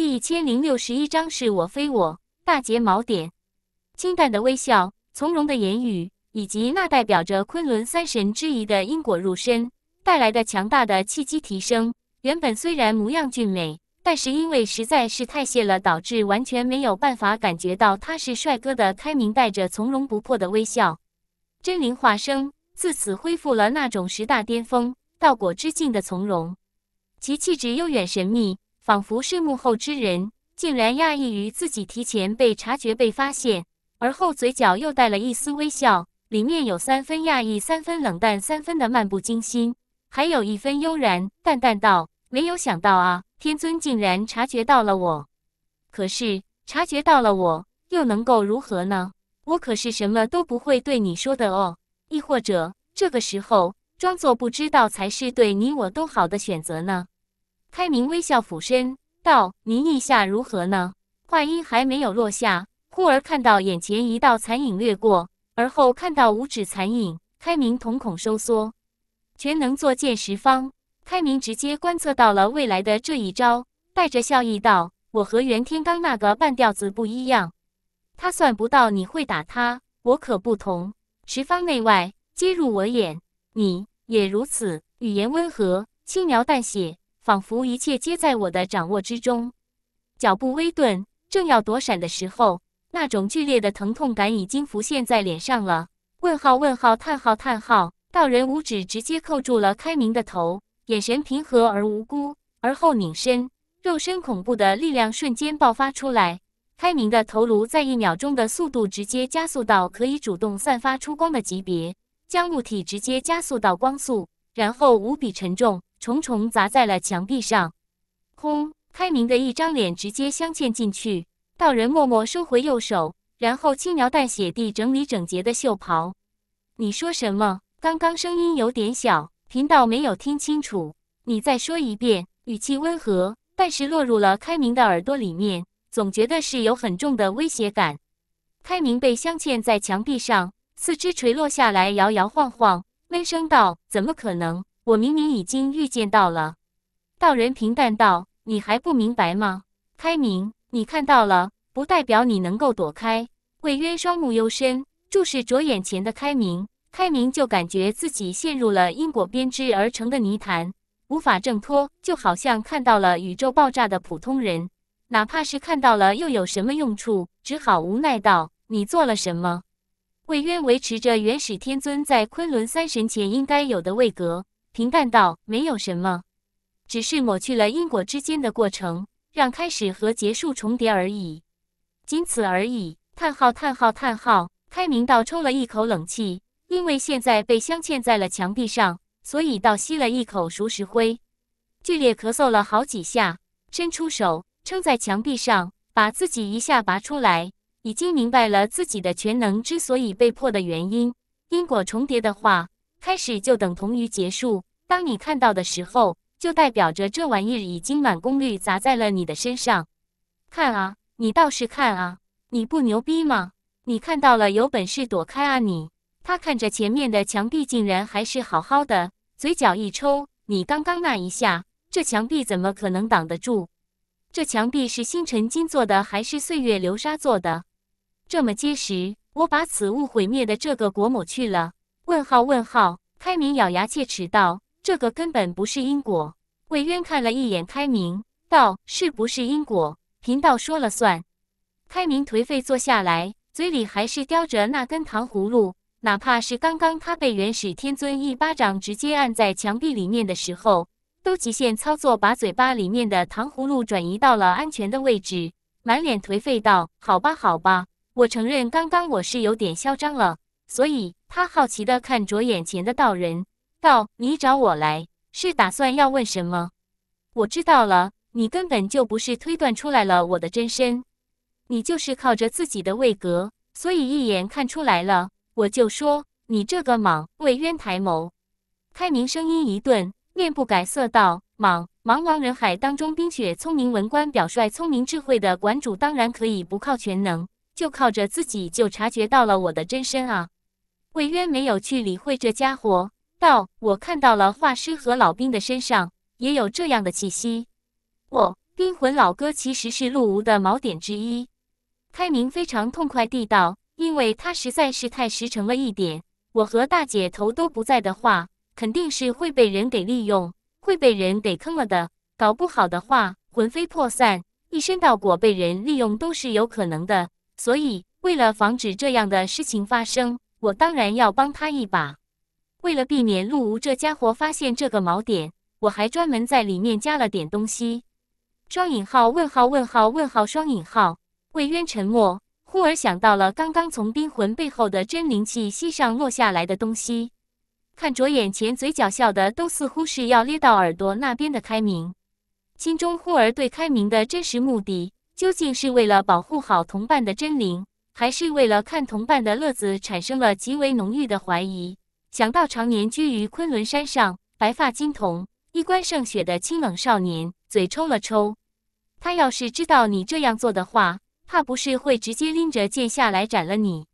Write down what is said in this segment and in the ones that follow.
第一千零六十一章是我非我大节锚点，清淡的微笑，从容的言语，以及那代表着昆仑三神之一的因果入身带来的强大的契机提升。原本虽然模样俊美，但是因为实在是太谢了，导致完全没有办法感觉到他是帅哥的开明，带着从容不迫的微笑，真灵化生，自此恢复了那种十大巅峰道果之境的从容，其气质悠远神秘。仿佛是幕后之人，竟然讶异于自己提前被察觉、被发现，而后嘴角又带了一丝微笑，里面有三分讶异、三分冷淡、三分的漫不经心，还有一分悠然，淡淡道：“没有想到啊，天尊竟然察觉到了我。可是，察觉到了我又能够如何呢？我可是什么都不会对你说的哦。亦或者，这个时候装作不知道才是对你我都好的选择呢？”开明微笑，俯身道：“您意下如何呢？”话音还没有落下，忽而看到眼前一道残影掠过，而后看到五指残影。开明瞳孔收缩，全能坐见十方。开明直接观测到了未来的这一招，带着笑意道：“我和袁天罡那个半吊子不一样，他算不到你会打他，我可不同。十方内外皆入我眼，你也如此。”语言温和，轻描淡写。仿佛一切皆在我的掌握之中，脚步微顿，正要躲闪的时候，那种剧烈的疼痛感已经浮现在脸上了。问号问号，叹号叹号，道人五指直接扣住了开明的头，眼神平和而无辜，而后拧身，肉身恐怖的力量瞬间爆发出来，开明的头颅在一秒钟的速度直接加速到可以主动散发出光的级别，将物体直接加速到光速，然后无比沉重。重重砸在了墙壁上，轰！开明的一张脸直接镶嵌进去。道人默默收回右手，然后轻描淡写地整理整洁的袖袍。你说什么？刚刚声音有点小，贫道没有听清楚。你再说一遍。语气温和，但是落入了开明的耳朵里面，总觉得是有很重的威胁感。开明被镶嵌在墙壁上，四肢垂落下来，摇摇晃晃，闷声道：“怎么可能？”我明明已经预见到了，道人平淡道：“你还不明白吗？开明，你看到了不代表你能够躲开。”魏渊双目幽深，注视着眼前的开明。开明就感觉自己陷入了因果编织而成的泥潭，无法挣脱，就好像看到了宇宙爆炸的普通人，哪怕是看到了，又有什么用处？只好无奈道：“你做了什么？”魏渊维持着元始天尊在昆仑三神前应该有的位格。平淡道：“没有什么，只是抹去了因果之间的过程，让开始和结束重叠而已，仅此而已。”叹号叹号叹号！开明道抽了一口冷气，因为现在被镶嵌在了墙壁上，所以倒吸了一口熟石灰，剧烈咳嗽了好几下，伸出手撑在墙壁上，把自己一下拔出来。已经明白了自己的全能之所以被迫的原因：因果重叠的话。开始就等同于结束。当你看到的时候，就代表着这玩意已经满功率砸在了你的身上。看啊，你倒是看啊，你不牛逼吗？你看到了，有本事躲开啊！你他看着前面的墙壁，竟然还是好好的，嘴角一抽。你刚刚那一下，这墙壁怎么可能挡得住？这墙壁是星辰金做的，还是岁月流沙做的？这么结实，我把此物毁灭的这个国母去了。问号问号，开明咬牙切齿道：“这个根本不是因果。”魏渊看了一眼开明，道：“是不是因果？贫道说了算。”开明颓废坐下来，嘴里还是叼着那根糖葫芦，哪怕是刚刚他被元始天尊一巴掌直接按在墙壁里面的时候，都极限操作把嘴巴里面的糖葫芦转移到了安全的位置，满脸颓废道：“好吧，好吧，我承认，刚刚我是有点嚣张了。”所以，他好奇地看着眼前的道人，道：“你找我来，是打算要问什么？”我知道了，你根本就不是推断出来了我的真身，你就是靠着自己的位格，所以一眼看出来了。我就说，你这个莽魏渊抬眸，开明声音一顿，面不改色道：“莽茫茫人海当中，冰雪聪明文官表率，聪明智慧的馆主，当然可以不靠全能，就靠着自己就察觉到了我的真身啊。”魏渊没有去理会这家伙，道：“我看到了画师和老兵的身上也有这样的气息。我冰魂老哥其实是陆吾的锚点之一。”开明非常痛快地道：“因为他实在是太实诚了一点。我和大姐头都不在的话，肯定是会被人给利用，会被人给坑了的。搞不好的话，魂飞魄散，一身道果被人利用都是有可能的。所以，为了防止这样的事情发生。”我当然要帮他一把，为了避免陆吾这家伙发现这个锚点，我还专门在里面加了点东西。双引号问号问号问号双引号。魏渊沉默，忽而想到了刚刚从冰魂背后的真灵气息上落下来的东西，看着眼前嘴角笑的都似乎是要咧到耳朵那边的开明，心中忽而对开明的真实目的，究竟是为了保护好同伴的真灵。还是为了看同伴的乐子，产生了极为浓郁的怀疑。想到常年居于昆仑山上、白发金瞳、衣冠胜雪的清冷少年，嘴抽了抽。他要是知道你这样做的话，怕不是会直接拎着剑下来斩了你。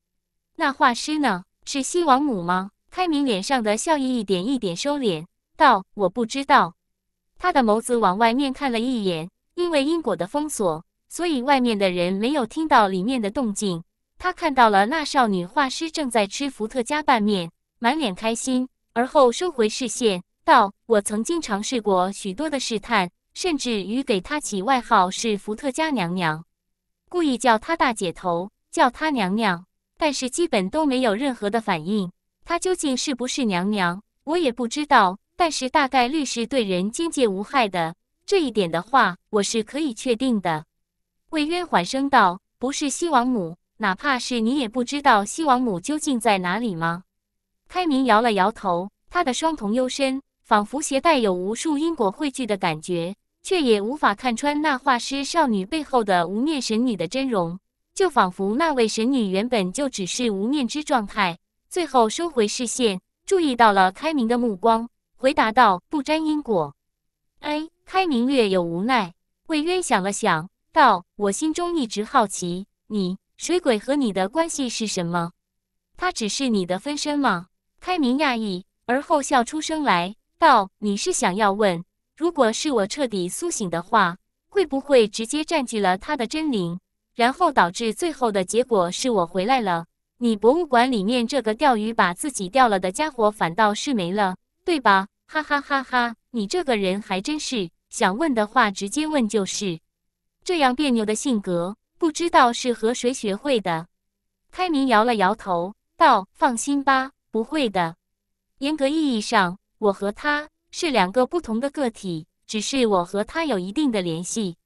那画师呢？是西王母吗？开明脸上的笑意一点一点收敛，道：“我不知道。”他的眸子往外面看了一眼，因为因果的封锁，所以外面的人没有听到里面的动静。他看到了那少女画师正在吃伏特加拌面，满脸开心，而后收回视线，道：“我曾经尝试过许多的试探，甚至于给她起外号是‘伏特加娘娘’，故意叫她‘大姐头’，叫她‘娘娘’，但是基本都没有任何的反应。她究竟是不是娘娘，我也不知道。但是大概率是对人间界无害的这一点的话，我是可以确定的。”魏渊缓声道：“不是西王母。”哪怕是你也不知道西王母究竟在哪里吗？开明摇了摇头，他的双瞳幽深，仿佛携带有无数因果汇聚的感觉，却也无法看穿那画师少女背后的无面神女的真容。就仿佛那位神女原本就只是无面之状态。最后收回视线，注意到了开明的目光，回答道：“不沾因果。”哎，开明略有无奈。魏渊想了想，道：“我心中一直好奇你。”水鬼和你的关系是什么？他只是你的分身吗？开明讶异，而后笑出声来，道：“你是想要问，如果是我彻底苏醒的话，会不会直接占据了他的真灵，然后导致最后的结果是我回来了？你博物馆里面这个钓鱼把自己钓了的家伙，反倒是没了，对吧？哈哈哈哈！你这个人还真是，想问的话直接问就是，这样别扭的性格。”不知道是和谁学会的，开明摇了摇头道：“放心吧，不会的。严格意义上，我和他是两个不同的个体，只是我和他有一定的联系。”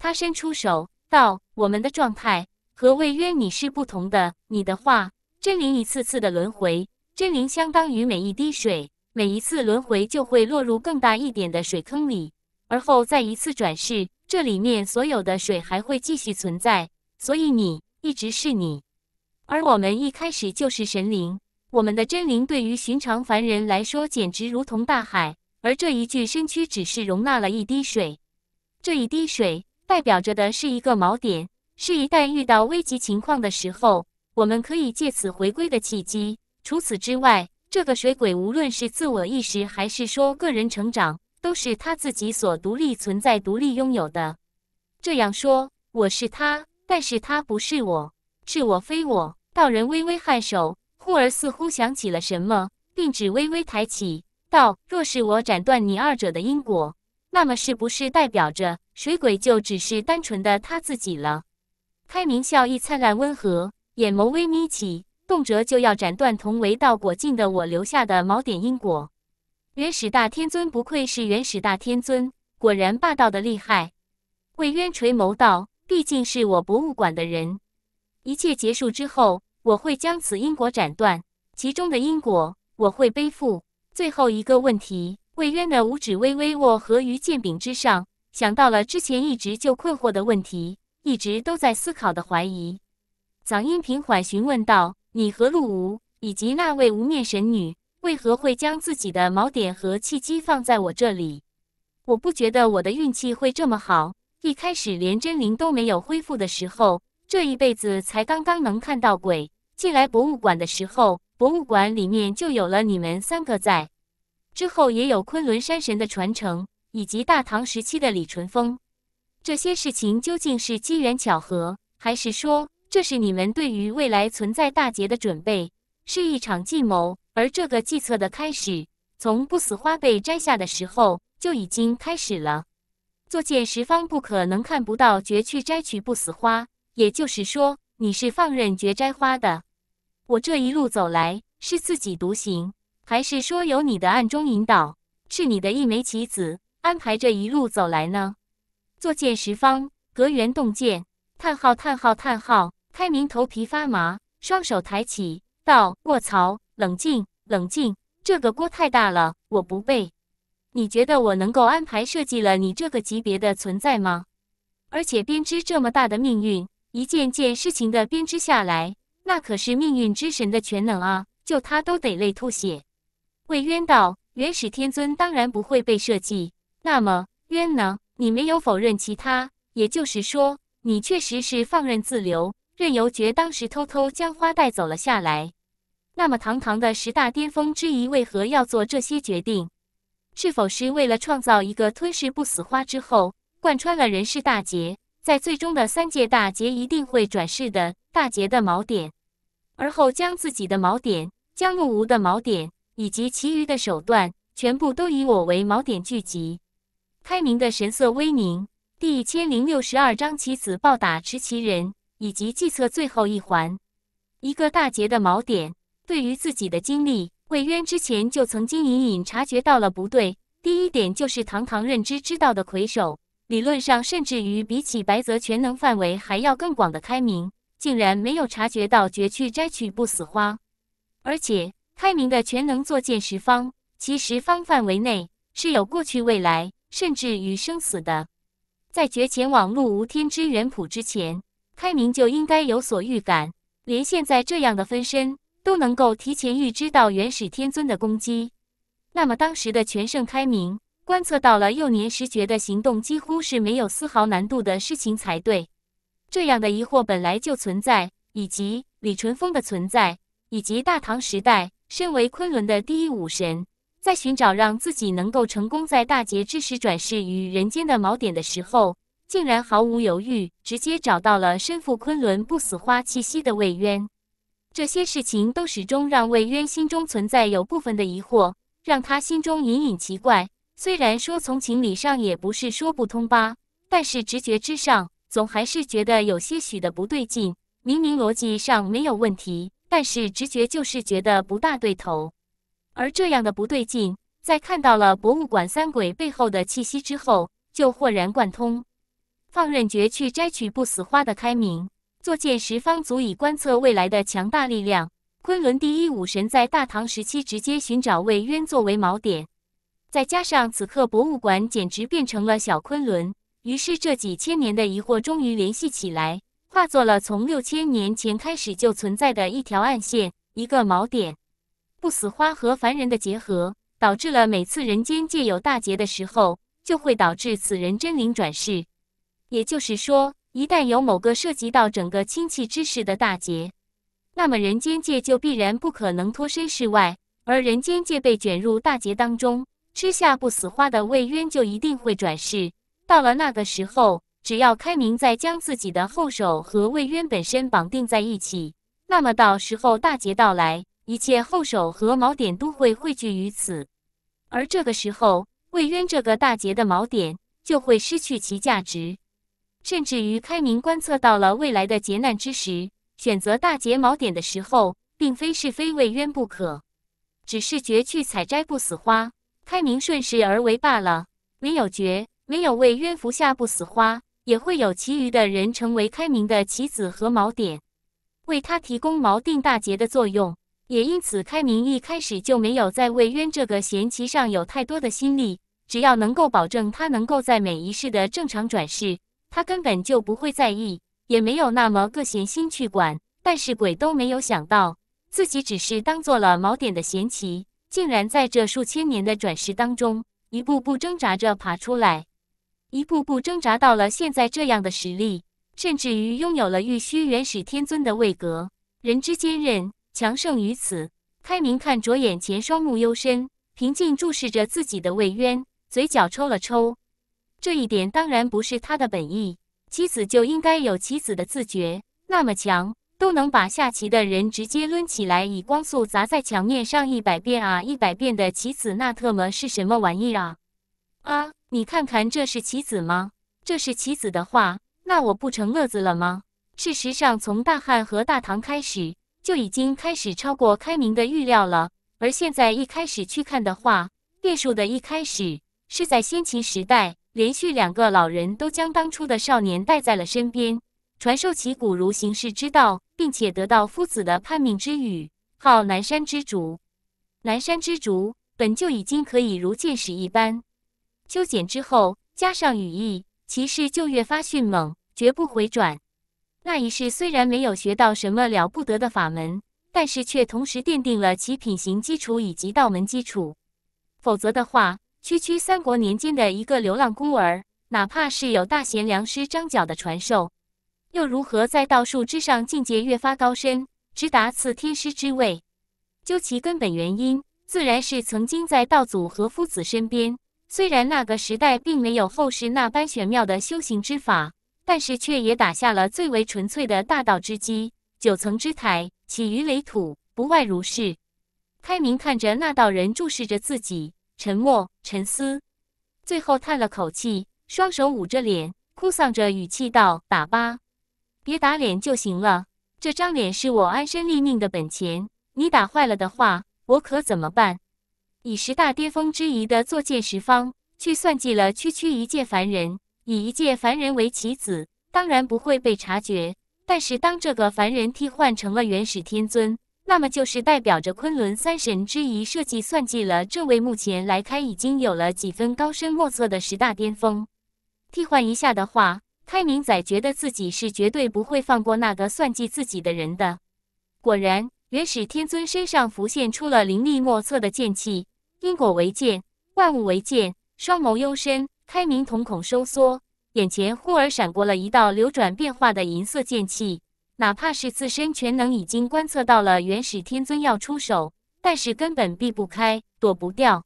他伸出手道：“我们的状态和魏约你是不同的。你的话，真灵一次次的轮回，真灵相当于每一滴水，每一次轮回就会落入更大一点的水坑里，而后再一次转世。”这里面所有的水还会继续存在，所以你一直是你，而我们一开始就是神灵。我们的真灵对于寻常凡人来说，简直如同大海，而这一具身躯只是容纳了一滴水。这一滴水代表着的是一个锚点，是一旦遇到危急情况的时候，我们可以借此回归的契机。除此之外，这个水鬼无论是自我意识，还是说个人成长。都是他自己所独立存在、独立拥有的。这样说，我是他，但是他不是我，是，我非我。道人微微颔首，忽而似乎想起了什么，并指微微抬起，道：“若是我斩断你二者的因果，那么是不是代表着水鬼就只是单纯的他自己了？”开明笑意灿烂温和，眼眸微眯起，动辄就要斩断同为道果境的我留下的锚点因果。元始大天尊不愧是元始大天尊，果然霸道的厉害。魏渊垂眸道：“毕竟是我博物馆的人，一切结束之后，我会将此因果斩断。其中的因果，我会背负。”最后一个问题，魏渊的五指微微握合于剑柄之上，想到了之前一直就困惑的问题，一直都在思考的怀疑。嗓音平缓询问道：“你和陆吾，以及那位无面神女？”为何会将自己的锚点和契机放在我这里？我不觉得我的运气会这么好。一开始连真灵都没有恢复的时候，这一辈子才刚刚能看到鬼。进来博物馆的时候，博物馆里面就有了你们三个在。之后也有昆仑山神的传承，以及大唐时期的李淳风。这些事情究竟是机缘巧合，还是说这是你们对于未来存在大劫的准备，是一场计谋？而这个计策的开始，从不死花被摘下的时候就已经开始了。作践十方不可能看不到绝去摘取不死花，也就是说你是放任绝摘花的。我这一路走来是自己独行，还是说有你的暗中引导？是你的一枚棋子安排这一路走来呢？作践十方，隔缘洞见。叹号叹号叹号！开明头皮发麻，双手抬起，道：“卧槽！”冷静，冷静，这个锅太大了，我不背。你觉得我能够安排设计了你这个级别的存在吗？而且编织这么大的命运，一件件事情的编织下来，那可是命运之神的全能啊，就他都得累吐血。魏渊道：“元始天尊当然不会被设计，那么渊呢？你没有否认其他，也就是说，你确实是放任自流，任由觉当时偷偷将花带走了下来。”那么，堂堂的十大巅峰之一，为何要做这些决定？是否是为了创造一个吞噬不死花之后，贯穿了人世大劫，在最终的三界大劫一定会转世的大劫的锚点，而后将自己的锚点、将木无的锚点以及其余的手段，全部都以我为锚点聚集？开明的神色微凝。第一千零六十二章棋子暴打持棋人，以及计策最后一环，一个大劫的锚点。对于自己的经历，魏渊之前就曾经隐隐察觉到了不对。第一点就是，堂堂认知之道的魁首，理论上甚至于比起白泽全能范围还要更广的开明，竟然没有察觉到绝去摘取不死花。而且，开明的全能作见十方，其十方范围内是有过去、未来，甚至与生死的。在绝前往路无天之远谱之前，开明就应该有所预感，连现在这样的分身。都能够提前预知到元始天尊的攻击，那么当时的全盛开明观测到了幼年时觉的行动，几乎是没有丝毫难度的事情才对。这样的疑惑本来就存在，以及李淳风的存在，以及大唐时代身为昆仑的第一武神，在寻找让自己能够成功在大劫之时转世于人间的锚点的时候，竟然毫无犹豫，直接找到了身负昆仑不死花气息的魏渊。这些事情都始终让魏渊心中存在有部分的疑惑，让他心中隐隐奇怪。虽然说从情理上也不是说不通吧，但是直觉之上总还是觉得有些许的不对劲。明明逻辑上没有问题，但是直觉就是觉得不大对头。而这样的不对劲，在看到了博物馆三鬼背后的气息之后，就豁然贯通，放任绝去摘取不死花的开明。作践十方，足以观测未来的强大力量。昆仑第一武神在大唐时期直接寻找魏渊作为锚点，再加上此刻博物馆简直变成了小昆仑。于是，这几千年的疑惑终于联系起来，化作了从六千年前开始就存在的一条暗线，一个锚点。不死花和凡人的结合，导致了每次人间界有大劫的时候，就会导致此人真灵转世。也就是说。一旦有某个涉及到整个亲戚之事的大劫，那么人间界就必然不可能脱身世外，而人间界被卷入大劫当中，吃下不死花的魏渊就一定会转世。到了那个时候，只要开明再将自己的后手和魏渊本身绑定在一起，那么到时候大劫到来，一切后手和锚点都会汇聚于此，而这个时候，魏渊这个大劫的锚点就会失去其价值。甚至于开明观测到了未来的劫难之时，选择大劫锚点的时候，并非是非魏渊不可，只是绝去采摘不死花，开明顺势而为罢了。没有绝，没有为渊服下不死花，也会有其余的人成为开明的棋子和锚点，为他提供锚定大劫的作用。也因此，开明一开始就没有在魏渊这个贤棋上有太多的心力，只要能够保证他能够在每一世的正常转世。他根本就不会在意，也没有那么个闲心去管。但是鬼都没有想到，自己只是当做了锚点的闲棋，竟然在这数千年的转世当中，一步步挣扎着爬出来，一步步挣扎到了现在这样的实力，甚至于拥有了玉虚元始天尊的位格。人之坚韧，强胜于此。开明看着眼前双目幽深、平静注视着自己的魏渊，嘴角抽了抽。这一点当然不是他的本意，棋子就应该有棋子的自觉。那么强都能把下棋的人直接抡起来，以光速砸在墙面上一百遍啊！一百遍的棋子，那特么是什么玩意啊？啊，你看看这是棋子吗？这是棋子的话，那我不成乐子了吗？事实上，从大汉和大唐开始就已经开始超过开明的预料了。而现在一开始去看的话，变数的一开始是在先秦时代。连续两个老人都将当初的少年带在了身边，传授其古如行事之道，并且得到夫子的判命之语，号南山之竹。南山之竹本就已经可以如箭矢一般，修剪之后加上羽翼，其势就越发迅猛，绝不回转。那一世虽然没有学到什么了不得的法门，但是却同时奠定了其品行基础以及道门基础。否则的话，区区三国年间的一个流浪孤儿，哪怕是有大贤良师张角的传授，又如何在道术之上境界越发高深，直达次天师之位？究其根本原因，自然是曾经在道祖和夫子身边。虽然那个时代并没有后世那般玄妙的修行之法，但是却也打下了最为纯粹的大道之基。九层之台，起于垒土，不外如是。开明看着那道人注视着自己。沉默，沉思，最后叹了口气，双手捂着脸，哭丧着语气道：“打吧，别打脸就行了。这张脸是我安身立命的本钱，你打坏了的话，我可怎么办？”以十大巅峰之一的坐剑十方去算计了区区一介凡人，以一介凡人为棋子，当然不会被察觉。但是当这个凡人替换成了元始天尊。那么就是代表着昆仑三神之一设计算计了这位目前来开已经有了几分高深莫测的十大巅峰。替换一下的话，开明仔觉得自己是绝对不会放过那个算计自己的人的。果然，元始天尊身上浮现出了凌厉莫测的剑气，因果为剑，万物为剑。双眸幽深，开明瞳孔收缩，眼前忽而闪过了一道流转变化的银色剑气。哪怕是自身全能已经观测到了元始天尊要出手，但是根本避不开，躲不掉。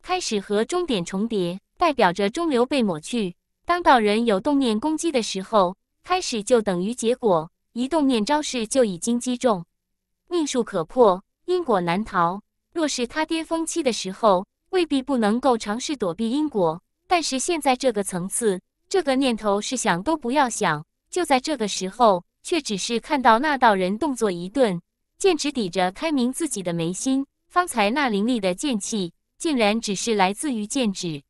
开始和终点重叠，代表着中流被抹去。当道人有动念攻击的时候，开始就等于结果，一动念招式就已经击中。命数可破，因果难逃。若是他巅峰期的时候，未必不能够尝试躲避因果。但是现在这个层次，这个念头是想都不要想。就在这个时候。却只是看到那道人动作一顿，剑指抵着开明自己的眉心。方才那凌厉的剑气，竟然只是来自于剑指。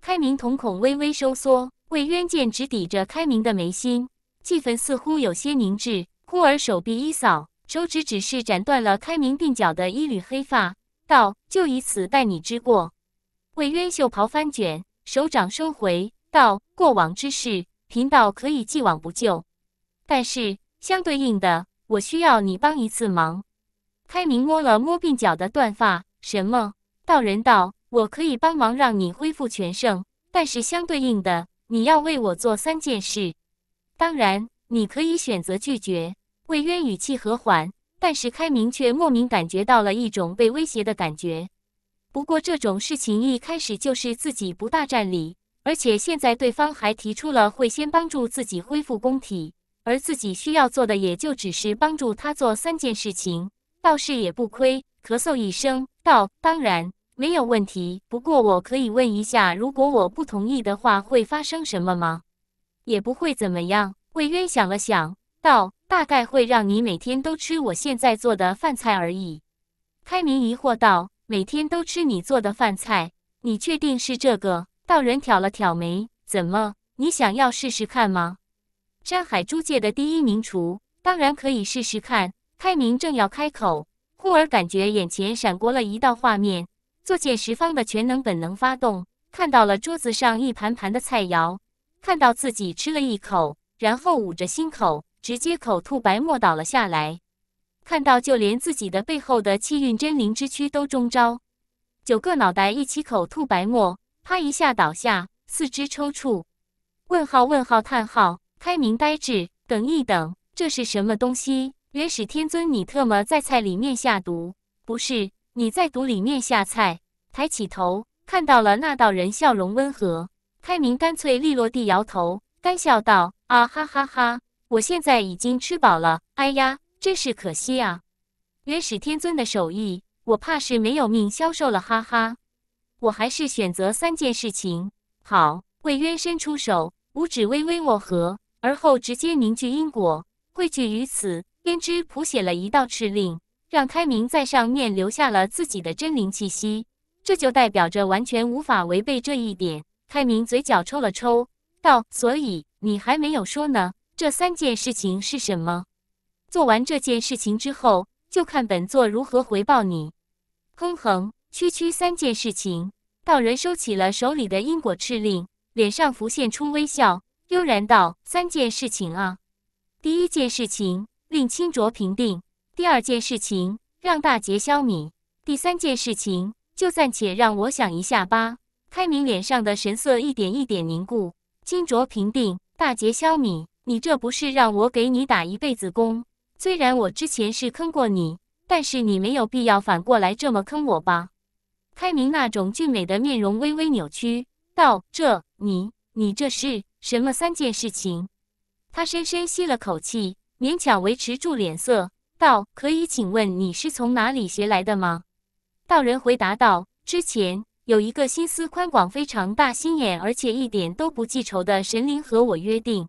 开明瞳孔微微收缩。魏渊剑指抵着开明的眉心，气氛似乎有些凝滞。忽而手臂一扫，手指只是斩断了开明鬓角的一缕黑发，道：“就以此待你之过。”魏渊袖袍翻卷，手掌收回，道：“过往之事，贫道可以既往不咎。”但是相对应的，我需要你帮一次忙。开明摸了摸鬓角的断发，什么？道人道，我可以帮忙让你恢复全盛，但是相对应的，你要为我做三件事。当然，你可以选择拒绝。魏渊语气和缓，但是开明却莫名感觉到了一种被威胁的感觉。不过这种事情一开始就是自己不大占理，而且现在对方还提出了会先帮助自己恢复功体。而自己需要做的也就只是帮助他做三件事情，倒是也不亏。咳嗽一声，道：“当然没有问题，不过我可以问一下，如果我不同意的话，会发生什么吗？也不会怎么样。”魏渊想了想，道：“大概会让你每天都吃我现在做的饭菜而已。”开明疑惑道：“每天都吃你做的饭菜，你确定是这个？”道人挑了挑眉：“怎么？你想要试试看吗？”山海诸界的第一名厨，当然可以试试看。开明正要开口，忽而感觉眼前闪过了一道画面，坐践十方的全能本能发动，看到了桌子上一盘盘的菜肴，看到自己吃了一口，然后捂着心口，直接口吐白沫倒了下来。看到就连自己的背后的气运真灵之躯都中招，九个脑袋一起口吐白沫，啪一下倒下，四肢抽搐。问号问号叹号。开明呆滞，等一等，这是什么东西？元始天尊，你特么在菜里面下毒？不是，你在毒里面下菜。抬起头，看到了那道人笑容温和。开明干脆利落地摇头，干笑道：“啊哈哈哈，我现在已经吃饱了。哎呀，真是可惜啊！元始天尊的手艺，我怕是没有命消受了。哈哈，我还是选择三件事情。好，魏渊伸出手，五指微微握合。”而后直接凝聚因果，汇聚于此，编织谱写了一道敕令，让开明在上面留下了自己的真灵气息。这就代表着完全无法违背这一点。开明嘴角抽了抽，道：“所以你还没有说呢，这三件事情是什么？做完这件事情之后，就看本座如何回报你。”空衡，区区三件事情。道人收起了手里的因果敕令，脸上浮现出微笑。悠然道：“三件事情啊，第一件事情令清浊平定，第二件事情让大杰消弭，第三件事情就暂且让我想一下吧。”开明脸上的神色一点一点凝固。清浊平定，大杰消弭，你这不是让我给你打一辈子工？虽然我之前是坑过你，但是你没有必要反过来这么坑我吧？开明那种俊美的面容微微扭曲，道：“这你你这是？”什么三件事情？他深深吸了口气，勉强维持住脸色，道：“可以请问你是从哪里学来的吗？”道人回答道：“之前有一个心思宽广、非常大心眼，而且一点都不记仇的神灵和我约定，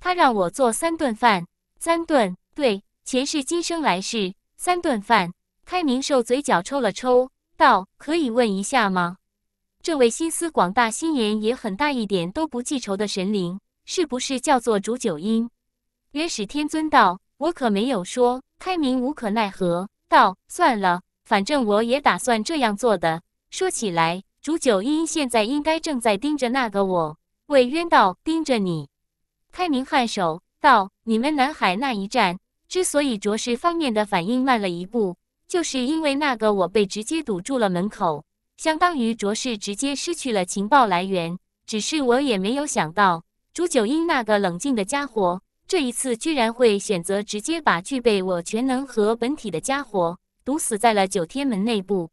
他让我做三顿饭，三顿。对，前世、今生、来世，三顿饭。”开明兽嘴角抽了抽，道：“可以问一下吗？”这位心思广大、心眼也很大、一点都不记仇的神灵，是不是叫做主九阴？元始天尊道：“我可没有说。”开明无可奈何道：“算了，反正我也打算这样做的。”说起来，主九阴现在应该正在盯着那个我。魏渊道：“盯着你。”开明颔首道：“你们南海那一战之所以着实方面的反应慢了一步，就是因为那个我被直接堵住了门口。”相当于卓氏直接失去了情报来源。只是我也没有想到，朱九英那个冷静的家伙，这一次居然会选择直接把具备我全能和本体的家伙毒死在了九天门内部，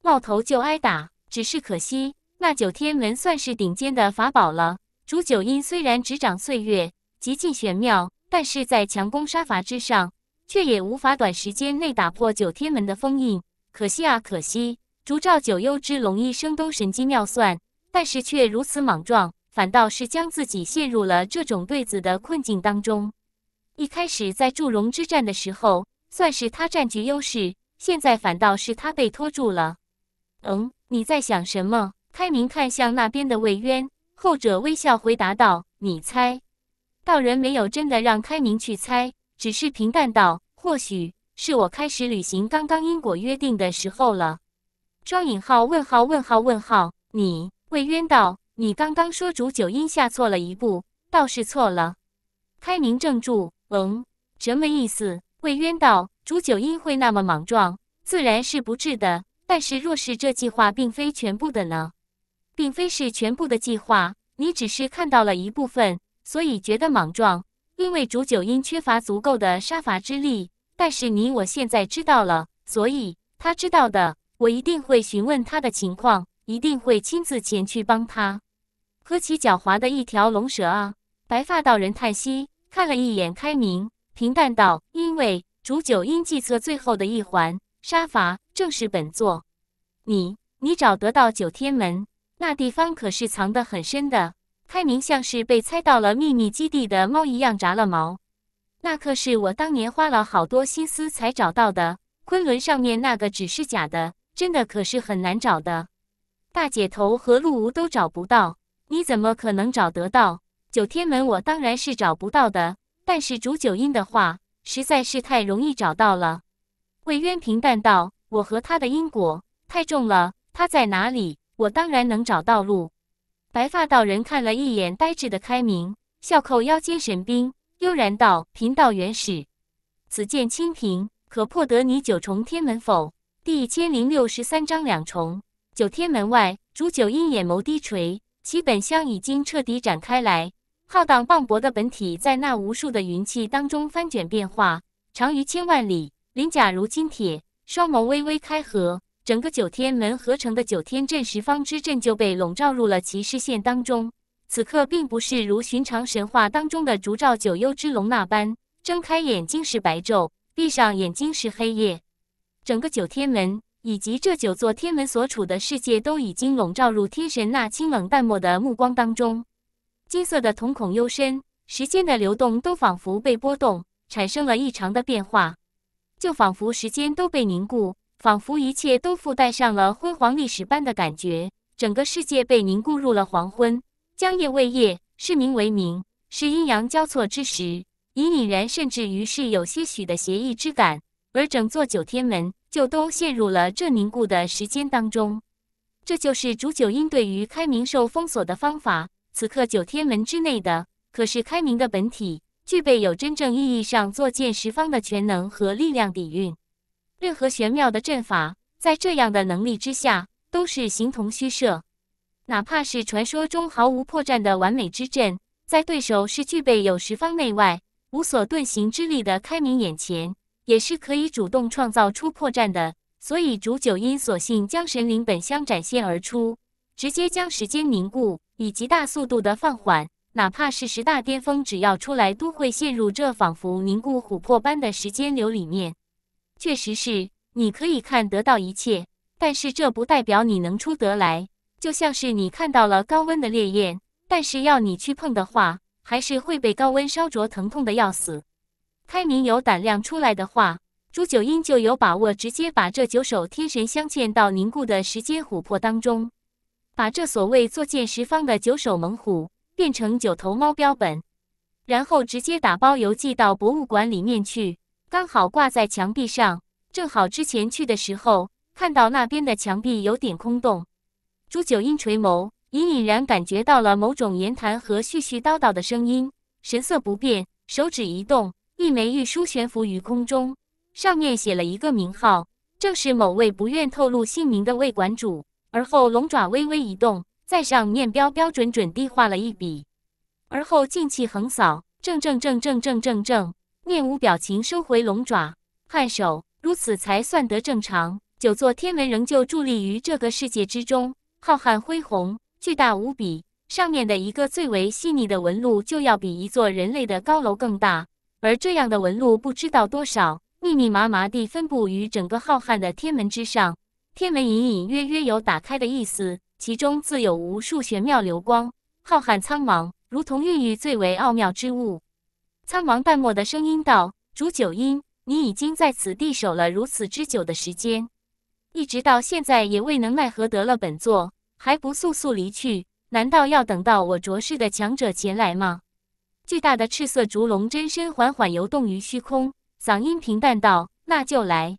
冒头就挨打。只是可惜，那九天门算是顶尖的法宝了。朱九英虽然执掌岁月，极尽玄妙，但是在强攻杀伐之上，却也无法短时间内打破九天门的封印。可惜啊，可惜。烛照九幽之龙一生都神机妙算，但是却如此莽撞，反倒是将自己陷入了这种对子的困境当中。一开始在祝融之战的时候，算是他占据优势，现在反倒是他被拖住了。嗯，你在想什么？开明看向那边的魏渊，后者微笑回答道：“你猜。”道人没有真的让开明去猜，只是平淡道：“或许是我开始履行刚刚因果约定的时候了。”双引号问号问号问号，你魏渊道：“你刚刚说主九阴下错了一步，倒是错了。”开明正住，嗯，什么意思？魏渊道：“主九阴会那么莽撞，自然是不智的。但是若是这计划并非全部的呢？并非是全部的计划，你只是看到了一部分，所以觉得莽撞。因为主九阴缺乏足够的杀伐之力。但是你我现在知道了，所以他知道的。”我一定会询问他的情况，一定会亲自前去帮他。何其狡猾的一条龙蛇啊！白发道人叹息，看了一眼开明，平淡道：“因为煮九阴计策最后的一环，杀伐正是本座。你，你找得到九天门？那地方可是藏得很深的。”开明像是被猜到了秘密基地的猫一样炸了毛。那可是我当年花了好多心思才找到的，昆仑上面那个只是假的。真的可是很难找的，大姐头和陆无都找不到，你怎么可能找得到九天门？我当然是找不到的。但是煮九阴的话，实在是太容易找到了。魏渊平淡道：“我和他的因果太重了，他在哪里，我当然能找到路。”白发道人看了一眼呆滞的开明，笑扣腰间神兵，悠然道：“贫道原始，此剑清平，可破得你九重天门否？”一千零六十三章两重九天门外，烛九阴眼眸低垂，其本相已经彻底展开来，浩荡磅礴的本体在那无数的云气当中翻卷变化，长于千万里，鳞甲如金铁，双眸微微开合，整个九天门合成的九天阵十方之阵就被笼罩入了其视线当中。此刻并不是如寻常神话当中的烛照九幽之龙那般，睁开眼睛是白昼，闭上眼睛是黑夜。整个九天门以及这九座天门所处的世界，都已经笼罩入天神那清冷淡漠的目光当中。金色的瞳孔幽深，时间的流动都仿佛被波动，产生了异常的变化，就仿佛时间都被凝固，仿佛一切都附带上了昏黄历史般的感觉。整个世界被凝固入了黄昏，将夜为夜，是明为明，是阴阳交错之时，隐隐然甚至于是有些许的邪异之感。而整座九天门就都陷入了这凝固的时间当中。这就是主九阴对于开明受封锁的方法。此刻九天门之内的可是开明的本体，具备有真正意义上坐剑十方的全能和力量底蕴。任何玄妙的阵法，在这样的能力之下，都是形同虚设。哪怕是传说中毫无破绽的完美之阵，在对手是具备有十方内外无所遁形之力的开明眼前。也是可以主动创造出破绽的，所以主九阴索性将神灵本相展现而出，直接将时间凝固，以极大速度的放缓。哪怕是十大巅峰，只要出来都会陷入这仿佛凝固琥珀般的时间流里面。确实是，你可以看得到一切，但是这不代表你能出得来。就像是你看到了高温的烈焰，但是要你去碰的话，还是会被高温烧灼，疼痛的要死。开明有胆量出来的话，朱九阴就有把握直接把这九首天神镶嵌到凝固的时间琥珀当中，把这所谓作践十方的九首猛虎变成九头猫标本，然后直接打包邮寄到博物馆里面去，刚好挂在墙壁上。正好之前去的时候看到那边的墙壁有点空洞，朱九阴垂眸，隐隐然感觉到了某种言谈和絮絮叨叨的声音，神色不变，手指一动。一枚玉书悬浮于空中，上面写了一个名号，正是某位不愿透露姓名的魏馆主。而后龙爪微微一动，在上面标标准准地画了一笔，而后静气横扫，正正正正正正正，面无表情收回龙爪，颔首，如此才算得正常。九座天门仍旧伫立于这个世界之中，浩瀚恢宏，巨大无比，上面的一个最为细腻的纹路就要比一座人类的高楼更大。而这样的纹路不知道多少，密密麻麻地分布于整个浩瀚的天门之上。天门隐隐约约有打开的意思，其中自有无数玄妙流光，浩瀚苍茫，如同孕育最为奥妙之物。苍茫淡漠的声音道：“主九阴，你已经在此地守了如此之久的时间，一直到现在也未能奈何得了本座，还不速速离去？难道要等到我卓氏的强者前来吗？”巨大的赤色烛龙真身缓缓游动于虚空，嗓音平淡道：“那就来。”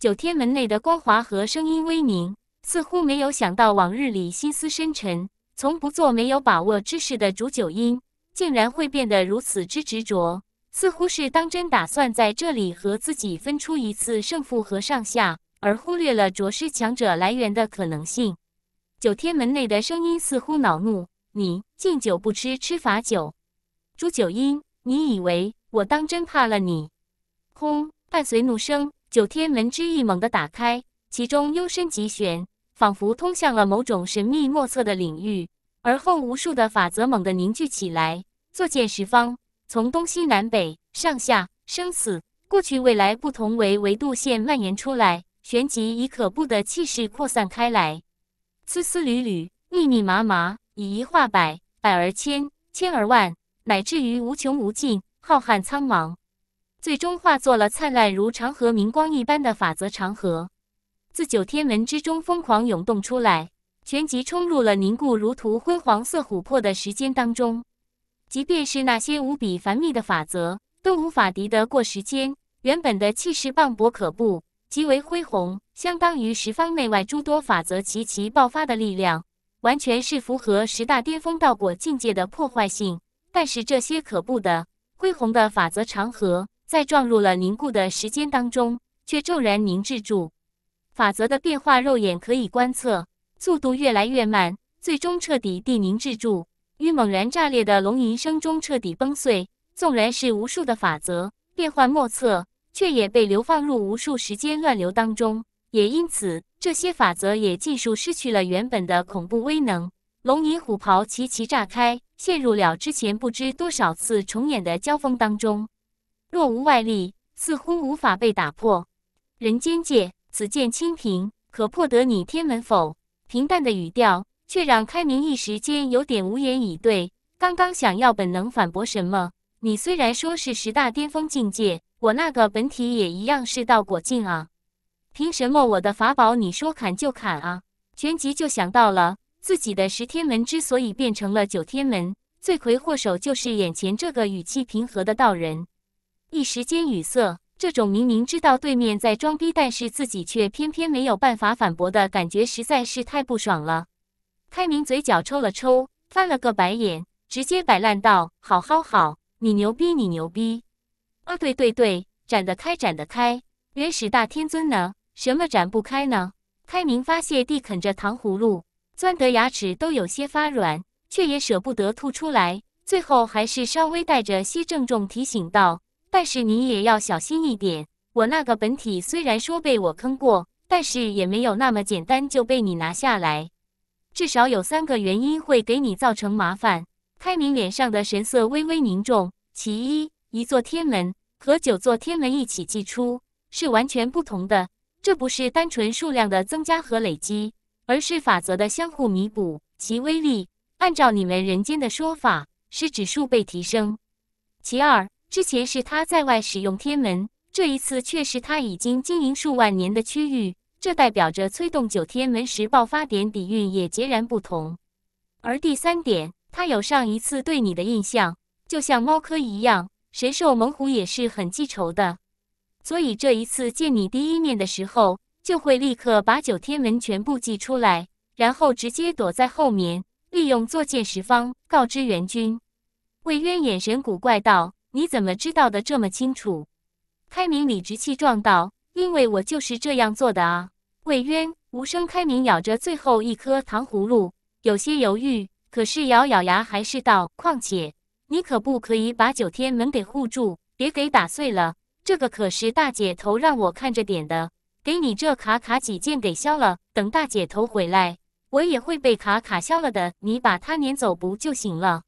九天门内的光华和声音微凝，似乎没有想到往日里心思深沉、从不做没有把握之事的烛九阴，竟然会变得如此之执着，似乎是当真打算在这里和自己分出一次胜负和上下，而忽略了着师强者来源的可能性。九天门内的声音似乎恼怒：“你敬酒不吃吃罚酒。”朱九阴，你以为我当真怕了你？轰！伴随怒声，九天门之翼猛地打开，其中幽深极玄，仿佛通向了某种神秘莫测的领域。而后，无数的法则猛地凝聚起来，作践十方，从东西南北、上下、生死、过去、未来不同为维度线蔓延出来，旋即以可怖的气势扩散开来，丝丝缕缕，密密麻麻，以一化百，百而千，千而万。乃至于无穷无尽、浩瀚苍茫，最终化作了灿烂如长河明光一般的法则长河，自九天门之中疯狂涌动出来，全集冲入了凝固如涂灰黄色琥珀的时间当中。即便是那些无比繁密的法则，都无法敌得过时间原本的气势磅礴、可怖，极为恢宏，相当于十方内外诸多法则齐齐爆发的力量，完全是符合十大巅峰道果境界的破坏性。但是这些可怖的、恢弘的法则长河，在撞入了凝固的时间当中，却骤然凝滞住。法则的变化，肉眼可以观测，速度越来越慢，最终彻底地凝滞住。于猛然炸裂的龙吟声中，彻底崩碎。纵然是无数的法则，变幻莫测，却也被流放入无数时间乱流当中。也因此，这些法则也尽数失去了原本的恐怖威能。龙吟虎咆齐齐炸开。陷入了之前不知多少次重演的交锋当中，若无外力，似乎无法被打破。人间界，此剑清平，可破得你天门否？平淡的语调，却让开明一时间有点无言以对。刚刚想要本能反驳什么，你虽然说是十大巅峰境界，我那个本体也一样是道果境啊，凭什么我的法宝你说砍就砍啊？全集就想到了。自己的十天门之所以变成了九天门，罪魁祸首就是眼前这个语气平和的道人。一时间语塞，这种明明知道对面在装逼，但是自己却偏偏没有办法反驳的感觉实在是太不爽了。开明嘴角抽了抽，翻了个白眼，直接摆烂道：“好好好，你牛逼，你牛逼。啊，对对对，展得开展得开。原始大天尊呢？什么展不开呢？”开明发泄地啃着糖葫芦。钻得牙齿都有些发软，却也舍不得吐出来。最后还是稍微带着些郑重提醒道：“但是你也要小心一点。我那个本体虽然说被我坑过，但是也没有那么简单就被你拿下来。至少有三个原因会给你造成麻烦。”开明脸上的神色微微凝重。其一，一座天门和九座天门一起祭出是完全不同的，这不是单纯数量的增加和累积。而是法则的相互弥补，其威力按照你们人间的说法是指数倍提升。其二，之前是他在外使用天门，这一次却是他已经经营数万年的区域，这代表着催动九天门时爆发点底蕴也截然不同。而第三点，他有上一次对你的印象，就像猫科一样，神兽猛虎也是很记仇的，所以这一次见你第一面的时候。就会立刻把九天门全部祭出来，然后直接躲在后面，利用作践十方告知援军。魏渊眼神古怪道：“你怎么知道的这么清楚？”开明理直气壮道：“因为我就是这样做的啊！”魏渊无声。开明咬着最后一颗糖葫芦，有些犹豫，可是咬咬牙还是道：“况且，你可不可以把九天门给护住，别给打碎了？这个可是大姐头让我看着点的。”给你这卡卡几件给削了，等大姐头回来，我也会被卡卡削了的。你把他撵走不就行了？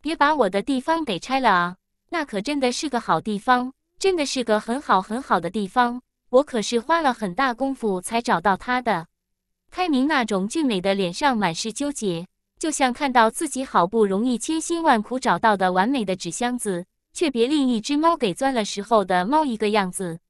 别把我的地方给拆了啊！那可真的是个好地方，真的是个很好很好的地方。我可是花了很大功夫才找到他的。开明那种俊美的脸上满是纠结，就像看到自己好不容易千辛万苦找到的完美的纸箱子，却别另一只猫给钻了时候的猫一个样子。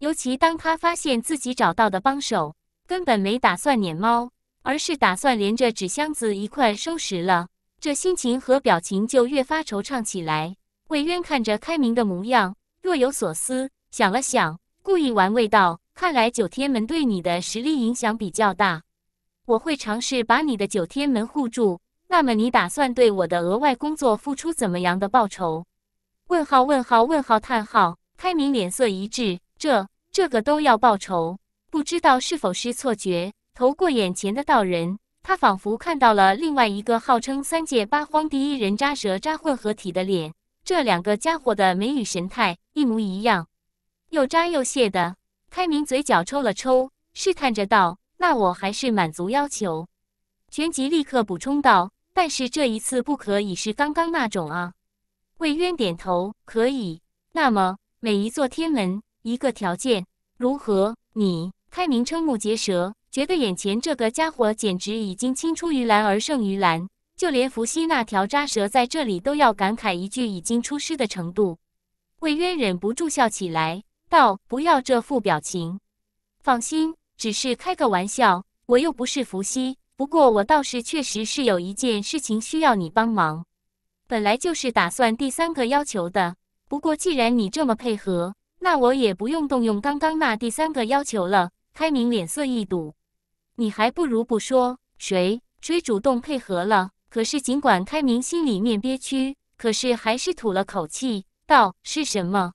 尤其当他发现自己找到的帮手根本没打算撵猫，而是打算连着纸箱子一块收拾了，这心情和表情就越发惆怅起来。魏渊看着开明的模样，若有所思，想了想，故意玩味道：“看来九天门对你的实力影响比较大，我会尝试把你的九天门护住。那么你打算对我的额外工作付出怎么样的报酬？”问号问号问号叹号！开明脸色一滞，这。这个都要报仇，不知道是否是错觉。投过眼前的道人，他仿佛看到了另外一个号称三界八荒第一人渣蛇渣混合体的脸。这两个家伙的眉宇神态一模一样，又渣又屑的。开明嘴角抽了抽，试探着道：“那我还是满足要求。”全集立刻补充道：“但是这一次不可以是刚刚那种啊。”魏渊点头：“可以。那么每一座天门。”一个条件如何？你开明瞠目结舌，觉得眼前这个家伙简直已经青出于蓝而胜于蓝，就连伏羲那条渣蛇在这里都要感慨一句已经出师的程度。魏渊忍不住笑起来道：“不要这副表情，放心，只是开个玩笑，我又不是伏羲。不过我倒是确实是有一件事情需要你帮忙，本来就是打算第三个要求的，不过既然你这么配合。”那我也不用动用刚刚那第三个要求了。开明脸色一堵，你还不如不说。谁谁主动配合了？可是尽管开明心里面憋屈，可是还是吐了口气道：“是什么？”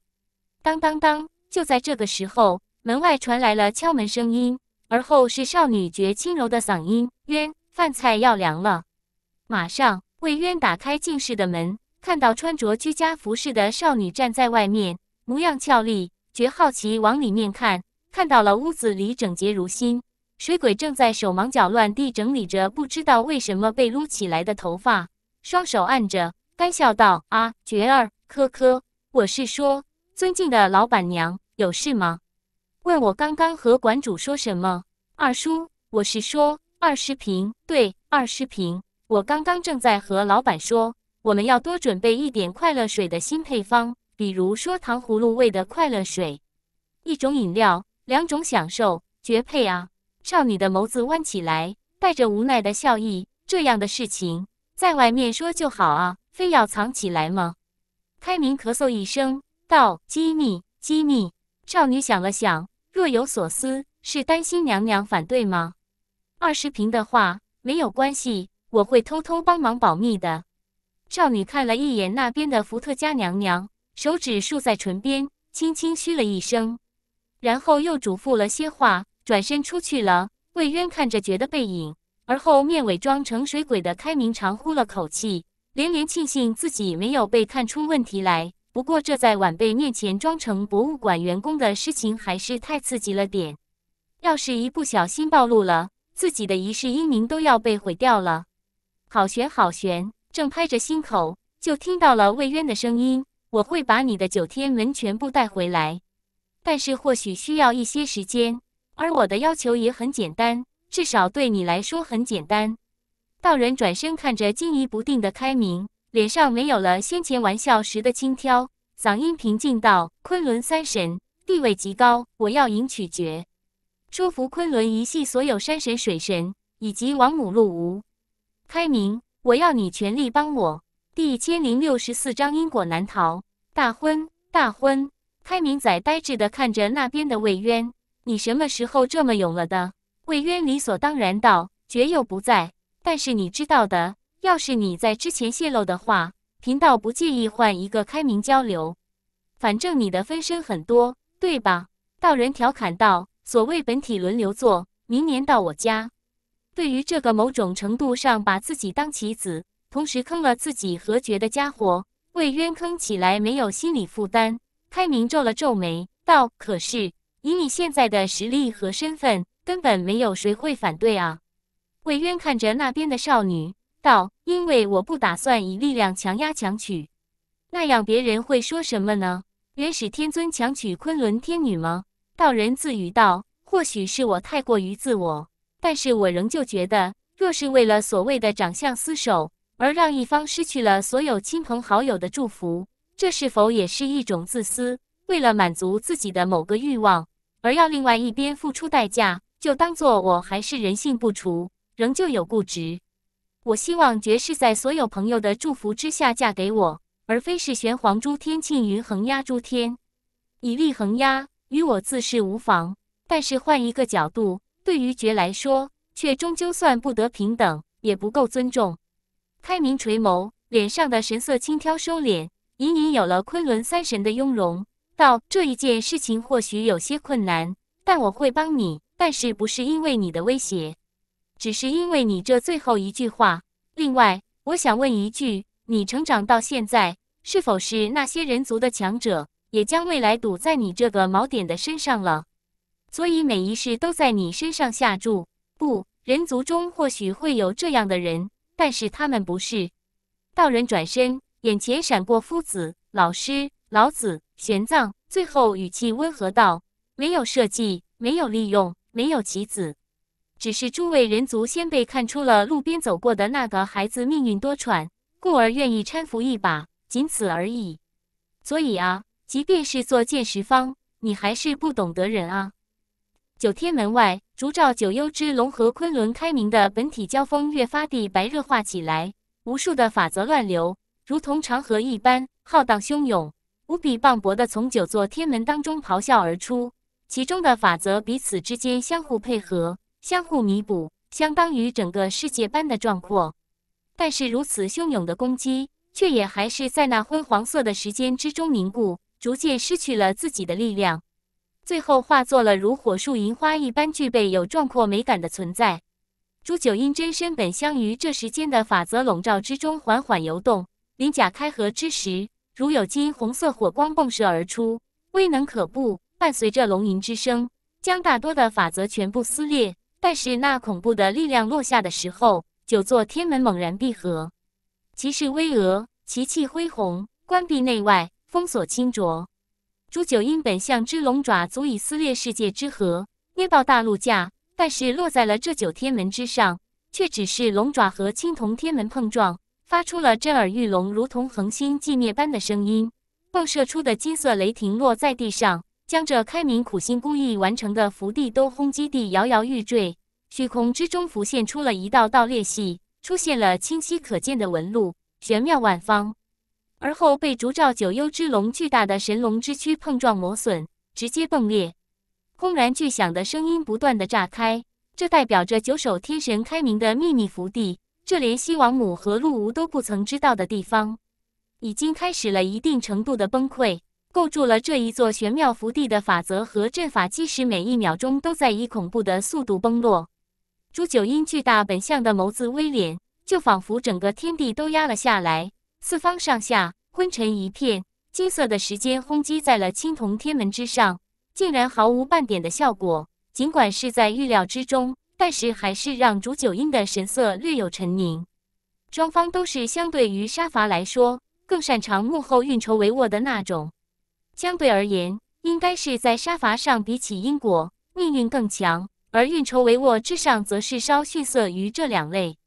当当当！就在这个时候，门外传来了敲门声音，而后是少女觉轻柔的嗓音：“渊，饭菜要凉了。”马上，魏渊打开进室的门，看到穿着居家服饰的少女站在外面。模样俏丽，觉好奇往里面看，看到了屋子里整洁如新，水鬼正在手忙脚乱地整理着不知道为什么被撸起来的头发，双手按着，干笑道：“啊，绝儿，科科，我是说，尊敬的老板娘，有事吗？问我刚刚和馆主说什么？二叔，我是说二十瓶，对，二十瓶，我刚刚正在和老板说，我们要多准备一点快乐水的新配方。”比如说糖葫芦味的快乐水，一种饮料，两种享受，绝配啊！少女的眸子弯起来，带着无奈的笑意。这样的事情，在外面说就好啊，非要藏起来吗？开明咳嗽一声，道：“机密，机密。”少女想了想，若有所思：“是担心娘娘反对吗？”二十瓶的话，没有关系，我会偷偷帮忙保密的。少女看了一眼那边的伏特加娘娘。手指竖在唇边，轻轻嘘了一声，然后又嘱咐了些话，转身出去了。魏渊看着觉得背影，而后面伪装成水鬼的开明长呼了口气，连连庆幸自己没有被看出问题来。不过这在晚辈面前装成博物馆员工的事情还是太刺激了点，要是一不小心暴露了，自己的一世英名都要被毁掉了。好悬好悬，正拍着心口，就听到了魏渊的声音。我会把你的九天门全部带回来，但是或许需要一些时间。而我的要求也很简单，至少对你来说很简单。道人转身看着惊疑不定的开明，脸上没有了先前玩笑时的轻佻，嗓音平静道：“昆仑三神地位极高，我要迎取诀，说服昆仑一系所有山神、水神以及王母陆吾，开明，我要你全力帮我。”第一千零六十四章因果难逃。大婚，大婚！开明仔呆滞地看着那边的魏渊：“你什么时候这么勇了的？”魏渊理所当然道：“绝又不在，但是你知道的，要是你在之前泄露的话，贫道不介意换一个开明交流。反正你的分身很多，对吧？”道人调侃道：“所谓本体轮流坐，明年到我家。”对于这个，某种程度上把自己当棋子。同时坑了自己和绝的家伙，魏渊坑起来没有心理负担。开明皱了皱眉，道：“可是以你现在的实力和身份，根本没有谁会反对啊。”魏渊看着那边的少女，道：“因为我不打算以力量强压强取，那样别人会说什么呢？元始天尊强取昆仑天女吗？”道人自语道：“或许是我太过于自我，但是我仍旧觉得，若是为了所谓的长相厮守。”而让一方失去了所有亲朋好友的祝福，这是否也是一种自私？为了满足自己的某个欲望，而要另外一边付出代价，就当做我还是人性不除，仍旧有固执。我希望爵士在所有朋友的祝福之下嫁给我，而非是玄黄诸天庆云横压诸天，以力恒压，与我自是无妨。但是换一个角度，对于爵来说，却终究算不得平等，也不够尊重。开明垂眸，脸上的神色轻佻收敛，隐隐有了昆仑三神的雍容，道：“这一件事情或许有些困难，但我会帮你。但是不是因为你的威胁，只是因为你这最后一句话。另外，我想问一句：你成长到现在，是否是那些人族的强者也将未来赌在你这个锚点的身上了？所以每一世都在你身上下注。不，人族中或许会有这样的人。”但是他们不是。道人转身，眼前闪过夫子、老师、老子、玄奘，最后语气温和道：“没有设计，没有利用，没有棋子，只是诸位人族先辈看出了路边走过的那个孩子命运多舛，故而愿意搀扶一把，仅此而已。所以啊，即便是做见识方，你还是不懂得人啊。”九天门外，烛照九幽之龙和昆仑开明的本体交锋越发地白热化起来。无数的法则乱流，如同长河一般浩荡汹涌，无比磅礴地从九座天门当中咆哮而出。其中的法则彼此之间相互配合、相互弥补，相当于整个世界般的壮阔。但是，如此汹涌的攻击，却也还是在那昏黄色的时间之中凝固，逐渐失去了自己的力量。最后化作了如火树银花一般具备有壮阔美感的存在。朱九阴真身本相于这时间的法则笼罩之中缓缓游动，鳞甲开合之时，如有金红色火光迸射而出，威能可怖。伴随着龙吟之声，将大多的法则全部撕裂。但是那恐怖的力量落下的时候，九座天门猛然闭合，其势巍峨，其气恢宏，关闭内外，封锁清浊。朱九阴本相之龙爪足以撕裂世界之河，捏爆大陆架，但是落在了这九天门之上，却只是龙爪和青铜天门碰撞，发出了震耳欲聋、如同恒星寂灭般的声音。迸射出的金色雷霆落在地上，将这开明苦心孤诣完成的福地都轰击地摇摇欲坠。虚空之中浮现出了一道道裂隙，出现了清晰可见的纹路，玄妙万方。而后被烛照九幽之龙巨大的神龙之躯碰撞磨损，直接崩裂，轰然巨响的声音不断的炸开。这代表着九首天神开明的秘密福地，这连西王母和陆吾都不曾知道的地方，已经开始了一定程度的崩溃。构筑了这一座玄妙福地的法则和阵法，即使每一秒钟都在以恐怖的速度崩落。朱九阴巨大本相的眸子微敛，就仿佛整个天地都压了下来。四方上下昏沉一片，金色的时间轰击在了青铜天门之上，竟然毫无半点的效果。尽管是在预料之中，但是还是让竹九阴的神色略有沉凝。双方都是相对于杀伐来说更擅长幕后运筹帷幄的那种，相对而言，应该是在杀伐上比起因果命运更强，而运筹帷幄之上则是稍逊色于这两类。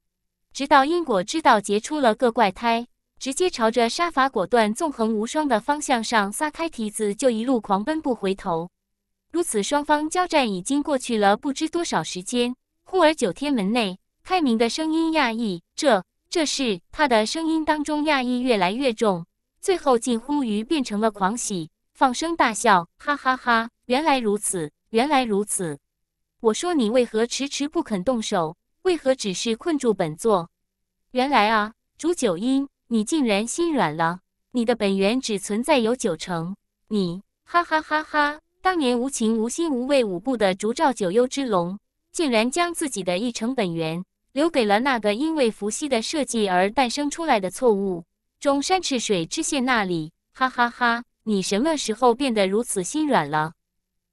直到因果之道结出了个怪胎。直接朝着杀伐果断、纵横无双的方向上撒开蹄子，就一路狂奔不回头。如此，双方交战已经过去了不知多少时间。忽而，九天门内，开明的声音讶异：“这……这是……”他的声音当中讶异越来越重，最后近乎于变成了狂喜，放声大笑：“哈哈哈！原来如此，原来如此！我说你为何迟迟不肯动手？为何只是困住本座？原来啊，主九阴。”你竟然心软了！你的本源只存在有九成，你哈哈哈哈！当年无情无心无畏五步的烛照九幽之龙，竟然将自己的一成本源留给了那个因为伏羲的设计而诞生出来的错误中山赤水之县那里，哈哈哈！你什么时候变得如此心软了，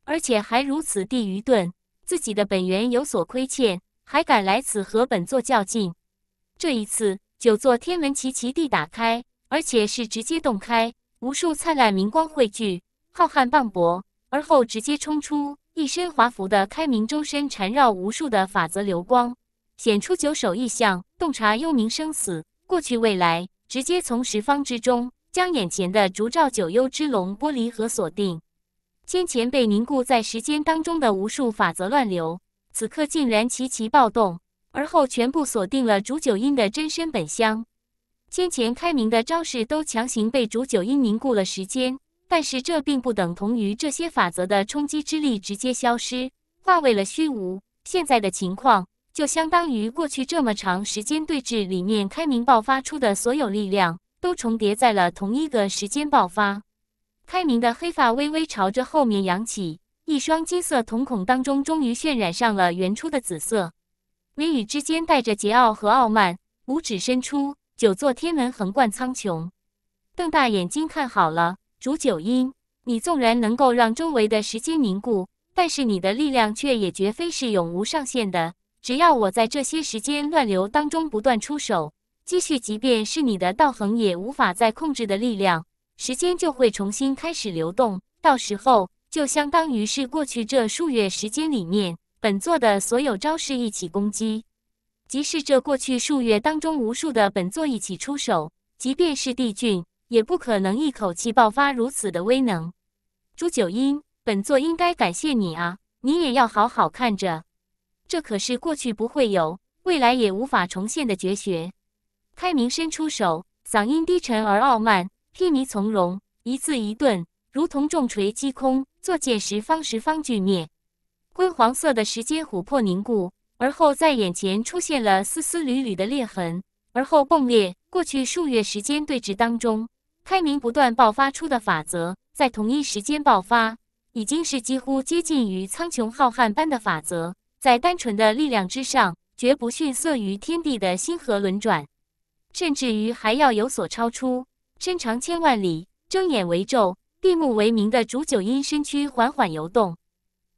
而且还如此地愚钝？自己的本源有所亏欠，还敢来此和本座较劲？这一次。九座天门齐齐地打开，而且是直接洞开，无数灿烂明光汇聚，浩瀚磅礴，而后直接冲出。一身华服的开明，周身缠绕无数的法则流光，显出九首意象，洞察幽冥生死、过去未来，直接从十方之中将眼前的烛照九幽之龙剥离和锁定。先前被凝固在时间当中的无数法则乱流，此刻竟然齐齐暴动。而后全部锁定了竹九阴的真身本相，先前开明的招式都强行被竹九阴凝固了时间，但是这并不等同于这些法则的冲击之力直接消失，化为了虚无。现在的情况就相当于过去这么长时间对峙里面开明爆发出的所有力量都重叠在了同一个时间爆发。开明的黑发微微朝着后面扬起，一双金色瞳孔当中终于渲染上了原初的紫色。眉宇之间带着桀骜和傲慢，五指伸出，九座天门横贯苍穹，瞪大眼睛看好了。主九阴，你纵然能够让周围的时间凝固，但是你的力量却也绝非是永无上限的。只要我在这些时间乱流当中不断出手，积蓄，即便是你的道恒也无法再控制的力量，时间就会重新开始流动。到时候，就相当于是过去这数月时间里面。本座的所有招式一起攻击，即使这过去数月当中无数的本座一起出手，即便是帝俊，也不可能一口气爆发如此的威能。朱九阴，本座应该感谢你啊！你也要好好看着，这可是过去不会有，未来也无法重现的绝学。开明伸出手，嗓音低沉而傲慢，睥睨从容，一字一顿，如同重锤击空，坐践十方，十方俱灭。灰黄色的时间琥珀凝固，而后在眼前出现了丝丝缕缕的裂痕，而后迸裂。过去数月时间对峙当中，开明不断爆发出的法则在同一时间爆发，已经是几乎接近于苍穹浩瀚般的法则，在单纯的力量之上，绝不逊色于天地的星河轮转，甚至于还要有所超出。身长千万里，睁眼为昼，闭目为明的烛九阴身躯缓缓游动。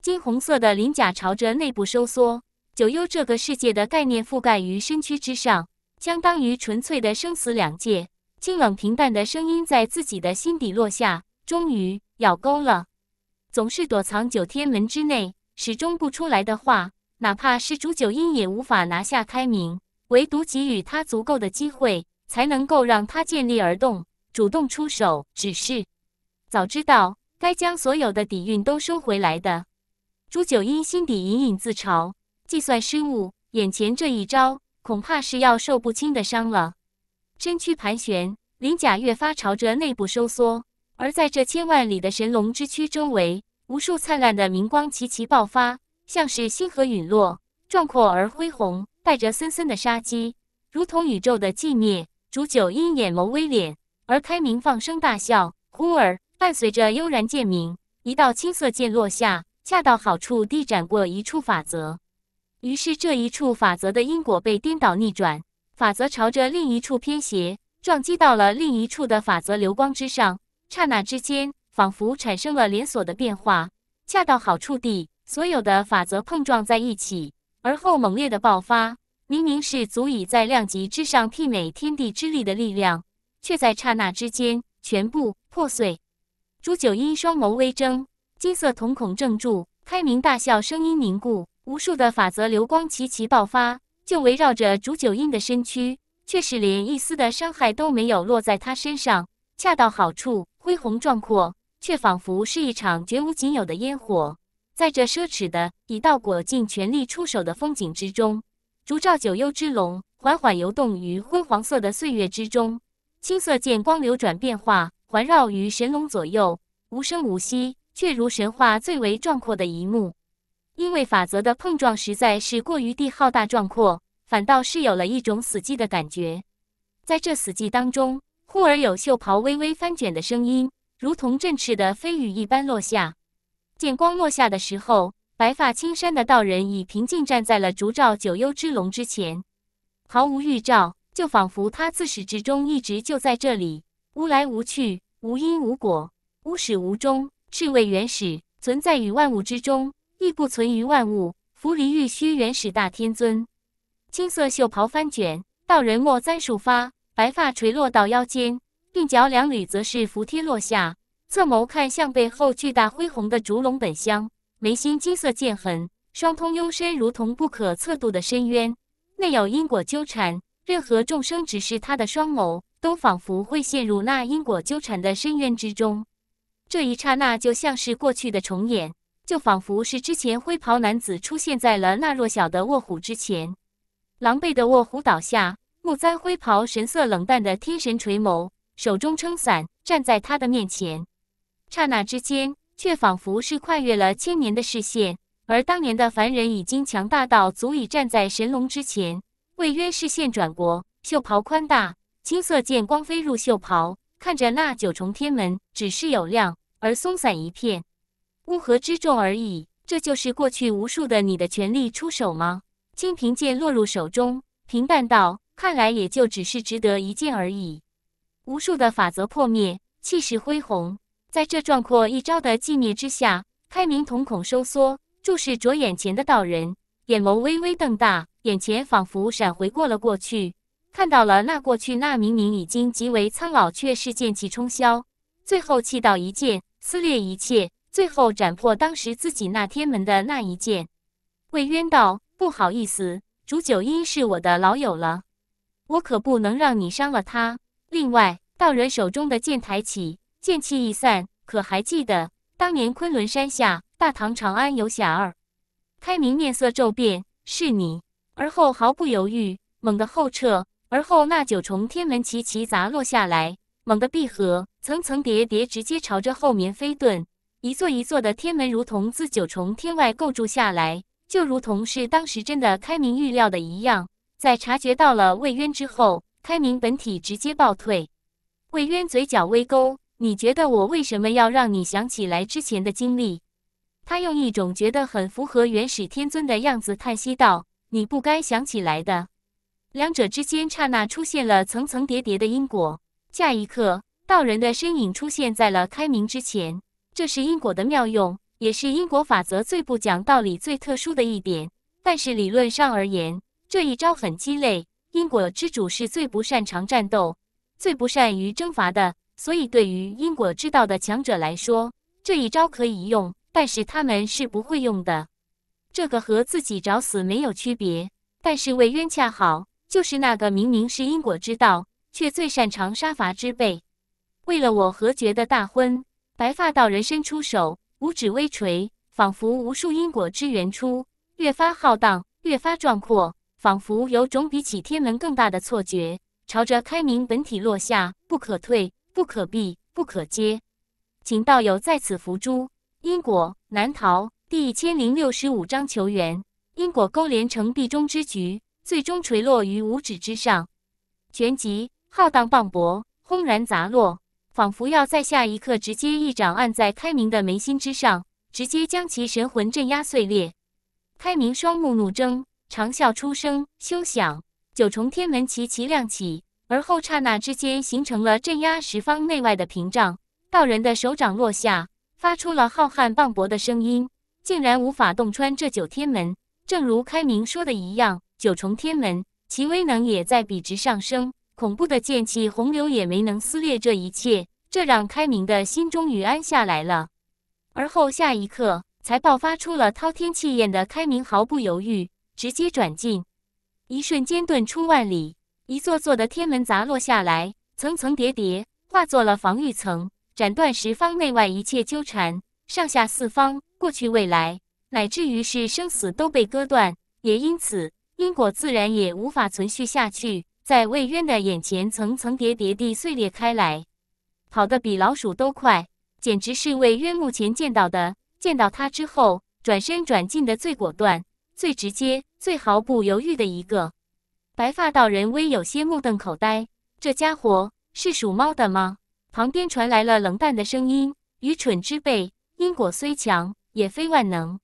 金红色的鳞甲朝着内部收缩，九幽这个世界的概念覆盖于身躯之上，相当于纯粹的生死两界。清冷平淡的声音在自己的心底落下，终于咬钩了。总是躲藏九天门之内，始终不出来的话，哪怕是主九阴也无法拿下开明，唯独给予他足够的机会，才能够让他见立而动，主动出手。只是早知道该将所有的底蕴都收回来的。朱九英心底隐隐自嘲，计算失误，眼前这一招恐怕是要受不轻的伤了。身躯盘旋，鳞甲越发朝着内部收缩，而在这千万里的神龙之躯周围，无数灿烂的明光齐齐爆发，像是星河陨落，壮阔而恢宏，带着森森的杀机，如同宇宙的寂灭。朱九英眼眸微敛，而开明放声大笑。忽而，伴随着悠然剑鸣，一道青色剑落下。恰到好处地斩过一处法则，于是这一处法则的因果被颠倒逆转，法则朝着另一处偏斜，撞击到了另一处的法则流光之上。刹那之间，仿佛产生了连锁的变化，恰到好处地，所有的法则碰撞在一起，而后猛烈的爆发。明明是足以在量级之上媲美天地之力的力量，却在刹那之间全部破碎。朱九阴双眸微睁。金色瞳孔怔住，开明大笑，声音凝固，无数的法则流光齐齐爆发，就围绕着烛九阴的身躯，却是连一丝的伤害都没有落在他身上，恰到好处，恢宏壮阔，却仿佛是一场绝无仅有的烟火。在这奢侈的以道果尽全力出手的风景之中，烛照九幽之龙缓缓游动于灰黄色的岁月之中，青色剑光流转变化，环绕于神龙左右，无声无息。却如神话最为壮阔的一幕，因为法则的碰撞实在是过于地浩大壮阔，反倒是有了一种死寂的感觉。在这死寂当中，忽而有袖袍微微翻卷的声音，如同振翅的飞羽一般落下。见光落下的时候，白发青衫的道人已平静站在了烛照九幽之龙之前，毫无预兆，就仿佛他自始至终一直就在这里，无来无去，无因无果，无始无终。是为原始，存在于万物之中，亦不存于万物。扶离欲虚原始大天尊，金色袖袍翻卷，道人莫簪束发，白发垂落到腰间，鬓角两缕则是服贴落下。侧眸看向背后巨大恢宏的烛龙本香，眉心金色剑痕，双通幽深，如同不可测度的深渊，内有因果纠缠。任何众生直视他的双眸，都仿佛会陷入那因果纠缠的深渊之中。这一刹那，就像是过去的重演，就仿佛是之前灰袍男子出现在了那弱小的卧虎之前，狼狈的卧虎倒下，木簪灰袍，神色冷淡的天神垂眸，手中撑伞，站在他的面前。刹那之间，却仿佛是跨越了千年的视线，而当年的凡人已经强大到足以站在神龙之前。魏渊视线转过，袖袍宽大，青色剑光飞入袖袍。看着那九重天门，只是有亮而松散一片，乌合之众而已。这就是过去无数的你的全力出手吗？清平剑落入手中，平淡道：“看来也就只是值得一见而已。”无数的法则破灭，气势恢宏，在这壮阔一招的寂灭之下，开明瞳孔收缩，注视着眼前的道人，眼眸微微瞪大，眼前仿佛闪回过了过去。看到了那过去，那明明已经极为苍老，却是剑气冲霄，最后气到一剑撕裂一切，最后斩破当时自己那天门的那一剑。魏渊道：“不好意思，竹九阴是我的老友了，我可不能让你伤了他。另外，道人手中的剑抬起，剑气一散，可还记得当年昆仑山下大唐长安有侠儿？”开明面色骤变：“是你！”而后毫不犹豫，猛地后撤。而后，那九重天门齐齐砸落下来，猛地闭合，层层叠叠，直接朝着后面飞遁。一座一座的天门，如同自九重天外构筑下来，就如同是当时真的开明预料的一样。在察觉到了魏渊之后，开明本体直接暴退。魏渊嘴角微勾，你觉得我为什么要让你想起来之前的经历？他用一种觉得很符合元始天尊的样子叹息道：“你不该想起来的。”两者之间刹那出现了层层叠叠的因果，下一刻道人的身影出现在了开明之前。这是因果的妙用，也是因果法则最不讲道理、最特殊的一点。但是理论上而言，这一招很鸡肋。因果之主是最不擅长战斗、最不善于征伐的，所以对于因果之道的强者来说，这一招可以用，但是他们是不会用的。这个和自己找死没有区别，但是为冤恰好。就是那个明明是因果之道，却最擅长杀伐之辈。为了我何觉的大婚，白发道人伸出手，五指微垂，仿佛无数因果之源出，越发浩荡，越发壮阔，仿佛有种比起天门更大的错觉，朝着开明本体落下，不可退，不可避，不可接。请道友在此伏诛。因果难逃，第一千零六十五章求援，因果勾连成必中之局。最终垂落于五指之上，旋即浩荡磅礴，轰然砸落，仿佛要在下一刻直接一掌按在开明的眉心之上，直接将其神魂镇压碎裂。开明双目怒睁，长啸出声，休想！九重天门齐齐亮起，而后刹那之间形成了镇压十方内外的屏障。道人的手掌落下，发出了浩瀚磅礴的声音，竟然无法洞穿这九天门。正如开明说的一样。九重天门，其威能也在笔直上升，恐怖的剑气洪流也没能撕裂这一切，这让开明的心终于安下来了。而后下一刻，才爆发出了滔天气焰的开明毫不犹豫，直接转进，一瞬间遁出万里，一座座的天门砸落下来，层层叠叠化作了防御层，斩断十方内外一切纠缠，上下四方、过去未来，乃至于是生死都被割断，也因此。因果自然也无法存续下去，在魏渊的眼前层层叠叠地碎裂开来，跑得比老鼠都快，简直是魏渊目前见到的、见到他之后转身转进的最果断、最直接、最毫不犹豫的一个白发道人，微有些目瞪口呆：这家伙是属猫的吗？旁边传来了冷淡的声音：“愚蠢之辈，因果虽强，也非万能。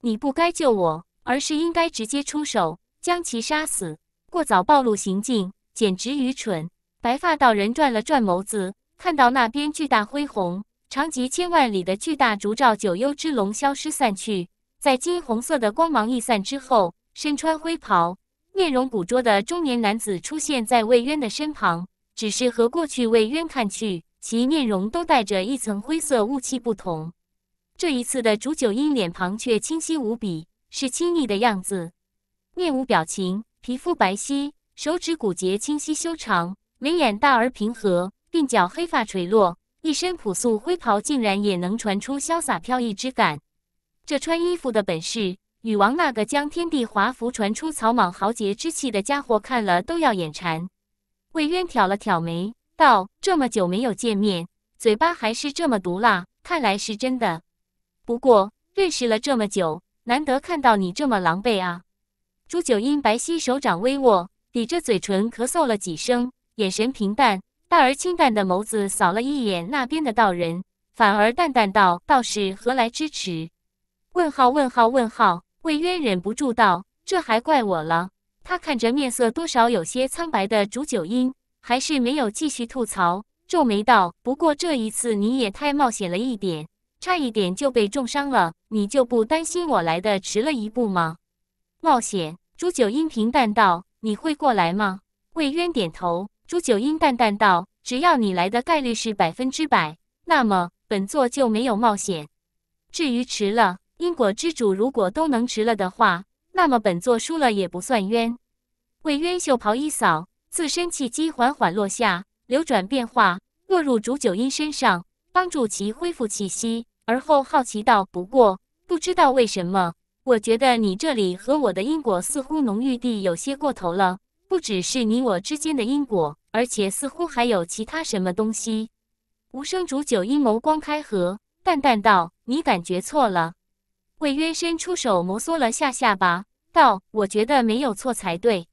你不该救我，而是应该直接出手。”将其杀死，过早暴露行径简直愚蠢。白发道人转了转眸子，看到那边巨大恢宏、长及千万里的巨大烛照九幽之龙消失散去。在金红色的光芒溢散之后，身穿灰袍、面容古拙的中年男子出现在魏渊的身旁。只是和过去魏渊看去，其面容都带着一层灰色雾气不同，这一次的烛九阴脸庞却清晰无比，是亲昵的样子。面无表情，皮肤白皙，手指骨节清晰修长，眉眼大而平和，鬓角黑发垂落，一身朴素灰袍，竟然也能传出潇洒飘逸之感。这穿衣服的本事，女王那个将天地华服传出草莽豪杰之气的家伙看了都要眼馋。魏渊挑了挑眉，道：“这么久没有见面，嘴巴还是这么毒辣，看来是真的。不过认识了这么久，难得看到你这么狼狈啊。”朱九阴白皙手掌微握，抵着嘴唇咳嗽了几声，眼神平淡，大而清淡的眸子扫了一眼那边的道人，反而淡淡道：“道士何来支持？”问号问号问号。魏渊忍不住道：“这还怪我了。”他看着面色多少有些苍白的朱九英，还是没有继续吐槽，皱眉道：“不过这一次你也太冒险了一点，差一点就被重伤了。你就不担心我来的迟了一步吗？”冒险，朱九阴平淡道：“你会过来吗？”魏渊点头。朱九阴淡淡道：“只要你来的概率是百分之百，那么本座就没有冒险。至于迟了，因果之主如果都能迟了的话，那么本座输了也不算冤。”魏渊袖袍一扫，自身气机缓缓落下，流转变化，落入朱九阴身上，帮助其恢复气息。而后好奇道：“不过，不知道为什么。”我觉得你这里和我的因果似乎浓郁地有些过头了，不只是你我之间的因果，而且似乎还有其他什么东西。无声煮酒阴谋光开合，淡淡道：“你感觉错了。”魏渊伸出手摩挲了下下巴，道：“我觉得没有错才对，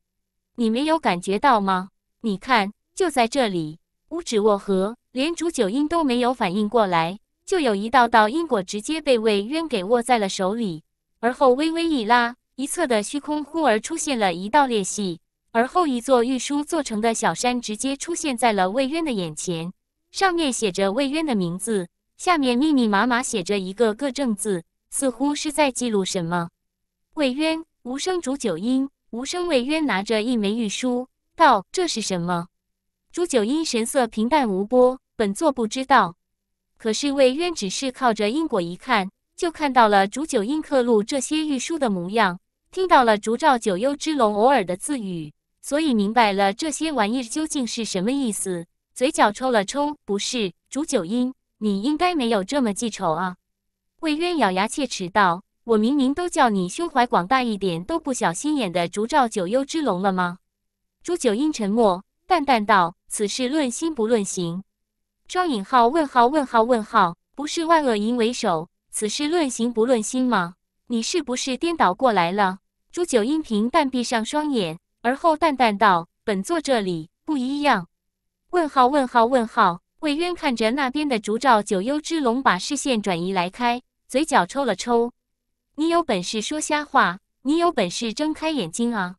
你没有感觉到吗？你看，就在这里，五指握合，连煮酒阴都没有反应过来，就有一道道因果直接被魏渊给握在了手里。”而后微微一拉，一侧的虚空忽而出现了一道裂隙，而后一座玉书做成的小山直接出现在了魏渊的眼前，上面写着魏渊的名字，下面密密麻麻写着一个个正字，似乎是在记录什么。魏渊无声，朱九阴，无声。魏渊拿着一枚玉书，道：“这是什么？”朱九阴神色平淡无波，本座不知道，可是魏渊只是靠着因果一看。就看到了竹九音刻录这些玉书的模样，听到了竹照九幽之龙偶尔的自语，所以明白了这些玩意究竟是什么意思。嘴角抽了抽，不是竹九音，你应该没有这么记仇啊！魏渊咬牙切齿道：“我明明都叫你胸怀广大、一点都不小心眼的竹照九幽之龙了吗？”朱九音沉默，淡淡道：“此事论心不论行。”双引号问号问号问号不是万恶淫为首。此事论行不论心吗？你是不是颠倒过来了？朱九阴平淡闭上双眼，而后淡淡道：“本座这里不一样。”问号问号问号。魏渊看着那边的烛照九幽之龙，把视线转移来开，嘴角抽了抽：“你有本事说瞎话，你有本事睁开眼睛啊！”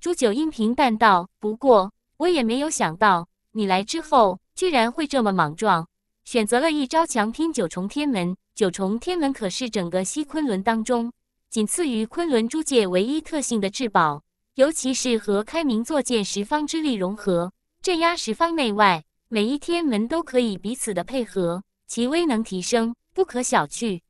朱九阴平淡道：“不过我也没有想到，你来之后居然会这么莽撞，选择了一招强拼九重天门。”九重天门可是整个西昆仑当中仅次于昆仑珠界唯一特性的至宝，尤其是和开明坐剑十方之力融合，镇压十方内外，每一天门都可以彼此的配合，其威能提升，不可小觑。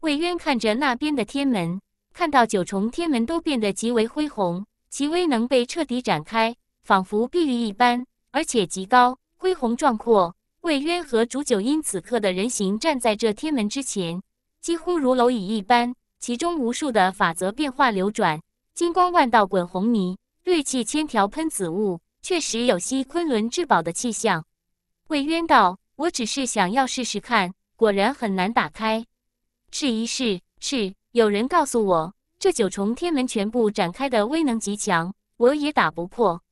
魏渊看着那边的天门，看到九重天门都变得极为恢宏，其威能被彻底展开，仿佛碧玉一般，而且极高，恢宏壮阔。魏渊和竹九阴此刻的人形站在这天门之前，几乎如蝼蚁一般。其中无数的法则变化流转，金光万道滚红泥，锐气千条喷紫雾，确实有吸昆仑至宝的气象。魏渊道：“我只是想要试试看，果然很难打开。试一试，是有人告诉我，这九重天门全部展开的威能极强，我也打不破，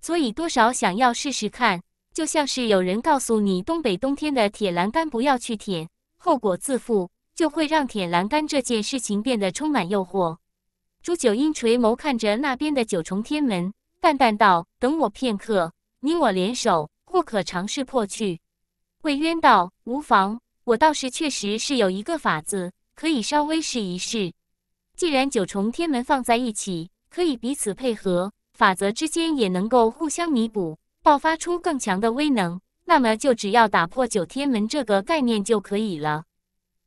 所以多少想要试试看。”就像是有人告诉你东北冬天的铁栏杆不要去舔，后果自负，就会让舔栏杆这件事情变得充满诱惑。朱九阴垂眸看着那边的九重天门，淡淡道：“等我片刻，你我联手，或可尝试破去。”魏渊道：“无妨，我倒是确实是有一个法子，可以稍微试一试。既然九重天门放在一起，可以彼此配合，法则之间也能够互相弥补。”爆发出更强的威能，那么就只要打破九天门这个概念就可以了。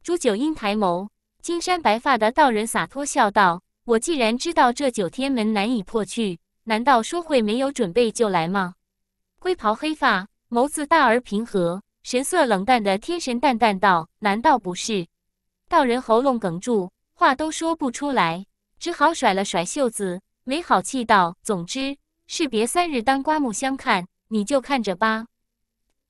朱九阴抬眸，金山白发的道人洒脱笑道：“我既然知道这九天门难以破去，难道说会没有准备就来吗？”灰袍黑发，眸子大而平和，神色冷淡的天神淡淡道：“难道不是？”道人喉咙哽住，话都说不出来，只好甩了甩袖子，没好气道：“总之。”士别三日，当刮目相看。你就看着吧。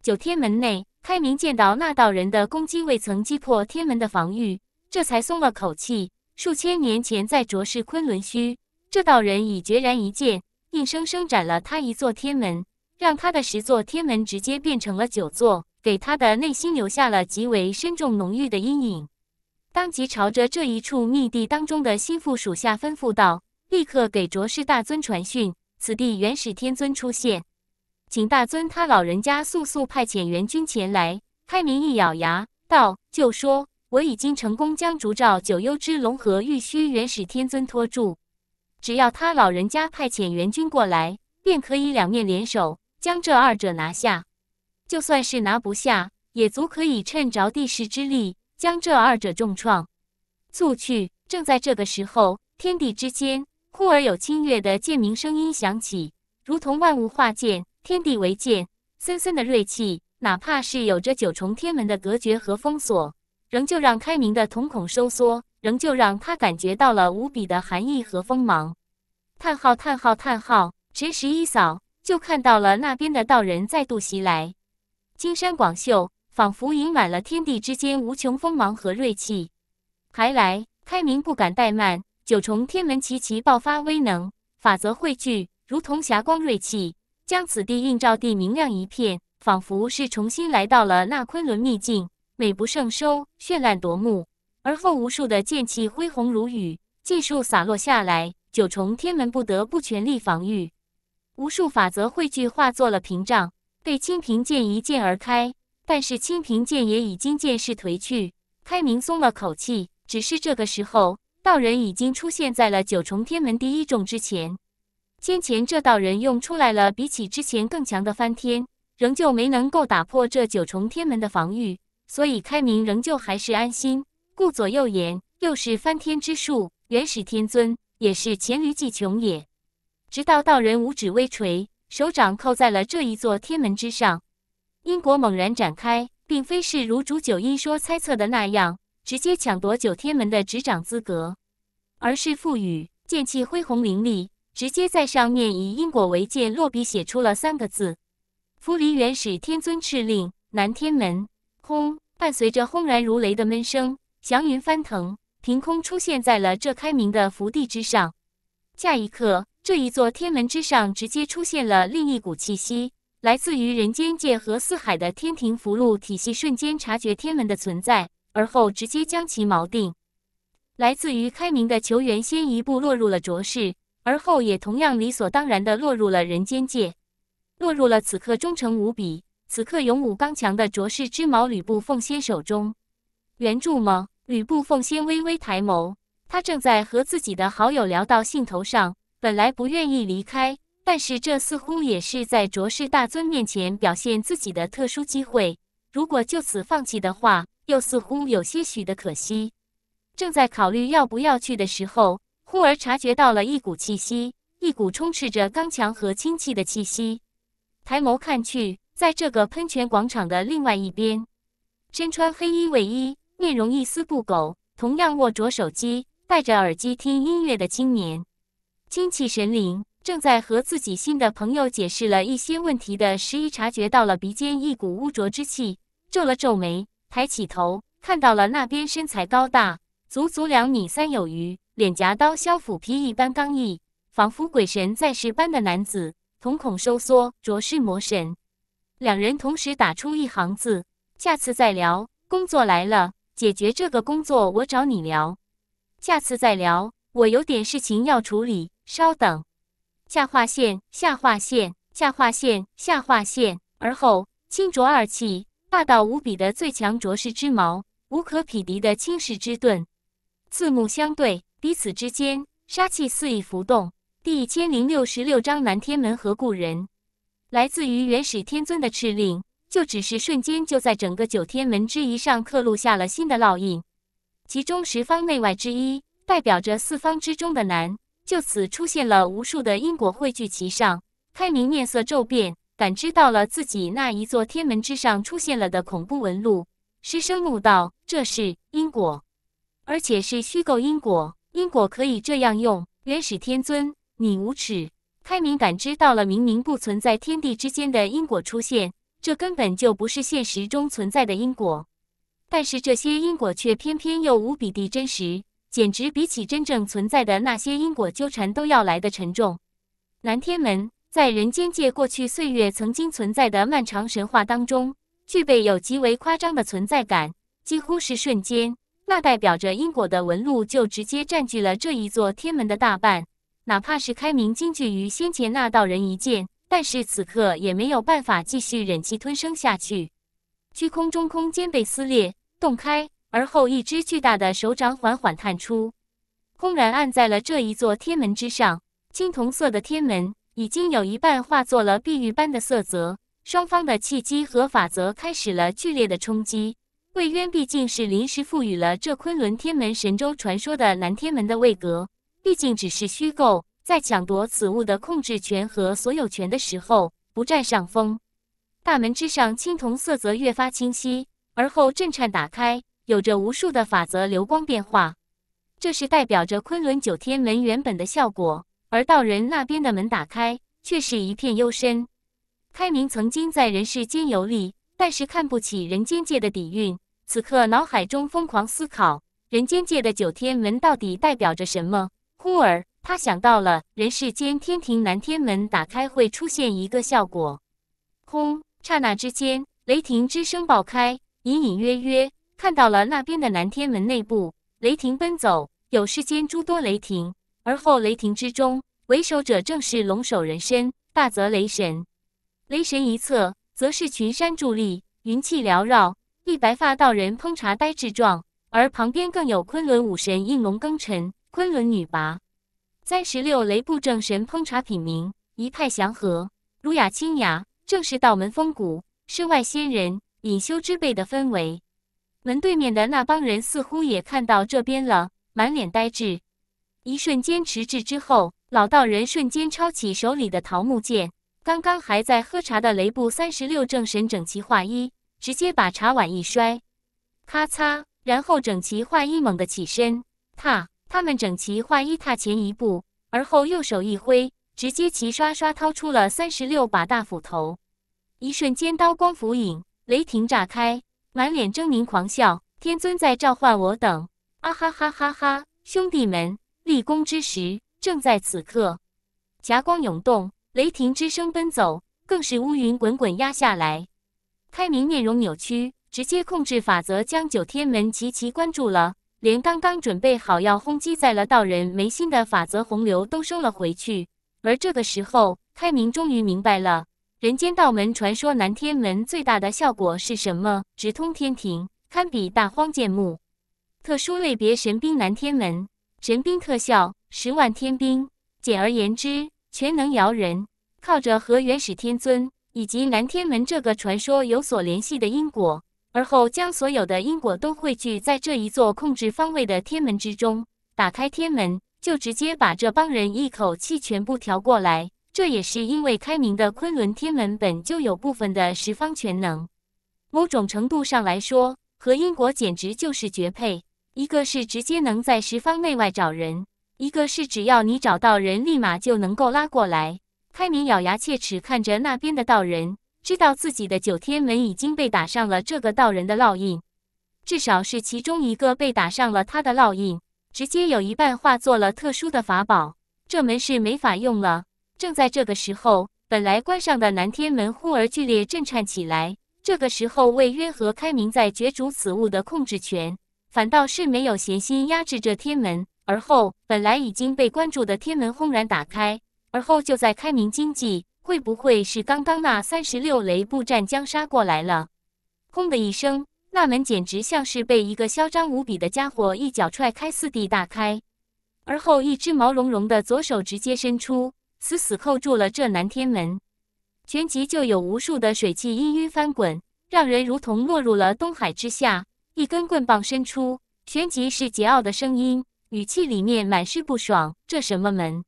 九天门内，开明见到那道人的攻击未曾击破天门的防御，这才松了口气。数千年前，在卓氏昆仑虚，这道人已决然一剑，硬生生斩了他一座天门，让他的十座天门直接变成了九座，给他的内心留下了极为深重、浓郁的阴影。当即朝着这一处密地当中的心腹属下吩咐道：“立刻给卓氏大尊传讯。”此地元始天尊出现，请大尊他老人家速速派遣援军前来。开明一咬牙道：“就说我已经成功将烛照九幽之龙和玉虚元始天尊拖住，只要他老人家派遣援军过来，便可以两面联手将这二者拿下。就算是拿不下，也足可以趁着地势之力将这二者重创。”速去！正在这个时候，天地之间。忽而有清越的剑鸣声音响起，如同万物化剑，天地为剑，森森的锐气，哪怕是有着九重天门的隔绝和封锁，仍旧让开明的瞳孔收缩，仍旧让他感觉到了无比的寒意和锋芒。叹号叹号叹号！持石一扫，就看到了那边的道人再度袭来。金山广秀仿佛盈满了天地之间无穷锋芒和锐气，还来！开明不敢怠慢。九重天门齐齐爆发威能，法则汇聚，如同霞光锐气，将此地映照地明亮一片，仿佛是重新来到了那昆仑秘境，美不胜收，绚烂夺目。而后无数的剑气恢宏如雨，尽数洒落下来，九重天门不得不全力防御，无数法则汇聚化作了屏障，被青萍剑一剑而开。但是青萍剑也已经剑势颓去，开明松了口气。只是这个时候。道人已经出现在了九重天门第一重之前。先前这道人用出来了比起之前更强的翻天，仍旧没能够打破这九重天门的防御，所以开明仍旧还是安心。顾左右言，又是翻天之术，元始天尊也是黔驴技穷也。直到道人五指微垂，手掌扣在了这一座天门之上，因果猛然展开，并非是如主九阴说猜测的那样。直接抢夺九天门的执掌资格，而是赋予剑气恢宏凌厉，直接在上面以因果为剑落笔，写出了三个字：“福离原始天尊敕令南天门。”轰！伴随着轰然如雷的闷声，祥云翻腾，凭空出现在了这开明的福地之上。下一刻，这一座天门之上直接出现了另一股气息，来自于人间界和四海的天庭符箓体系，瞬间察觉天门的存在。而后直接将其锚定。来自于开明的球员先一步落入了卓氏，而后也同样理所当然的落入了人间界，落入了此刻忠诚无比、此刻勇武刚强的卓氏之矛吕布奉先手中。原著吗？吕布奉先微微抬眸，他正在和自己的好友聊到兴头上，本来不愿意离开，但是这似乎也是在卓氏大尊面前表现自己的特殊机会，如果就此放弃的话。又似乎有些许的可惜，正在考虑要不要去的时候，忽而察觉到了一股气息，一股充斥着刚强和清气的气息。抬眸看去，在这个喷泉广场的另外一边，身穿黑衣卫衣、面容一丝不苟、同样握着手机、戴着耳机听音乐的青年，清气神灵正在和自己新的朋友解释了一些问题的十一，察觉到了鼻尖一股污浊之气，皱了皱眉。抬起头，看到了那边身材高大，足足两米三有余，脸颊刀削斧劈一般刚毅，仿佛鬼神在世般的男子，瞳孔收缩，着实魔神。两人同时打出一行字：“下次再聊。”工作来了，解决这个工作我找你聊。下次再聊，我有点事情要处理，稍等。下划线，下划线，下划线，下划线。而后，清浊二气。霸道无比的最强卓石之矛，无可匹敌的青石之盾，四目相对，彼此之间杀气肆意浮动。第一千零六十六章南天门何故人，来自于元始天尊的敕令，就只是瞬间，就在整个九天门之一上刻录下了新的烙印。其中十方内外之一，代表着四方之中的南，就此出现了无数的因果汇聚其上。开明面色骤变。感知到了自己那一座天门之上出现了的恐怖纹路，师生怒道：“这是因果，而且是虚构因果。因果可以这样用，元始天尊，你无耻！开明感知到了明明不存在天地之间的因果出现，这根本就不是现实中存在的因果。但是这些因果却偏偏又无比的真实，简直比起真正存在的那些因果纠缠都要来的沉重。”南天门。在人间界过去岁月曾经存在的漫长神话当中，具备有极为夸张的存在感，几乎是瞬间，那代表着因果的纹路就直接占据了这一座天门的大半。哪怕是开明惊惧于先前那道人一剑，但是此刻也没有办法继续忍气吞声下去。虚空中空间被撕裂洞开，而后一只巨大的手掌缓缓探出，轰然按在了这一座天门之上。青铜色的天门。已经有一半化作了碧玉般的色泽，双方的契机和法则开始了剧烈的冲击。魏渊毕竟是临时赋予了这昆仑天门、神州传说的南天门的位格，毕竟只是虚构，在抢夺此物的控制权和所有权的时候不占上风。大门之上，青铜色泽越发清晰，而后震颤打开，有着无数的法则流光变化，这是代表着昆仑九天门原本的效果。而道人那边的门打开，却是一片幽深。开明曾经在人世间游历，但是看不起人间界的底蕴。此刻脑海中疯狂思考，人间界的九天门到底代表着什么？忽而他想到了人世间天庭南天门打开会出现一个效果。轰！刹那之间，雷霆之声爆开，隐隐约约看到了那边的南天门内部，雷霆奔走，有世间诸多雷霆。而后雷霆之中，为首者正是龙首人身、大泽雷神。雷神一侧，则是群山伫立，云气缭绕，一白发道人烹茶呆滞状，而旁边更有昆仑武神应龙、庚辰、昆仑女魃、三十六雷部正神烹茶品茗，一派祥和、儒雅、清雅，正是道门风骨、世外仙人、隐修之辈的氛围。门对面的那帮人似乎也看到这边了，满脸呆滞。一瞬间迟滞之后，老道人瞬间抄起手里的桃木剑。刚刚还在喝茶的雷布三十六正神整齐划一，直接把茶碗一摔，咔嚓！然后整齐划一猛地起身踏，他们整齐划一踏前一步，而后右手一挥，直接齐刷刷掏出了三十六把大斧头。一瞬间，刀光斧影，雷霆炸开，满脸狰狞狂笑：“天尊在召唤我等！啊哈哈哈哈！兄弟们！”立功之时正在此刻，霞光涌动，雷霆之声奔走，更是乌云滚滚压下来。开明面容扭曲，直接控制法则将九天门齐齐关住了，连刚刚准备好要轰击在了道人眉心的法则洪流都收了回去。而这个时候，开明终于明白了，人间道门传说南天门最大的效果是什么？直通天庭，堪比大荒剑墓。特殊类别神兵南天门。神兵特效，十万天兵。简而言之，全能摇人。靠着和元始天尊以及南天门这个传说有所联系的因果，而后将所有的因果都汇聚在这一座控制方位的天门之中。打开天门，就直接把这帮人一口气全部调过来。这也是因为开明的昆仑天门本就有部分的十方全能，某种程度上来说，和因果简直就是绝配。一个是直接能在十方内外找人，一个是只要你找到人，立马就能够拉过来。开明咬牙切齿看着那边的道人，知道自己的九天门已经被打上了这个道人的烙印，至少是其中一个被打上了他的烙印，直接有一半化作了特殊的法宝，这门是没法用了。正在这个时候，本来关上的南天门忽而剧烈震颤起来。这个时候，魏约和开明在角逐此物的控制权。反倒是没有闲心压制这天门，而后本来已经被关住的天门轰然打开，而后就在开明经济，会不会是刚刚那三十六雷布战将杀过来了？轰的一声，那门简直像是被一个嚣张无比的家伙一脚踹开，四地大开，而后一只毛茸茸的左手直接伸出，死死扣住了这南天门，旋即就有无数的水汽氤氲翻滚，让人如同落入了东海之下。一根棍棒伸出，旋即是桀骜的声音，语气里面满是不爽。这什么门？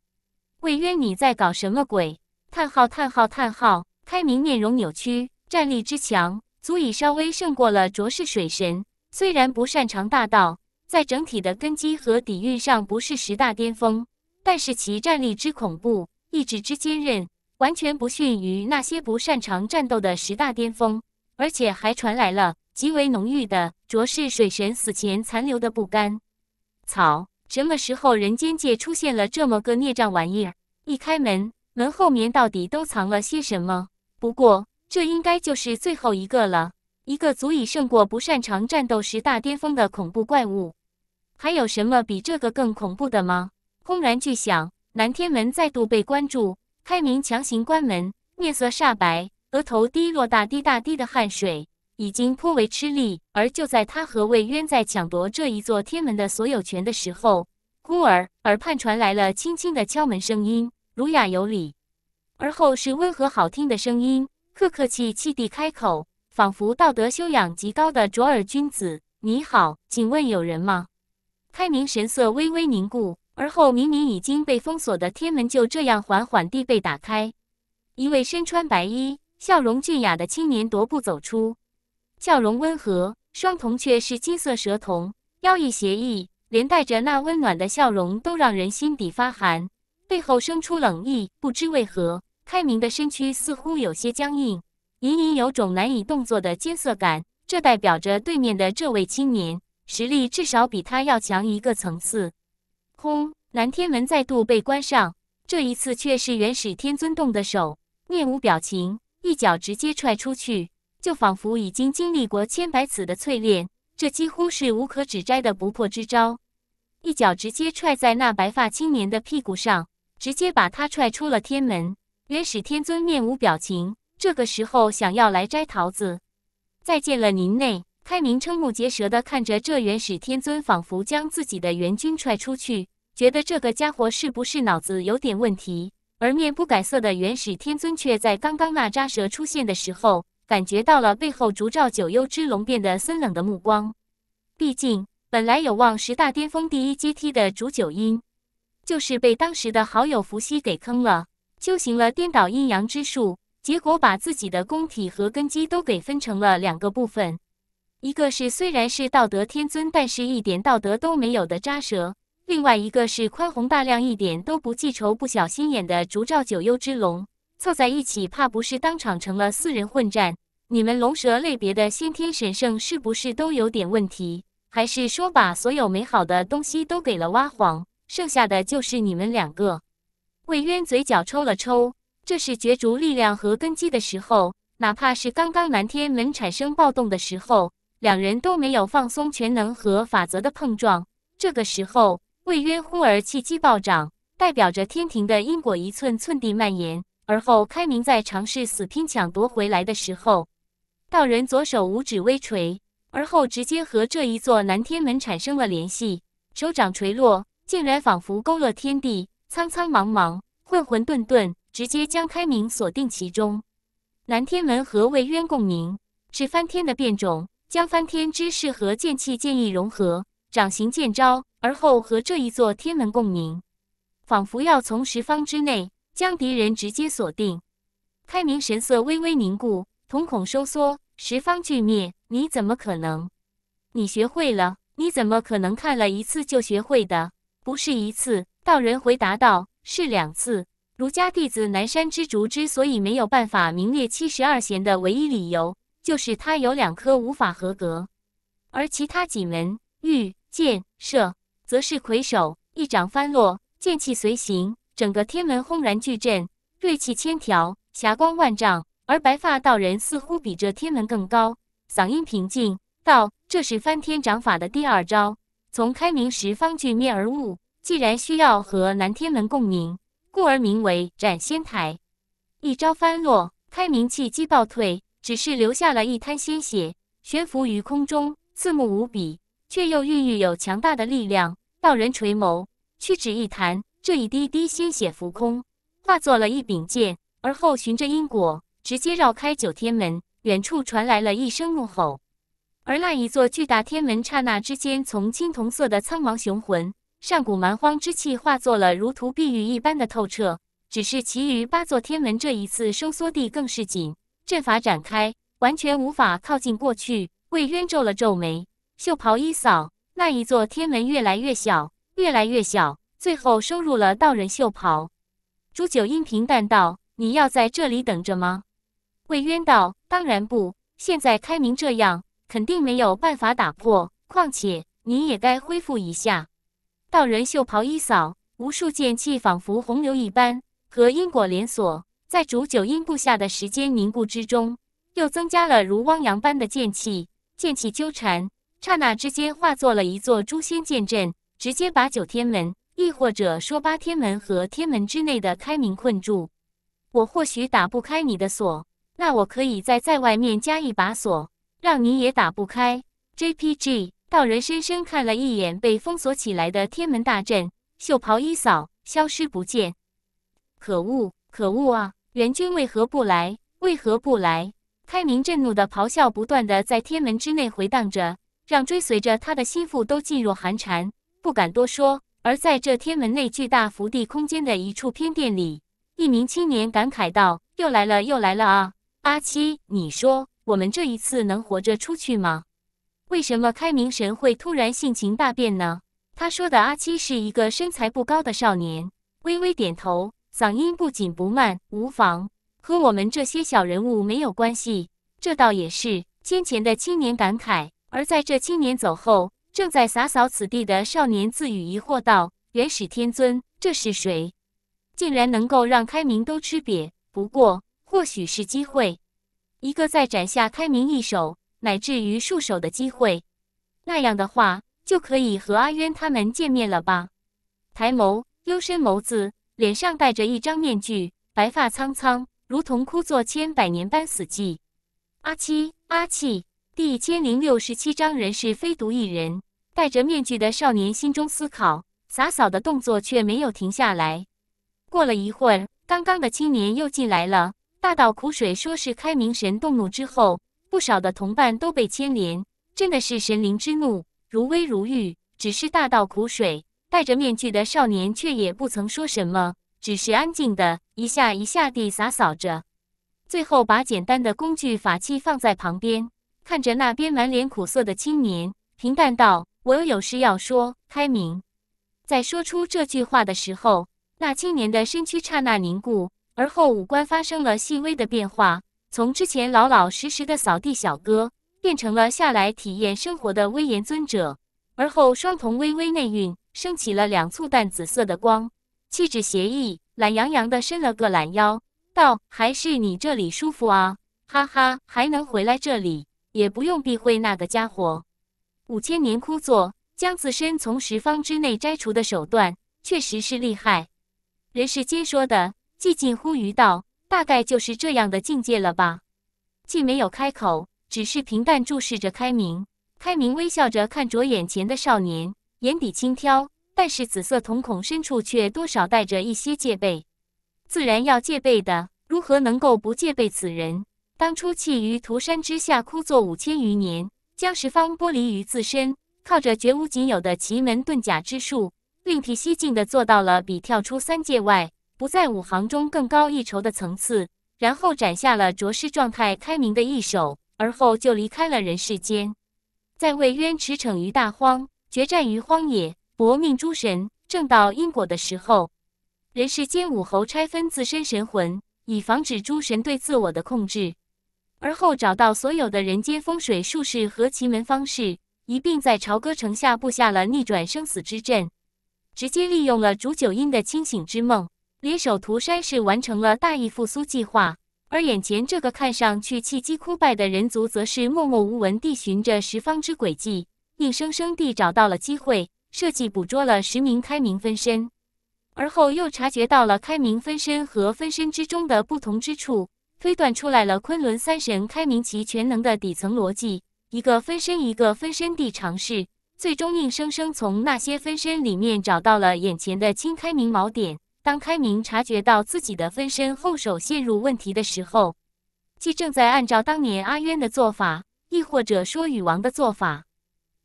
魏渊，你在搞什么鬼？叹号叹号叹号！开明面容扭曲，战力之强，足以稍微胜过了卓氏水神。虽然不擅长大道，在整体的根基和底蕴上不是十大巅峰，但是其战力之恐怖，意志之坚韧，完全不逊于那些不擅长战斗的十大巅峰，而且还传来了极为浓郁的。着实，水神死前残留的不甘。草，什么时候人间界出现了这么个孽障玩意儿？一开门，门后面到底都藏了些什么？不过，这应该就是最后一个了。一个足以胜过不擅长战斗十大巅峰的恐怖怪物。还有什么比这个更恐怖的吗？轰然巨响，南天门再度被关住。开明强行关门，面色煞白，额头滴落大滴大滴的汗水。已经颇为吃力，而就在他和魏渊在抢夺这一座天门的所有权的时候，忽而耳畔传来了轻轻的敲门声音，儒雅有礼，而后是温和好听的声音，客客气气地开口，仿佛道德修养极高的卓尔君子。你好，请问有人吗？开明神色微微凝固，而后明明已经被封锁的天门就这样缓缓地被打开，一位身穿白衣、笑容俊雅的青年踱步走出。笑容温和，双瞳却是金色蛇瞳，妖异邪异，连带着那温暖的笑容都让人心底发寒，背后生出冷意。不知为何，开明的身躯似乎有些僵硬，隐隐有种难以动作的艰涩感。这代表着对面的这位青年实力至少比他要强一个层次。轰！南天门再度被关上，这一次却是元始天尊动的手，面无表情，一脚直接踹出去。就仿佛已经经历过千百次的淬炼，这几乎是无可指摘的不破之招。一脚直接踹在那白发青年的屁股上，直接把他踹出了天门。元始天尊面无表情，这个时候想要来摘桃子。再见了，您内开明，瞠目结舌的看着这元始天尊，仿佛将自己的元君踹出去，觉得这个家伙是不是脑子有点问题。而面不改色的元始天尊却在刚刚那扎蛇出现的时候。感觉到了背后烛照九幽之龙变得森冷的目光。毕竟，本来有望十大巅峰第一阶梯的烛九阴，就是被当时的好友伏羲给坑了，修行了颠倒阴阳之术，结果把自己的功体和根基都给分成了两个部分：一个是虽然是道德天尊，但是一点道德都没有的渣蛇；另外一个是宽宏大量、一点都不记仇、不小心眼的烛照九幽之龙。凑在一起，怕不是当场成了四人混战？你们龙蛇类别的先天神圣是不是都有点问题？还是说把所有美好的东西都给了蛙皇，剩下的就是你们两个？魏渊嘴角抽了抽，这是角逐力量和根基的时候。哪怕是刚刚南天门产生暴动的时候，两人都没有放松。全能和法则的碰撞，这个时候，魏渊忽而气机暴涨，代表着天庭的因果一寸寸地蔓延。而后，开明在尝试死拼抢夺回来的时候，道人左手五指微垂，而后直接和这一座南天门产生了联系，手掌垂落，竟然仿佛勾勒天地，苍苍茫茫，混混沌沌，直接将开明锁定其中。南天门和为渊共鸣？是翻天的变种，将翻天之势和剑气剑意融合，掌形剑招，而后和这一座天门共鸣，仿佛要从十方之内。将敌人直接锁定，开明神色微微凝固，瞳孔收缩。十方俱灭，你怎么可能？你学会了？你怎么可能看了一次就学会的？不是一次。道人回答道：“是两次。”儒家弟子南山之竹之所以没有办法名列七十二贤的唯一理由，就是他有两科无法合格，而其他几门玉剑射，则是魁首。一掌翻落，剑气随行。整个天门轰然巨震，锐气千条，霞光万丈。而白发道人似乎比这天门更高，嗓音平静道：“这是翻天掌法的第二招，从开明时方聚灭而悟。既然需要和南天门共鸣，故而名为斩仙台。一招翻落，开明气机暴退，只是留下了一滩鲜血，悬浮于空中，刺目无比，却又孕育有强大的力量。道人垂眸，屈指一弹。”这一滴滴鲜血浮空，化作了一柄剑，而后循着因果，直接绕开九天门。远处传来了一声怒吼，而那一座巨大天门刹那之间，从青铜色的苍茫雄浑、上古蛮荒之气，化作了如图碧玉一般的透彻。只是其余八座天门这一次收缩地更是紧，阵法展开，完全无法靠近过去。魏渊皱了皱眉，袖袍一扫，那一座天门越来越小，越来越小。最后收入了道人袖袍。朱九阴平淡道：“你要在这里等着吗？”魏渊道：“当然不。现在开明这样，肯定没有办法打破。况且你也该恢复一下。”道人袖袍一扫，无数剑气仿佛洪流一般和因果连锁，在主九阴布下的时间凝固之中，又增加了如汪洋般的剑气。剑气纠缠，刹那之间化作了一座诛仙剑阵，直接把九天门。亦或者说，八天门和天门之内的开明困住我，或许打不开你的锁，那我可以再在外面加一把锁，让你也打不开。JPG 道人深深看了一眼被封锁起来的天门大阵，袖袍一扫，消失不见。可恶，可恶啊！援军为何不来？为何不来？开明震怒的咆哮不断的在天门之内回荡着，让追随着他的心腹都噤若寒蝉，不敢多说。而在这天门内巨大福地空间的一处偏殿里，一名青年感慨道：“又来了，又来了啊！阿七，你说我们这一次能活着出去吗？为什么开明神会突然性情大变呢？”他说的阿七是一个身材不高的少年，微微点头，嗓音不紧不慢：“无妨，和我们这些小人物没有关系。这倒也是。”先前的青年感慨，而在这青年走后。正在洒扫此地的少年自语疑惑道：“元始天尊，这是谁？竟然能够让开明都吃瘪。不过，或许是机会，一个再斩下开明一手，乃至于束手的机会。那样的话，就可以和阿渊他们见面了吧？”抬眸，幽深眸子，脸上带着一张面具，白发苍苍，如同枯坐千百年般死寂。阿七，阿七，第千零六十七章：人是非独一人。戴着面具的少年心中思考，洒扫的动作却没有停下来。过了一会儿，刚刚的青年又进来了，大道苦水，说是开明神动怒之后，不少的同伴都被牵连，真的是神灵之怒，如威如玉。只是大道苦水，戴着面具的少年却也不曾说什么，只是安静地一下一下地洒扫着，最后把简单的工具法器放在旁边，看着那边满脸苦涩的青年，平淡道。我有事要说，开明。在说出这句话的时候，那青年的身躯刹那凝固，而后五官发生了细微的变化，从之前老老实实的扫地小哥，变成了下来体验生活的威严尊者。而后双瞳微微内蕴，升起了两簇淡紫色的光，气质邪异，懒洋洋地伸了个懒腰，道：“还是你这里舒服啊，哈哈，还能回来这里，也不用避讳那个家伙。”五千年枯坐，将自身从十方之内摘除的手段，确实是厉害。人世间说的寂静乎于道，大概就是这样的境界了吧？既没有开口，只是平淡注视着开明。开明微笑着看着眼前的少年，眼底轻挑，但是紫色瞳孔深处却多少带着一些戒备。自然要戒备的，如何能够不戒备此人？当初弃于涂山之下，枯坐五千余年。将十方剥离于自身，靠着绝无仅有的奇门遁甲之术，另辟蹊径的做到了比跳出三界外，不在五行中更高一筹的层次，然后斩下了卓师状态开明的一手，而后就离开了人世间。在为渊驰骋于大荒，决战于荒野，搏命诸神，正道因果的时候，人世间武侯拆分自身神魂，以防止诸神对自我的控制。而后找到所有的人间风水术士和奇门方士，一并在朝歌城下布下了逆转生死之阵，直接利用了烛九阴的清醒之梦，联手涂山氏完成了大义复苏计划。而眼前这个看上去气机枯败的人族，则是默默无闻地循着十方之轨迹，硬生生地找到了机会，设计捕捉了十名开明分身，而后又察觉到了开明分身和分身之中的不同之处。推断出来了，昆仑三神开明其全能的底层逻辑，一个分身一个分身地尝试，最终硬生生从那些分身里面找到了眼前的清开明锚点。当开明察觉到自己的分身后手陷入问题的时候，既正在按照当年阿渊的做法，亦或者说禹王的做法，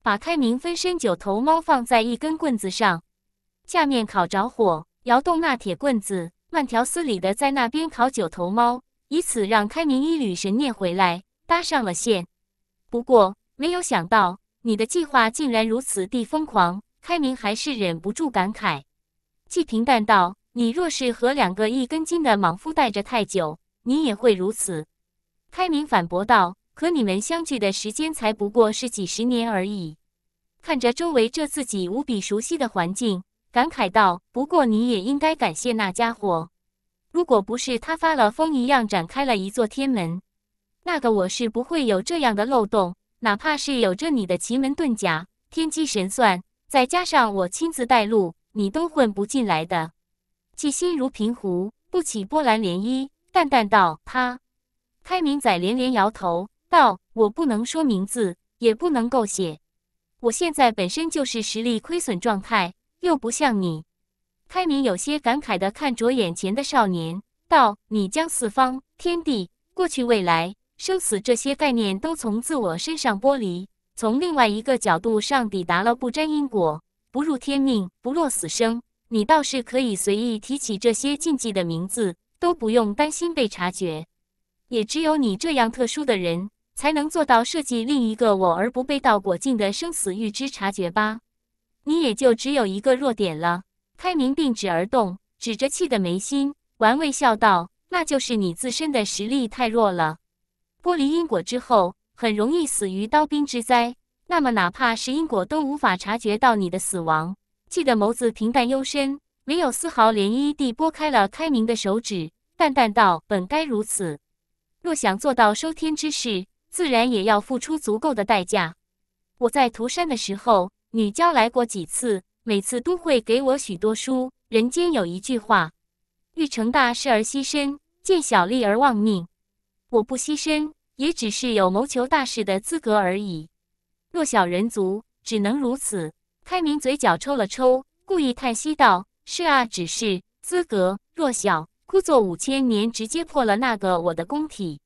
把开明分身九头猫放在一根棍子上，下面烤着火，摇动那铁棍子，慢条斯理的在那边烤九头猫。以此让开明一缕神念回来，搭上了线。不过，没有想到你的计划竟然如此地疯狂。开明还是忍不住感慨，季平淡道：“你若是和两个一根筋的莽夫待着太久，你也会如此。”开明反驳道：“可你们相聚的时间才不过是几十年而已。”看着周围这自己无比熟悉的环境，感慨道：“不过你也应该感谢那家伙。”如果不是他发了疯一样展开了一座天门，那个我是不会有这样的漏洞。哪怕是有着你的奇门遁甲、天机神算，再加上我亲自带路，你都混不进来的。其心如平湖，不起波澜涟漪，淡淡道：“他。”开明仔连连摇头道：“我不能说名字，也不能够写。我现在本身就是实力亏损状态，又不像你。”开明有些感慨地看着眼前的少年，道：“你将四方天地、过去未来、生死这些概念都从自我身上剥离，从另外一个角度上抵达了不沾因果、不入天命、不落死生。你倒是可以随意提起这些禁忌的名字，都不用担心被察觉。也只有你这样特殊的人，才能做到设计另一个我而不被道果境的生死预知察觉吧。你也就只有一个弱点了。”开明并指而动，指着气的眉心，玩味笑道：“那就是你自身的实力太弱了。剥离因果之后，很容易死于刀兵之灾。那么，哪怕是因果都无法察觉到你的死亡。”气的眸子平淡幽深，没有丝毫涟漪地拨开了开明的手指，淡淡道：“本该如此。若想做到收天之事，自然也要付出足够的代价。我在涂山的时候，女娇来过几次。”每次都会给我许多书。人间有一句话：“欲成大事而牺牲，见小利而忘命。”我不牺牲，也只是有谋求大事的资格而已。弱小人族只能如此。开明嘴角抽了抽，故意叹息道：“是啊，只是资格弱小，枯坐五千年，直接破了那个我的功体。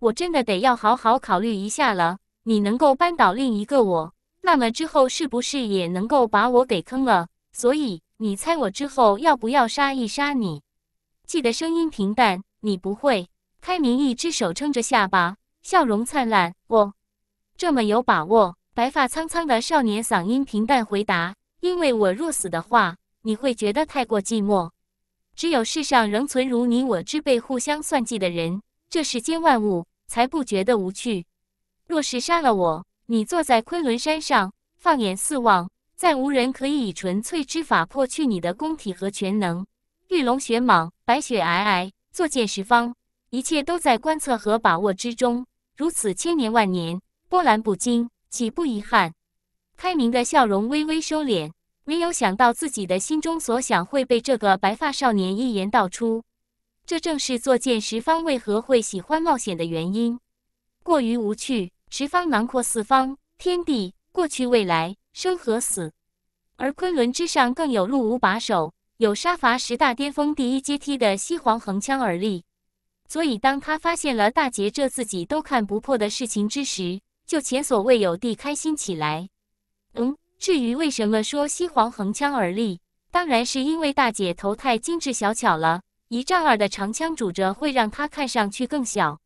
我真的得要好好考虑一下了。你能够扳倒另一个我？”那么之后是不是也能够把我给坑了？所以你猜我之后要不要杀一杀你？记得声音平淡。你不会。开明一只手撑着下巴，笑容灿烂。我这么有把握。白发苍苍的少年嗓音平淡回答：“因为我若死的话，你会觉得太过寂寞。只有世上仍存如你我之辈互相算计的人，这世间万物才不觉得无趣。若是杀了我。”你坐在昆仑山上，放眼四望，再无人可以以纯粹之法破去你的功体和全能。玉龙、雪蟒、白雪皑皑，坐见十方，一切都在观测和把握之中。如此千年万年，波澜不惊，岂不遗憾？开明的笑容微微收敛，没有想到自己的心中所想会被这个白发少年一言道出。这正是坐见十方为何会喜欢冒险的原因。过于无趣。十方囊括四方，天地、过去、未来、生和死，而昆仑之上更有陆无把手，有杀伐十大巅峰第一阶梯的西皇横枪而立。所以，当他发现了大姐这自己都看不破的事情之时，就前所未有地开心起来。嗯，至于为什么说西皇横枪而立，当然是因为大姐头太精致小巧了，一丈二的长枪拄着会让她看上去更小，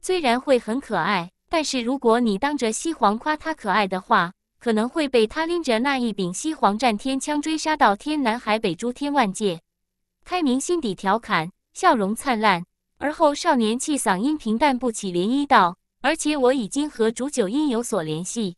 虽然会很可爱。但是如果你当着西皇夸他可爱的话，可能会被他拎着那一柄西皇战天枪追杀到天南海北诸天万界。开明心底调侃，笑容灿烂。而后少年气嗓音平淡不起涟漪道：“而且我已经和竹九音有所联系，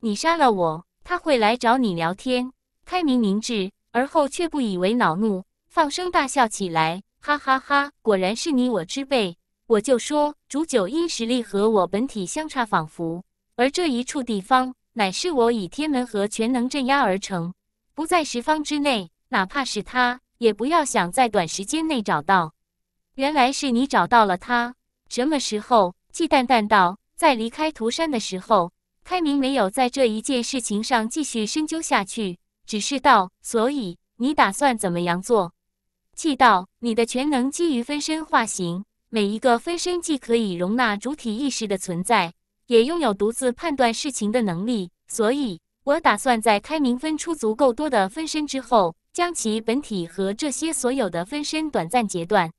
你杀了我，他会来找你聊天。”开明明智，而后却不以为恼怒，放声大笑起来：“哈哈哈，果然是你我之辈。”我就说，主九阴实力和我本体相差仿佛，而这一处地方乃是我以天门和全能镇压而成，不在十方之内。哪怕是他，也不要想在短时间内找到。原来是你找到了他，什么时候？季淡淡道。在离开涂山的时候，开明没有在这一件事情上继续深究下去，只是道：“所以你打算怎么样做？”季道：“你的全能基于分身化形。”每一个分身既可以容纳主体意识的存在，也拥有独自判断事情的能力。所以，我打算在开明分出足够多的分身之后，将其本体和这些所有的分身短暂截断。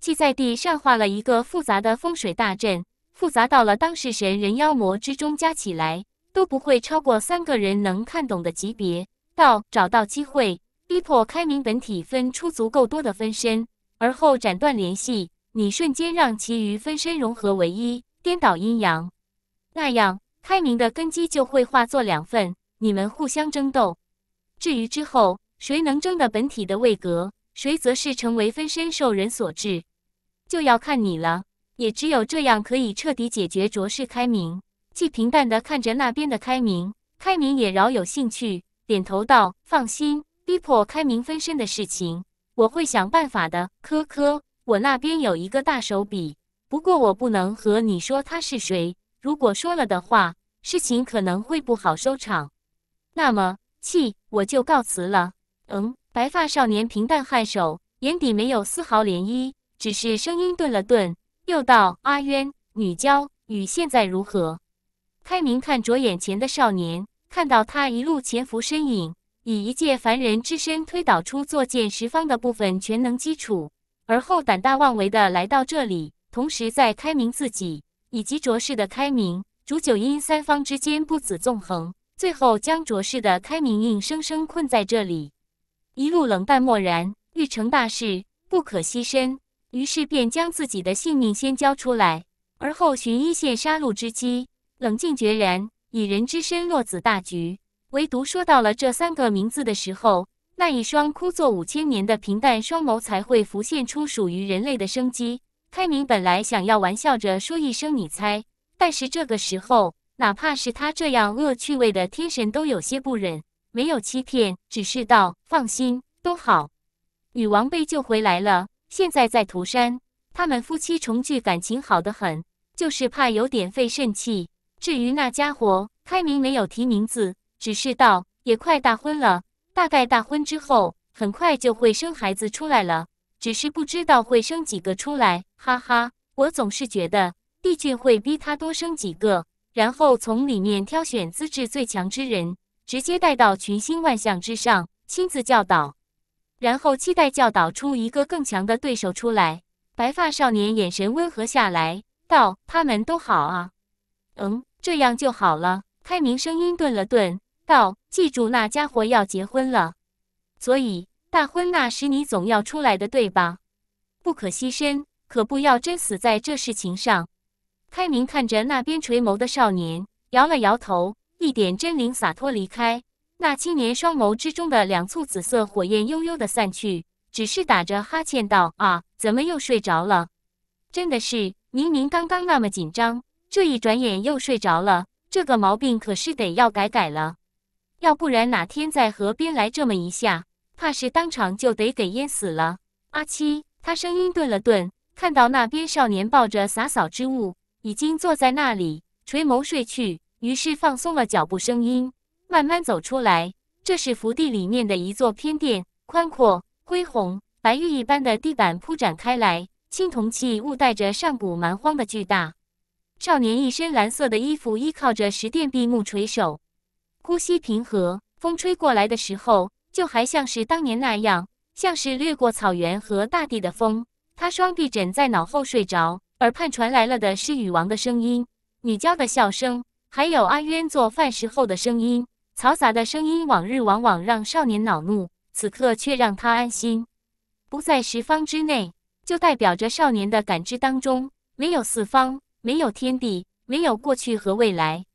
即在地上画了一个复杂的风水大阵，复杂到了当事神人妖魔之中加起来都不会超过三个人能看懂的级别。到找到机会，逼迫开明本体分出足够多的分身，而后斩断联系。你瞬间让其余分身融合为一，颠倒阴阳，那样开明的根基就会化作两份，你们互相争斗。至于之后谁能争得本体的位格，谁则是成为分身受人所制，就要看你了。也只有这样可以彻底解决卓氏开明。既平淡的看着那边的开明，开明也饶有兴趣，点头道：“放心，逼迫开明分身的事情，我会想办法的。”科科。我那边有一个大手笔，不过我不能和你说他是谁。如果说了的话，事情可能会不好收场。那么，气我就告辞了。嗯，白发少年平淡颔首，眼底没有丝毫涟漪，只是声音顿了顿，又道：“阿渊，女娇，与现在如何？”开明看着眼前的少年，看到他一路潜伏身影，以一介凡人之身推导出坐剑十方的部分全能基础。而后胆大妄为的来到这里，同时在开明自己以及卓氏的开明、主九阴三方之间不子纵横，最后将卓氏的开明硬生生困在这里。一路冷淡漠然，欲成大事不可牺牲，于是便将自己的性命先交出来，而后寻一线杀戮之机，冷静决然以人之身落子大局。唯独说到了这三个名字的时候。那一双枯坐五千年的平淡双眸才会浮现出属于人类的生机。开明本来想要玩笑着说一声“你猜”，但是这个时候，哪怕是他这样恶趣味的天神，都有些不忍，没有欺骗，只是道：“放心，都好。”女王被救回来了，现在在涂山，他们夫妻重聚，感情好得很，就是怕有点费肾气。至于那家伙，开明没有提名字，只是道：“也快大婚了。”大概大婚之后，很快就会生孩子出来了，只是不知道会生几个出来。哈哈，我总是觉得帝俊会逼他多生几个，然后从里面挑选资质最强之人，直接带到群星万象之上，亲自教导，然后期待教导出一个更强的对手出来。白发少年眼神温和下来，道：“他们都好啊，嗯，这样就好了。”开明声音顿了顿。道：“记住，那家伙要结婚了，所以大婚那时你总要出来的，对吧？不可牺牲，可不要真死在这事情上。”开明看着那边垂眸的少年，摇了摇头，一点真灵洒脱离开。那青年双眸之中的两簇紫色火焰悠悠的散去，只是打着哈欠道：“啊，怎么又睡着了？真的是，明明刚刚那么紧张，这一转眼又睡着了。这个毛病可是得要改改了。”要不然哪天在河边来这么一下，怕是当场就得给淹死了。阿七，他声音顿了顿，看到那边少年抱着洒扫之物，已经坐在那里垂眸睡去，于是放松了脚步声音，慢慢走出来。这是福地里面的一座偏殿，宽阔恢宏，白玉一般的地板铺展开来，青铜器物带着上古蛮荒的巨大。少年一身蓝色的衣服，依靠着石殿闭目垂首。呼吸平和，风吹过来的时候，就还像是当年那样，像是掠过草原和大地的风。他双臂枕在脑后睡着，耳畔传来了的是禹王的声音、女娇的笑声，还有阿渊做饭时候的声音。嘈杂的声音往日往往让少年恼怒，此刻却让他安心。不在十方之内，就代表着少年的感知当中没有四方，没有天地，没有过去和未来。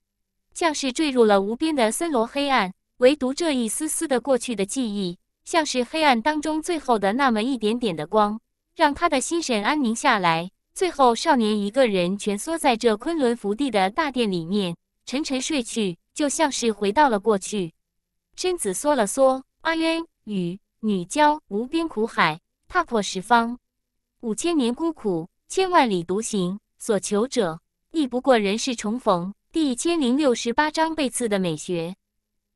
像是坠入了无边的森罗黑暗，唯独这一丝丝的过去的记忆，像是黑暗当中最后的那么一点点的光，让他的心神安宁下来。最后，少年一个人蜷缩在这昆仑福地的大殿里面，沉沉睡去，就像是回到了过去。身子缩了缩，阿渊与女娇，无边苦海，踏破十方，五千年孤苦，千万里独行，所求者，亦不过人世重逢。一千零六十八章被刺的美学。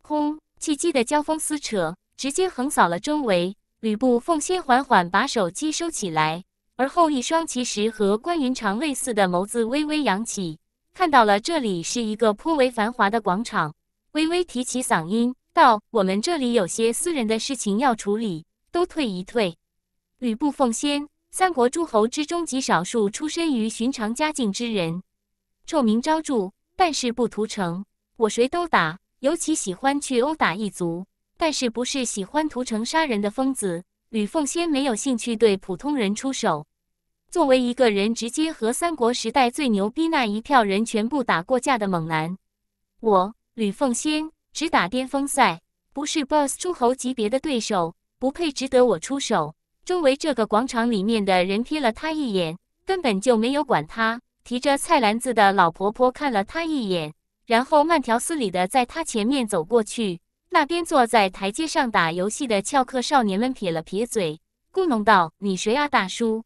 轰！气机的交锋撕扯，直接横扫了周围。吕布奉先缓缓把手机收起来，而后一双其实和关云长类似的眸子微微扬起，看到了这里是一个颇为繁华的广场，微微提起嗓音道：“我们这里有些私人的事情要处理，都退一退。”吕布奉先，三国诸侯之中极少数出身于寻常家境之人，臭名昭著。但是不屠城，我谁都打，尤其喜欢去殴打异族。但是不是喜欢屠城杀人的疯子，吕奉先没有兴趣对普通人出手。作为一个人，直接和三国时代最牛逼那一票人全部打过架的猛男，我吕奉先只打巅峰赛，不是 BOSS 诸侯级别的对手，不配值得我出手。周围这个广场里面的人瞥了他一眼，根本就没有管他。提着菜篮子的老婆婆看了他一眼，然后慢条斯理的在他前面走过去。那边坐在台阶上打游戏的翘课少年们撇了撇嘴，咕哝道：“你谁啊，大叔？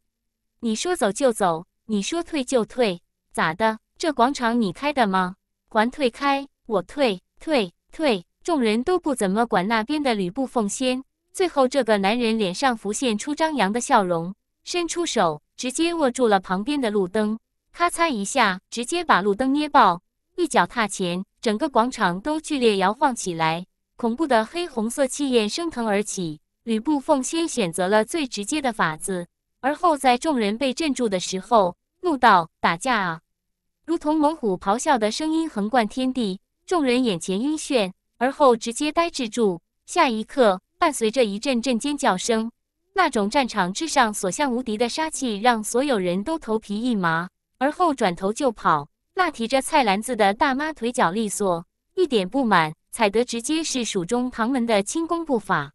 你说走就走，你说退就退，咋的？这广场你开的吗？还退开，我退退退！”众人都不怎么管那边的吕布奉先。最后，这个男人脸上浮现出张扬的笑容，伸出手，直接握住了旁边的路灯。咔嚓一下，直接把路灯捏爆，一脚踏前，整个广场都剧烈摇晃起来。恐怖的黑红色气焰升腾而起。吕布奉先选择了最直接的法子，而后在众人被镇住的时候，怒道：“打架啊！”如同猛虎咆哮的声音横贯天地，众人眼前晕眩，而后直接呆滞住。下一刻，伴随着一阵阵尖叫声，那种战场之上所向无敌的杀气，让所有人都头皮一麻。而后转头就跑，那提着菜篮子的大妈腿脚利索，一点不满，踩得直接是蜀中唐门的轻功步伐，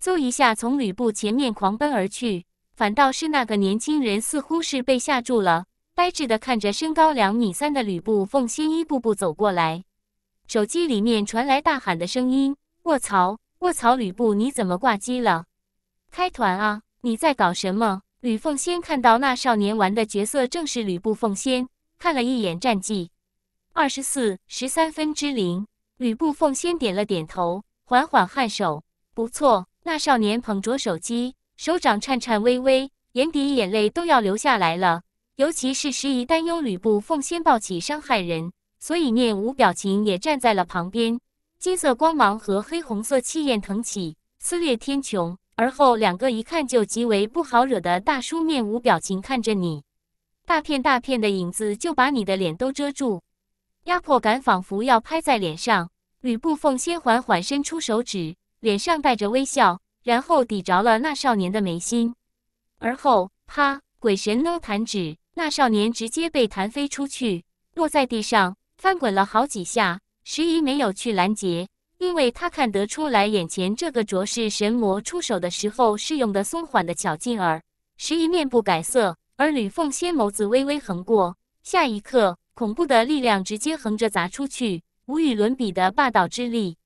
嗖一下从吕布前面狂奔而去。反倒是那个年轻人似乎是被吓住了，呆滞的看着身高两米三的吕布凤仙一步步走过来。手机里面传来大喊的声音：“卧槽，卧槽，吕布你怎么挂机了？开团啊！你在搞什么？”吕奉先看到那少年玩的角色正是吕布奉先，看了一眼战绩，二十四十三分之零。吕布奉先点了点头，缓缓颔首，不错。那少年捧着手机，手掌颤颤巍巍，眼底眼泪都要流下来了。尤其是时宜担忧吕布奉先暴起伤害人，所以面无表情也站在了旁边。金色光芒和黑红色气焰腾起，撕裂天穹。而后，两个一看就极为不好惹的大叔面无表情看着你，大片大片的影子就把你的脸都遮住，压迫感仿佛要拍在脸上。吕布奉先缓缓伸出手指，脸上带着微笑，然后抵着了那少年的眉心。而后，啪！鬼神呢弹指，那少年直接被弹飞出去，落在地上翻滚了好几下。时宜没有去拦截。因为他看得出来，眼前这个卓氏神魔出手的时候是用的松缓的巧劲儿，时宜面不改色，而吕凤仙眸子微微横过，下一刻，恐怖的力量直接横着砸出去，无与伦比的霸道之力，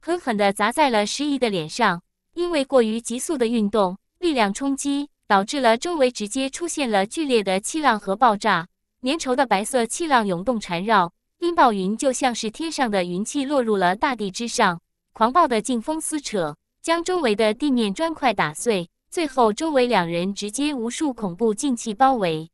狠狠地砸在了时宜的脸上。因为过于急速的运动，力量冲击导致了周围直接出现了剧烈的气浪和爆炸，粘稠的白色气浪涌动缠绕。阴暴云就像是天上的云气落入了大地之上，狂暴的劲风撕扯，将周围的地面砖块打碎。最后，周围两人直接无数恐怖劲气包围，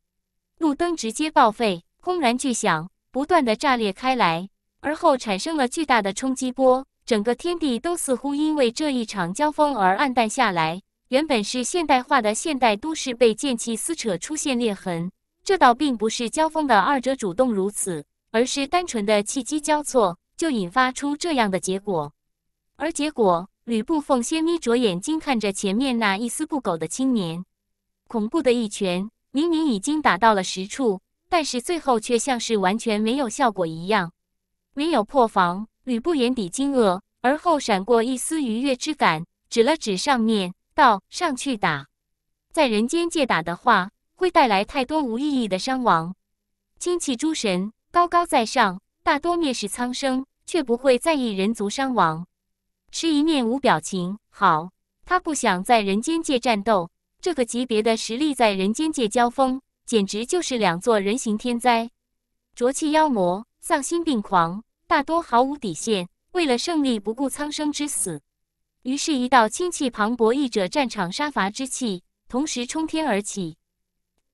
路灯直接报废，轰然巨响，不断的炸裂开来，而后产生了巨大的冲击波，整个天地都似乎因为这一场交锋而暗淡下来。原本是现代化的现代都市被剑气撕扯出现裂痕，这倒并不是交锋的二者主动如此。而是单纯的气机交错，就引发出这样的结果。而结果，吕布奉先眯着眼睛看着前面那一丝不苟的青年，恐怖的一拳明明已经打到了实处，但是最后却像是完全没有效果一样，没有破防。吕布眼底惊愕，而后闪过一丝愉悦之感，指了指上面，道：“上去打，在人间借打的话，会带来太多无意义的伤亡，亲戚诸神。”高高在上，大多蔑视苍生，却不会在意人族伤亡。石一面无表情，好，他不想在人间界战斗。这个级别的实力在人间界交锋，简直就是两座人形天灾。浊气妖魔，丧心病狂，大多毫无底线，为了胜利不顾苍生之死。于是，一道清气磅礴，一者战场杀伐之气，同时冲天而起。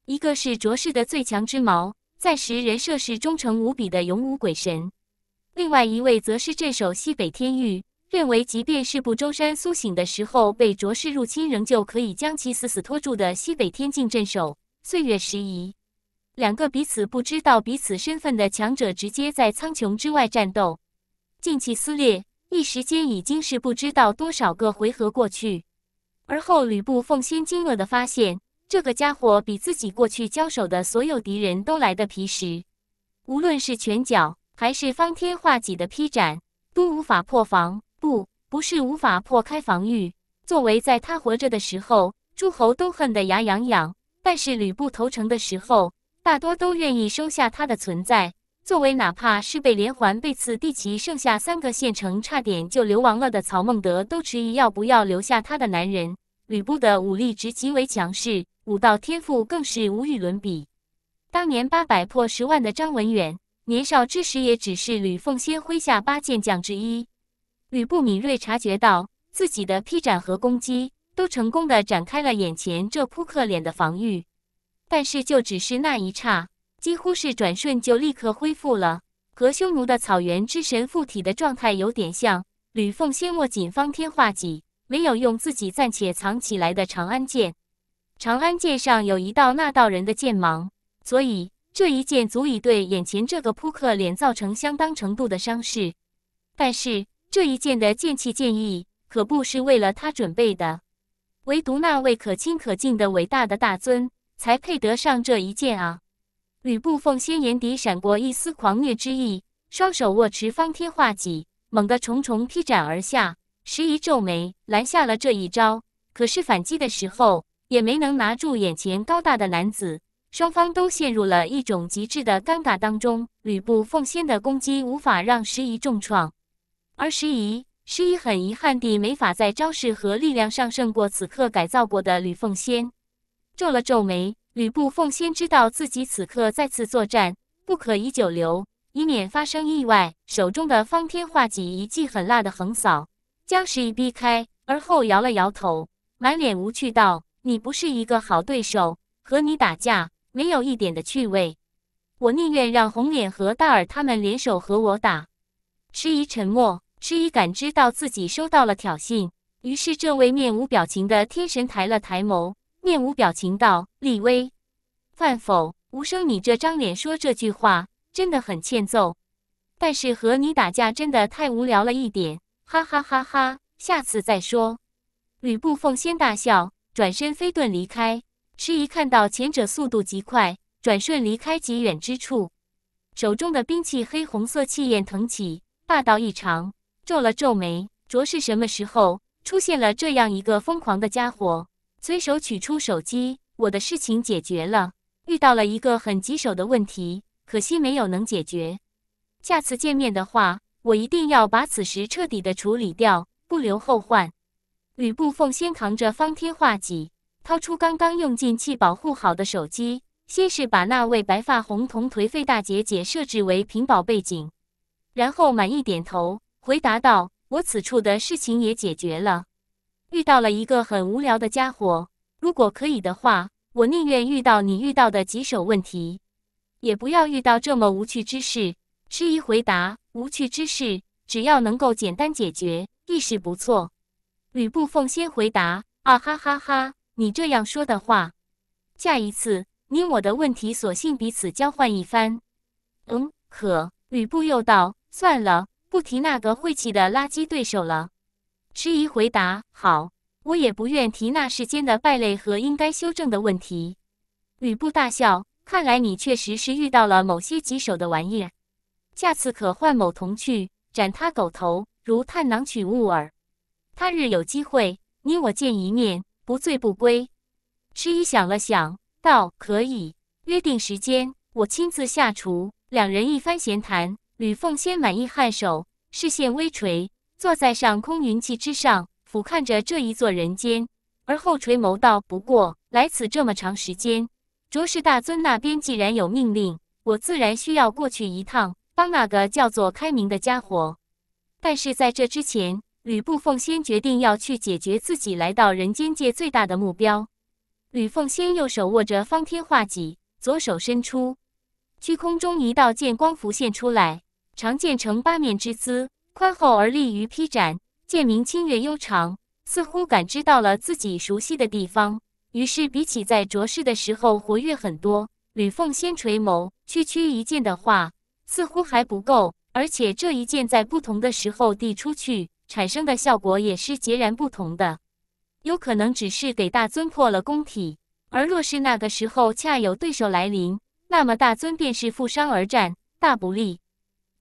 一个是浊世的最强之矛。暂时人设是忠诚无比的勇武鬼神，另外一位则是镇守西北天域，认为即便是不周山苏醒的时候被卓氏入侵，仍旧可以将其死死拖住的西北天境镇守。岁月时移，两个彼此不知道彼此身份的强者直接在苍穹之外战斗，静气撕裂，一时间已经是不知道多少个回合过去。而后吕布奉先惊愕的发现。这个家伙比自己过去交手的所有敌人都来得皮实，无论是拳脚还是方天画戟的劈斩都无法破防。不，不是无法破开防御。作为在他活着的时候，诸侯都恨得牙痒痒，但是吕布投诚的时候，大多都愿意收下他的存在。作为哪怕是被连环被刺地骑剩下三个县城，差点就流亡了的曹孟德，都迟疑要不要留下他的男人。吕布的武力值极为强势。武道天赋更是无与伦比。当年八百破十万的张文远，年少之时也只是吕奉先麾下八健将之一。吕布敏锐察觉到自己的劈斩和攻击都成功的展开了眼前这扑克脸的防御，但是就只是那一刹，几乎是转瞬就立刻恢复了，和匈奴的草原之神附体的状态有点像。吕奉先握紧方天画戟，没有用自己暂且藏起来的长安剑。长安剑上有一道那道人的剑芒，所以这一剑足以对眼前这个扑克脸造成相当程度的伤势。但是这一剑的剑气剑意可不是为了他准备的，唯独那位可亲可敬的伟大的大尊才配得上这一剑啊！吕布奉先眼底闪过一丝狂虐之意，双手握持方天画戟，猛地重重劈斩而下。时一皱眉，拦下了这一招。可是反击的时候。也没能拿住眼前高大的男子，双方都陷入了一种极致的尴尬当中。吕布奉先的攻击无法让石宜重创，而石宜石宜很遗憾地没法在招式和力量上胜过此刻改造过的吕奉先。皱了皱眉，吕布奉先知道自己此刻再次作战不可以久留，以免发生意外。手中的方天画戟一记狠辣的横扫，将石宜逼开，而后摇了摇头，满脸无趣道。你不是一个好对手，和你打架没有一点的趣味。我宁愿让红脸和大耳他们联手和我打。迟疑沉默，迟疑感知到自己收到了挑衅，于是这位面无表情的天神抬了抬眸，面无表情道：“立威范否？无声，你这张脸说这句话真的很欠揍。但是和你打架真的太无聊了一点，哈哈哈哈！下次再说。”吕布奉先大笑。转身飞遁离开，迟疑看到前者速度极快，转瞬离开极远之处，手中的兵器黑红色气焰腾起，霸道异常。皱了皱眉，着是什么时候出现了这样一个疯狂的家伙？随手取出手机，我的事情解决了，遇到了一个很棘手的问题，可惜没有能解决。下次见面的话，我一定要把此事彻底的处理掉，不留后患。吕布奉先扛着方天画戟，掏出刚刚用尽气保护好的手机，先是把那位白发红瞳颓废大姐姐设置为屏保背景，然后满意点头，回答道：“我此处的事情也解决了，遇到了一个很无聊的家伙。如果可以的话，我宁愿遇到你遇到的棘手问题，也不要遇到这么无趣之事。”迟疑回答：“无趣之事，只要能够简单解决，亦是不错。”吕布奉先回答：“啊哈哈哈！你这样说的话，下一次你我的问题，索性彼此交换一番。”嗯，可吕布又道：“算了，不提那个晦气的垃圾对手了。”迟疑回答：“好，我也不愿提那世间的败类和应该修正的问题。”吕布大笑：“看来你确实是遇到了某些棘手的玩意儿，下次可换某同去斩他狗头，如探囊取物耳。”他日有机会，你我见一面，不醉不归。迟疑想了想，道：“可以，约定时间，我亲自下厨。”两人一番闲谈，吕凤仙满意颔首，视线微垂，坐在上空云际之上，俯瞰着这一座人间，而后垂眸道：“不过来此这么长时间，卓氏大尊那边既然有命令，我自然需要过去一趟，帮那个叫做开明的家伙。但是在这之前。”吕布奉先决定要去解决自己来到人间界最大的目标。吕奉先右手握着方天画戟，左手伸出，虚空中一道剑光浮现出来，长剑呈八面之姿，宽厚而利于劈斩，剑鸣清越悠长，似乎感知到了自己熟悉的地方。于是，比起在着世的时候活跃很多。吕奉先垂眸，区区一剑的话似乎还不够，而且这一剑在不同的时候递出去。产生的效果也是截然不同的，有可能只是给大尊破了功体，而若是那个时候恰有对手来临，那么大尊便是负伤而战，大不利，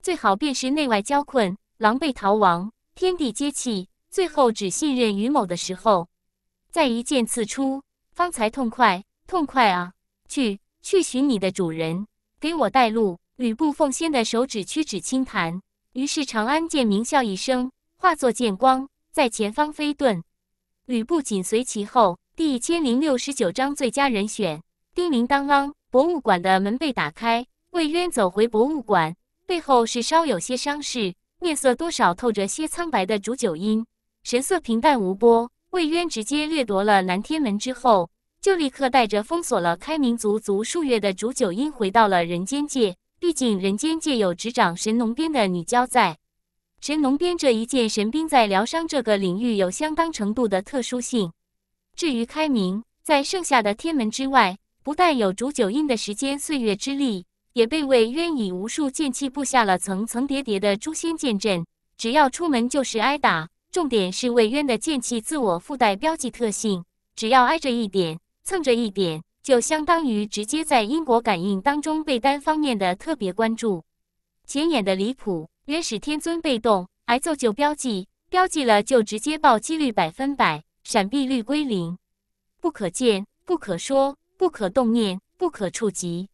最好便是内外交困，狼狈逃亡，天地皆弃，最后只信任于某的时候，再一剑刺出，方才痛快，痛快啊！去，去寻你的主人，给我带路。吕布奉先的手指屈指轻弹，于是长安剑鸣笑一声。化作剑光，在前方飞遁，吕布紧随其后。第一千零六十九章最佳人选。叮铃当啷，博物馆的门被打开。魏渊走回博物馆，背后是稍有些伤势，面色多少透着些苍白的竹九阴，神色平淡无波。魏渊直接掠夺了南天门之后，就立刻带着封锁了开明足足数月的竹九阴回到了人间界。毕竟人间界有执掌神农鞭的女娇在。神农鞭这一件神兵在疗伤这个领域有相当程度的特殊性。至于开明，在剩下的天门之外，不但有煮酒印的时间岁月之力，也被魏渊以无数剑气布下了层层叠叠的诛仙剑阵。只要出门就是挨打，重点是魏渊的剑气自我附带标记特性，只要挨着一点、蹭着一点，就相当于直接在因果感应当中被单方面的特别关注，显眼的离谱。原始天尊被动挨揍就标记，标记了就直接暴击率百分百，闪避率归零，不可见、不可说、不可动念、不可触及。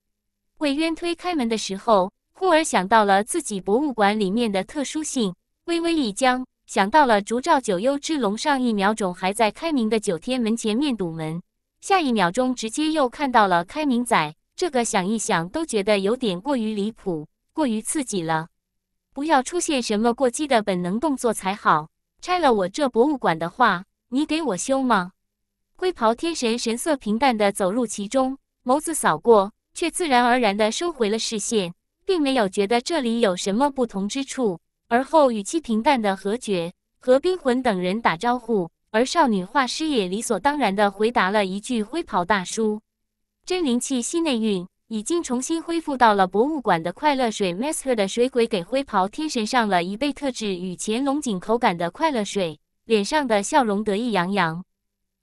魏渊推开门的时候，忽而想到了自己博物馆里面的特殊性，微微一僵，想到了烛照九幽之龙，上一秒钟还在开明的九天门前面堵门，下一秒钟直接又看到了开明仔，这个想一想都觉得有点过于离谱，过于刺激了。不要出现什么过激的本能动作才好。拆了我这博物馆的话，你给我修吗？灰袍天神神色平淡地走入其中，眸子扫过，却自然而然地收回了视线，并没有觉得这里有什么不同之处。而后语气平淡的和绝和冰魂等人打招呼，而少女画师也理所当然地回答了一句：“灰袍大叔，真灵气吸内蕴。”已经重新恢复到了博物馆的快乐水。master 的水鬼给灰袍天神上了一杯特制与乾隆井口感的快乐水，脸上的笑容得意洋洋。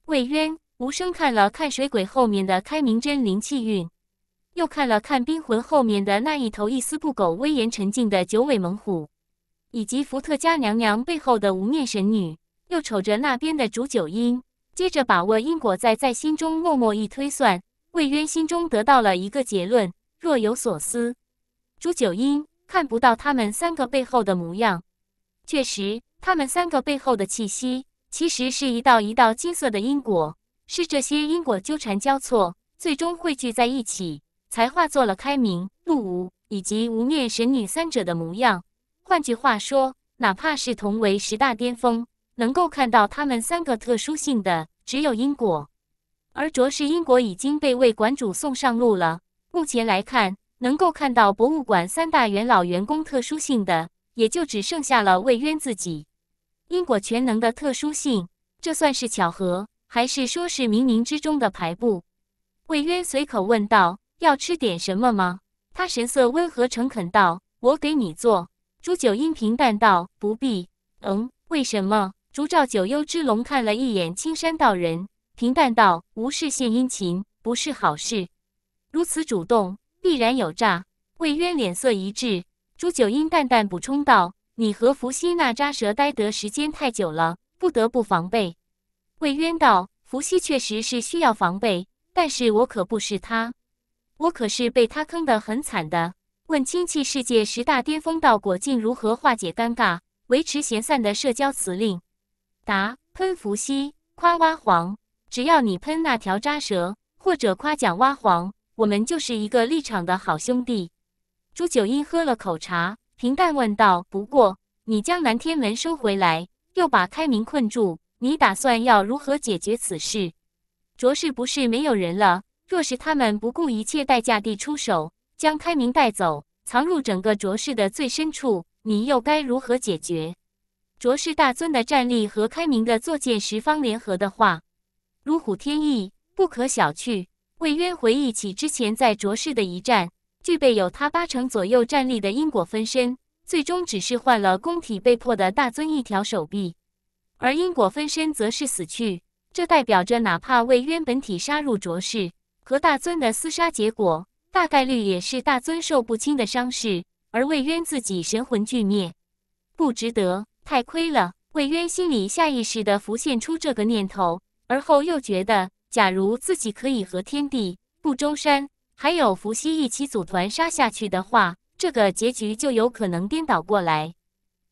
魏渊无声看了看水鬼后面的开明真灵气运，又看了看冰魂后面的那一头一丝不苟、威严沉静的九尾猛虎，以及伏特加娘娘背后的无面神女，又瞅着那边的竹九阴，接着把握因果在在心中默默一推算。魏渊心中得到了一个结论，若有所思。朱九阴看不到他们三个背后的模样，确实，他们三个背后的气息，其实是一道一道金色的因果，是这些因果纠缠交错，最终汇聚在一起，才化作了开明、陆吾以及无面神女三者的模样。换句话说，哪怕是同为十大巅峰，能够看到他们三个特殊性的，只有因果。而卓氏英国已经被魏馆主送上路了。目前来看，能够看到博物馆三大元老员工特殊性的，也就只剩下了魏渊自己。英国全能的特殊性，这算是巧合，还是说是冥冥之中的排布？魏渊随口问道：“要吃点什么吗？”他神色温和诚恳道：“我给你做。”朱九英平淡道：“不必。”“嗯，为什么？”烛照九幽之龙看了一眼青山道人。平淡道：“无事献殷勤，不是好事。如此主动，必然有诈。”魏渊脸色一滞。朱九英淡淡补充道：“你和伏羲那扎蛇待得时间太久了，不得不防备。”魏渊道：“伏羲确实是需要防备，但是我可不是他，我可是被他坑得很惨的。”问亲戚世界十大巅峰道果，竟如何化解尴尬，维持闲散的社交辞令？答：喷伏羲，夸挖黄。只要你喷那条扎蛇，或者夸奖蛙黄，我们就是一个立场的好兄弟。朱九英喝了口茶，平淡问道：“不过你将南天门收回来，又把开明困住，你打算要如何解决此事？”卓氏不是没有人了，若是他们不顾一切代价地出手，将开明带走，藏入整个卓氏的最深处，你又该如何解决？卓氏大尊的战力和开明的坐界十方联合的话。如虎添翼，不可小觑。魏渊回忆起之前在卓氏的一战，具备有他八成左右战力的因果分身，最终只是换了宫体被迫的大尊一条手臂，而因果分身则是死去。这代表着，哪怕魏渊本体杀入卓氏，和大尊的厮杀结果，大概率也是大尊受不轻的伤势，而魏渊自己神魂俱灭，不值得，太亏了。魏渊心里下意识地浮现出这个念头。而后又觉得，假如自己可以和天帝、不周山还有伏羲一起组团杀下去的话，这个结局就有可能颠倒过来。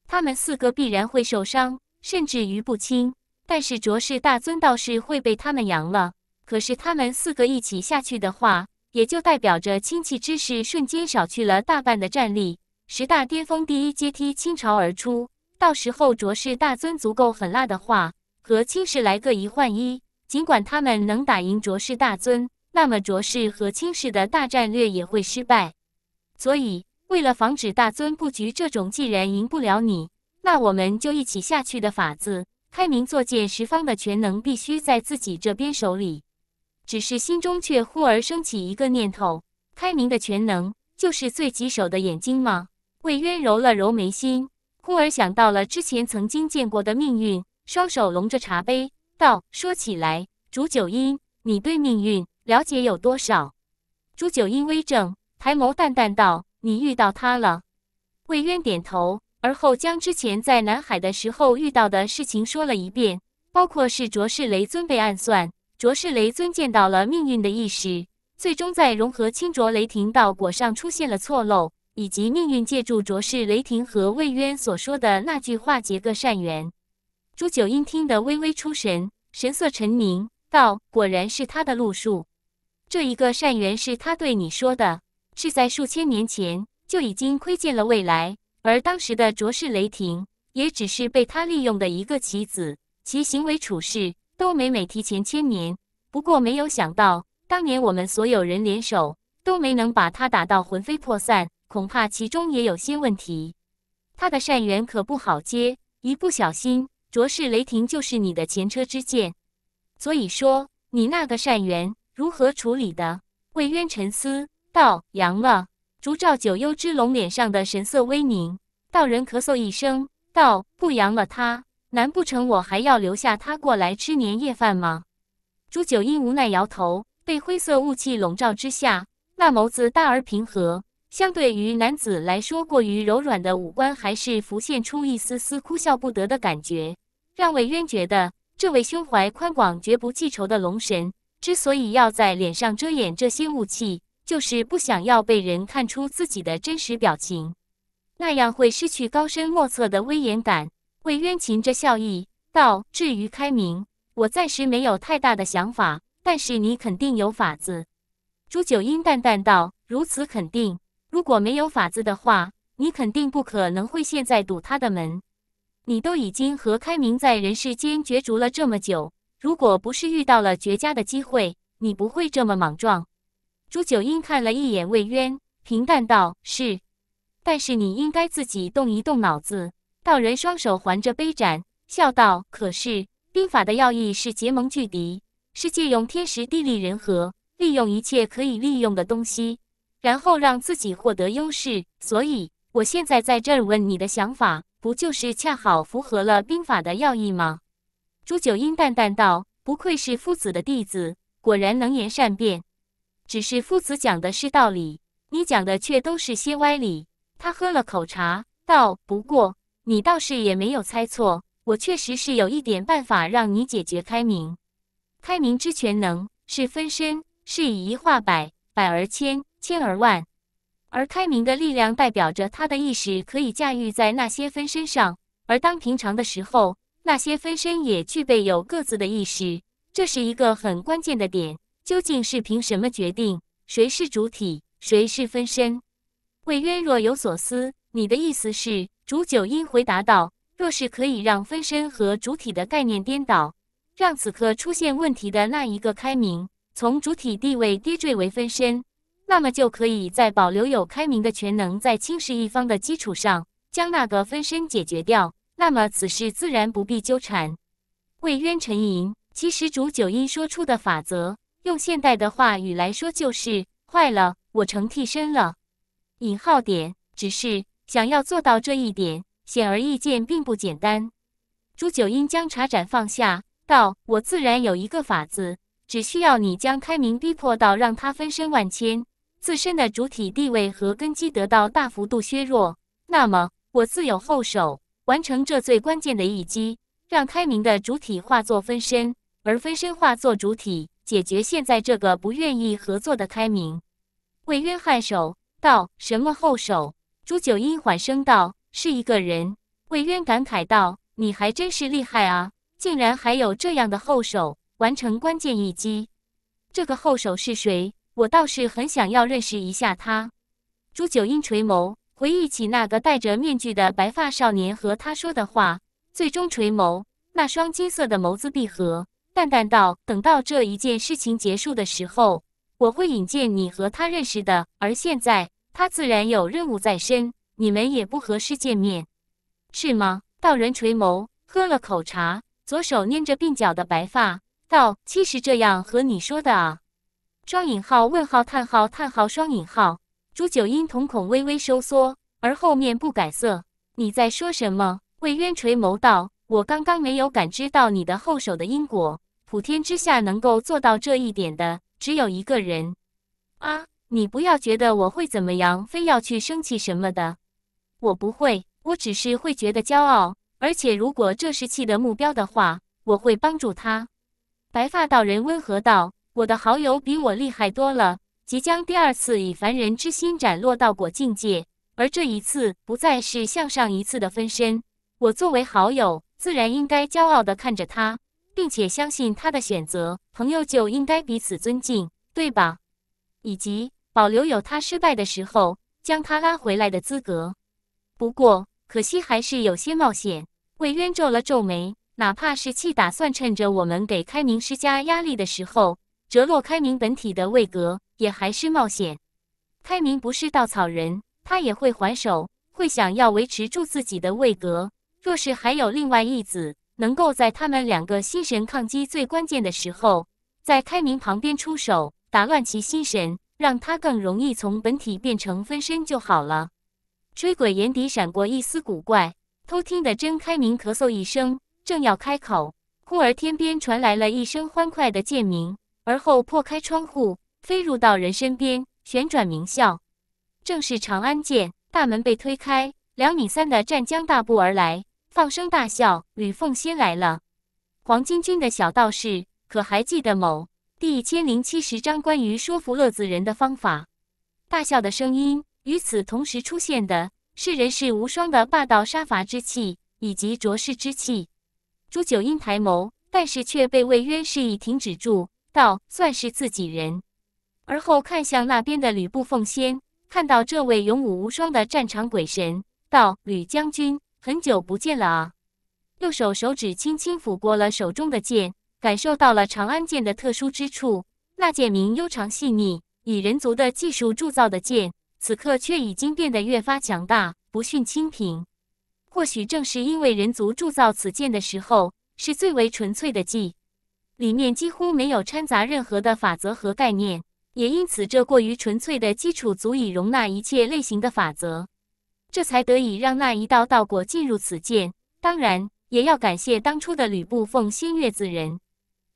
他们四个必然会受伤，甚至于不轻。但是卓氏大尊倒是会被他们扬了。可是他们四个一起下去的话，也就代表着亲戚之势瞬间少去了大半的战力。十大巅峰第一阶梯倾巢而出，到时候卓氏大尊足够狠辣的话。和青氏来个一换一，尽管他们能打赢卓氏大尊，那么卓氏和青氏的大战略也会失败。所以，为了防止大尊布局这种既然赢不了你，那我们就一起下去的法子，开明坐践十方的全能必须在自己这边手里。只是心中却忽而升起一个念头：开明的全能就是最棘手的眼睛吗？魏渊揉了揉眉心，忽而想到了之前曾经见过的命运。双手拢着茶杯，道：“说起来，朱九阴，你对命运了解有多少？”朱九阴微怔，抬眸淡淡道：“你遇到他了。”魏渊点头，而后将之前在南海的时候遇到的事情说了一遍，包括是卓氏雷尊被暗算，卓氏雷尊见到了命运的意识，最终在融合青卓雷霆道果上出现了错漏，以及命运借助卓氏雷霆和魏渊所说的那句话结个善缘。朱九英听得微微出神，神色沉凝，道：“果然是他的路数。这一个善缘是他对你说的，是在数千年前就已经窥见了未来，而当时的卓氏雷霆也只是被他利用的一个棋子，其行为处事都每每提前千年。不过没有想到，当年我们所有人联手都没能把他打到魂飞魄散，恐怕其中也有些问题。他的善缘可不好接，一不小心……”卓氏雷霆就是你的前车之鉴，所以说你那个善缘如何处理的？魏渊沉思道：“扬了。”烛照九幽之龙脸上的神色微凝，道人咳嗽一声道：“不扬了他，难不成我还要留下他过来吃年夜饭吗？”朱九英无奈摇头，被灰色雾气笼罩之下，那眸子大而平和，相对于男子来说过于柔软的五官，还是浮现出一丝丝哭笑不得的感觉。让魏渊觉得，这位胸怀宽广、绝不记仇的龙神，之所以要在脸上遮掩这些雾气，就是不想要被人看出自己的真实表情，那样会失去高深莫测的威严感。魏渊噙着笑意道：“至于开明，我暂时没有太大的想法，但是你肯定有法子。”朱九英淡淡道：“如此肯定？如果没有法子的话，你肯定不可能会现在堵他的门。”你都已经和开明在人世间角逐了这么久，如果不是遇到了绝佳的机会，你不会这么莽撞。朱九英看了一眼魏渊，平淡道：“是。”但是你应该自己动一动脑子。道人双手环着杯盏，笑道：“可是兵法的要义是结盟拒敌，是借用天时地利人和，利用一切可以利用的东西，然后让自己获得优势。所以，我现在在这问你的想法。”不就是恰好符合了兵法的要义吗？朱九英淡淡道：“不愧是夫子的弟子，果然能言善辩。只是夫子讲的是道理，你讲的却都是些歪理。”他喝了口茶，道：“不过你倒是也没有猜错，我确实是有一点办法让你解决开明。开明之全能是分身，是以一化百，百而千，千而万。”而开明的力量代表着他的意识可以驾驭在那些分身上，而当平常的时候，那些分身也具备有各自的意识，这是一个很关键的点。究竟是凭什么决定谁是主体，谁是分身？魏渊若有所思。你的意思是？竹九阴回答道：“若是可以让分身和主体的概念颠倒，让此刻出现问题的那一个开明从主体地位跌坠为分身。”那么就可以在保留有开明的权能在轻视一方的基础上，将那个分身解决掉。那么此事自然不必纠缠。魏渊沉吟，其实朱九阴说出的法则，用现代的话语来说就是：坏了，我成替身了。引号点，只是想要做到这一点，显而易见并不简单。朱九阴将茶盏放下，道：“我自然有一个法子，只需要你将开明逼迫到让他分身万千。”自身的主体地位和根基得到大幅度削弱，那么我自有后手完成这最关键的一击，让开明的主体化作分身，而分身化作主体，解决现在这个不愿意合作的开明。魏渊颔首道：“什么后手？”朱九阴缓声道：“是一个人。”魏渊感慨道：“你还真是厉害啊，竟然还有这样的后手，完成关键一击。这个后手是谁？”我倒是很想要认识一下他。朱九阴垂眸，回忆起那个戴着面具的白发少年和他说的话，最终垂眸，那双金色的眸子闭合，淡淡道：“等到这一件事情结束的时候，我会引荐你和他认识的。而现在，他自然有任务在身，你们也不合适见面，是吗？”道人垂眸，喝了口茶，左手捏着鬓角的白发，道：“其实这样和你说的啊。”双引号，问号，叹号，叹号，双引号。朱九阴瞳孔微微收缩，而后面不改色。你在说什么？魏渊垂眸道：“我刚刚没有感知到你的后手的因果。普天之下能够做到这一点的，只有一个人。啊，你不要觉得我会怎么样，非要去生气什么的。我不会，我只是会觉得骄傲。而且，如果这是气的目标的话，我会帮助他。”白发道人温和道。我的好友比我厉害多了，即将第二次以凡人之心斩落道果境界，而这一次不再是像上一次的分身。我作为好友，自然应该骄傲地看着他，并且相信他的选择。朋友就应该彼此尊敬，对吧？以及保留有他失败的时候将他拉回来的资格。不过可惜还是有些冒险。魏渊皱了皱眉，哪怕是气打算趁着我们给开明施加压力的时候。折落开明本体的位格也还是冒险。开明不是稻草人，他也会还手，会想要维持住自己的位格。若是还有另外一子能够在他们两个心神抗击最关键的时候，在开明旁边出手，打乱其心神，让他更容易从本体变成分身就好了。追鬼眼底闪过一丝古怪，偷听的真开明咳嗽一声，正要开口，忽而天边传来了一声欢快的剑鸣。而后破开窗户，飞入到人身边，旋转明笑，正是长安剑。大门被推开，两米三的战江大步而来，放声大笑：“吕奉先来了！黄巾军的小道士，可还记得某第一千零七十章关于说服乐子人的方法？”大笑的声音与此同时出现的是人世无双的霸道杀伐之气以及卓世之气。朱九英抬眸，但是却被魏渊示意停止住。道算是自己人，而后看向那边的吕布奉先，看到这位勇武无双的战场鬼神，道：“吕将军，很久不见了啊！”右手手指轻轻抚过了手中的剑，感受到了长安剑的特殊之处。那剑名悠长细腻，以人族的技术铸造的剑，此刻却已经变得越发强大，不逊清平。或许正是因为人族铸造此剑的时候，是最为纯粹的技。里面几乎没有掺杂任何的法则和概念，也因此这过于纯粹的基础足以容纳一切类型的法则，这才得以让那一道道果进入此剑。当然，也要感谢当初的吕布奉仙月子人，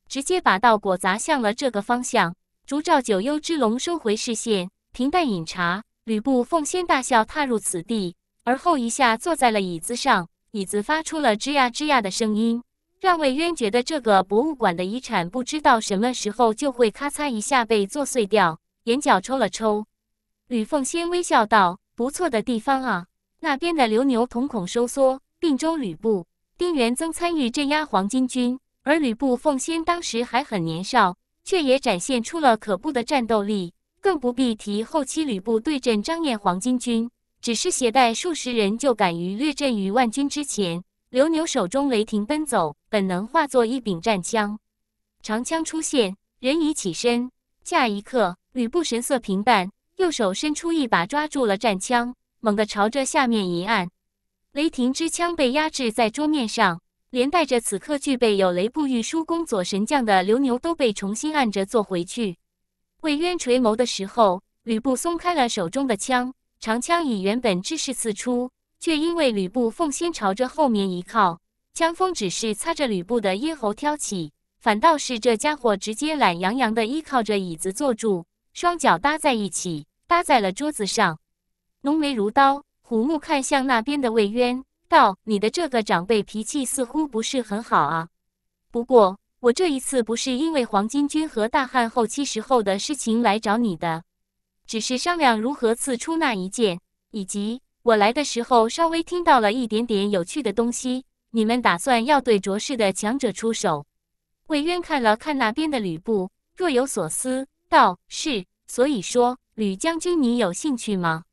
直接把道果砸向了这个方向。烛照九幽之龙收回视线，平淡饮茶。吕布奉仙大笑，踏入此地，而后一下坐在了椅子上，椅子发出了吱呀吱呀的声音。让魏渊觉得这个博物馆的遗产不知道什么时候就会咔嚓一下被作碎掉，眼角抽了抽。吕奉先微笑道：“不错的地方啊，那边的刘牛瞳孔收缩。并州吕布、丁元曾参与镇压黄巾军，而吕布奉先当时还很年少，却也展现出了可怖的战斗力。更不必提后期吕布对阵张燕黄巾军，只是携带数十人就敢于列阵于万军之前。”刘牛手中雷霆奔走，本能化作一柄战枪，长枪出现，人已起身。下一刻，吕布神色平淡，右手伸出一把抓住了战枪，猛地朝着下面一按，雷霆之枪被压制在桌面上，连带着此刻具备有雷部御书宫左神将的刘牛都被重新按着坐回去。魏渊垂眸的时候，吕布松开了手中的枪，长枪以原本之势刺出。却因为吕布奉先朝着后面一靠，枪锋只是擦着吕布的咽喉挑起，反倒是这家伙直接懒洋洋的依靠着椅子坐住，双脚搭在一起，搭在了桌子上。浓眉如刀，虎目看向那边的魏渊，道：“你的这个长辈脾气似乎不是很好啊。不过我这一次不是因为黄巾军和大汉后期时候的事情来找你的，只是商量如何刺出那一剑，以及……”我来的时候稍微听到了一点点有趣的东西。你们打算要对卓氏的强者出手？魏渊看了看那边的吕布，若有所思道：“是，所以说，吕将军，你有兴趣吗？”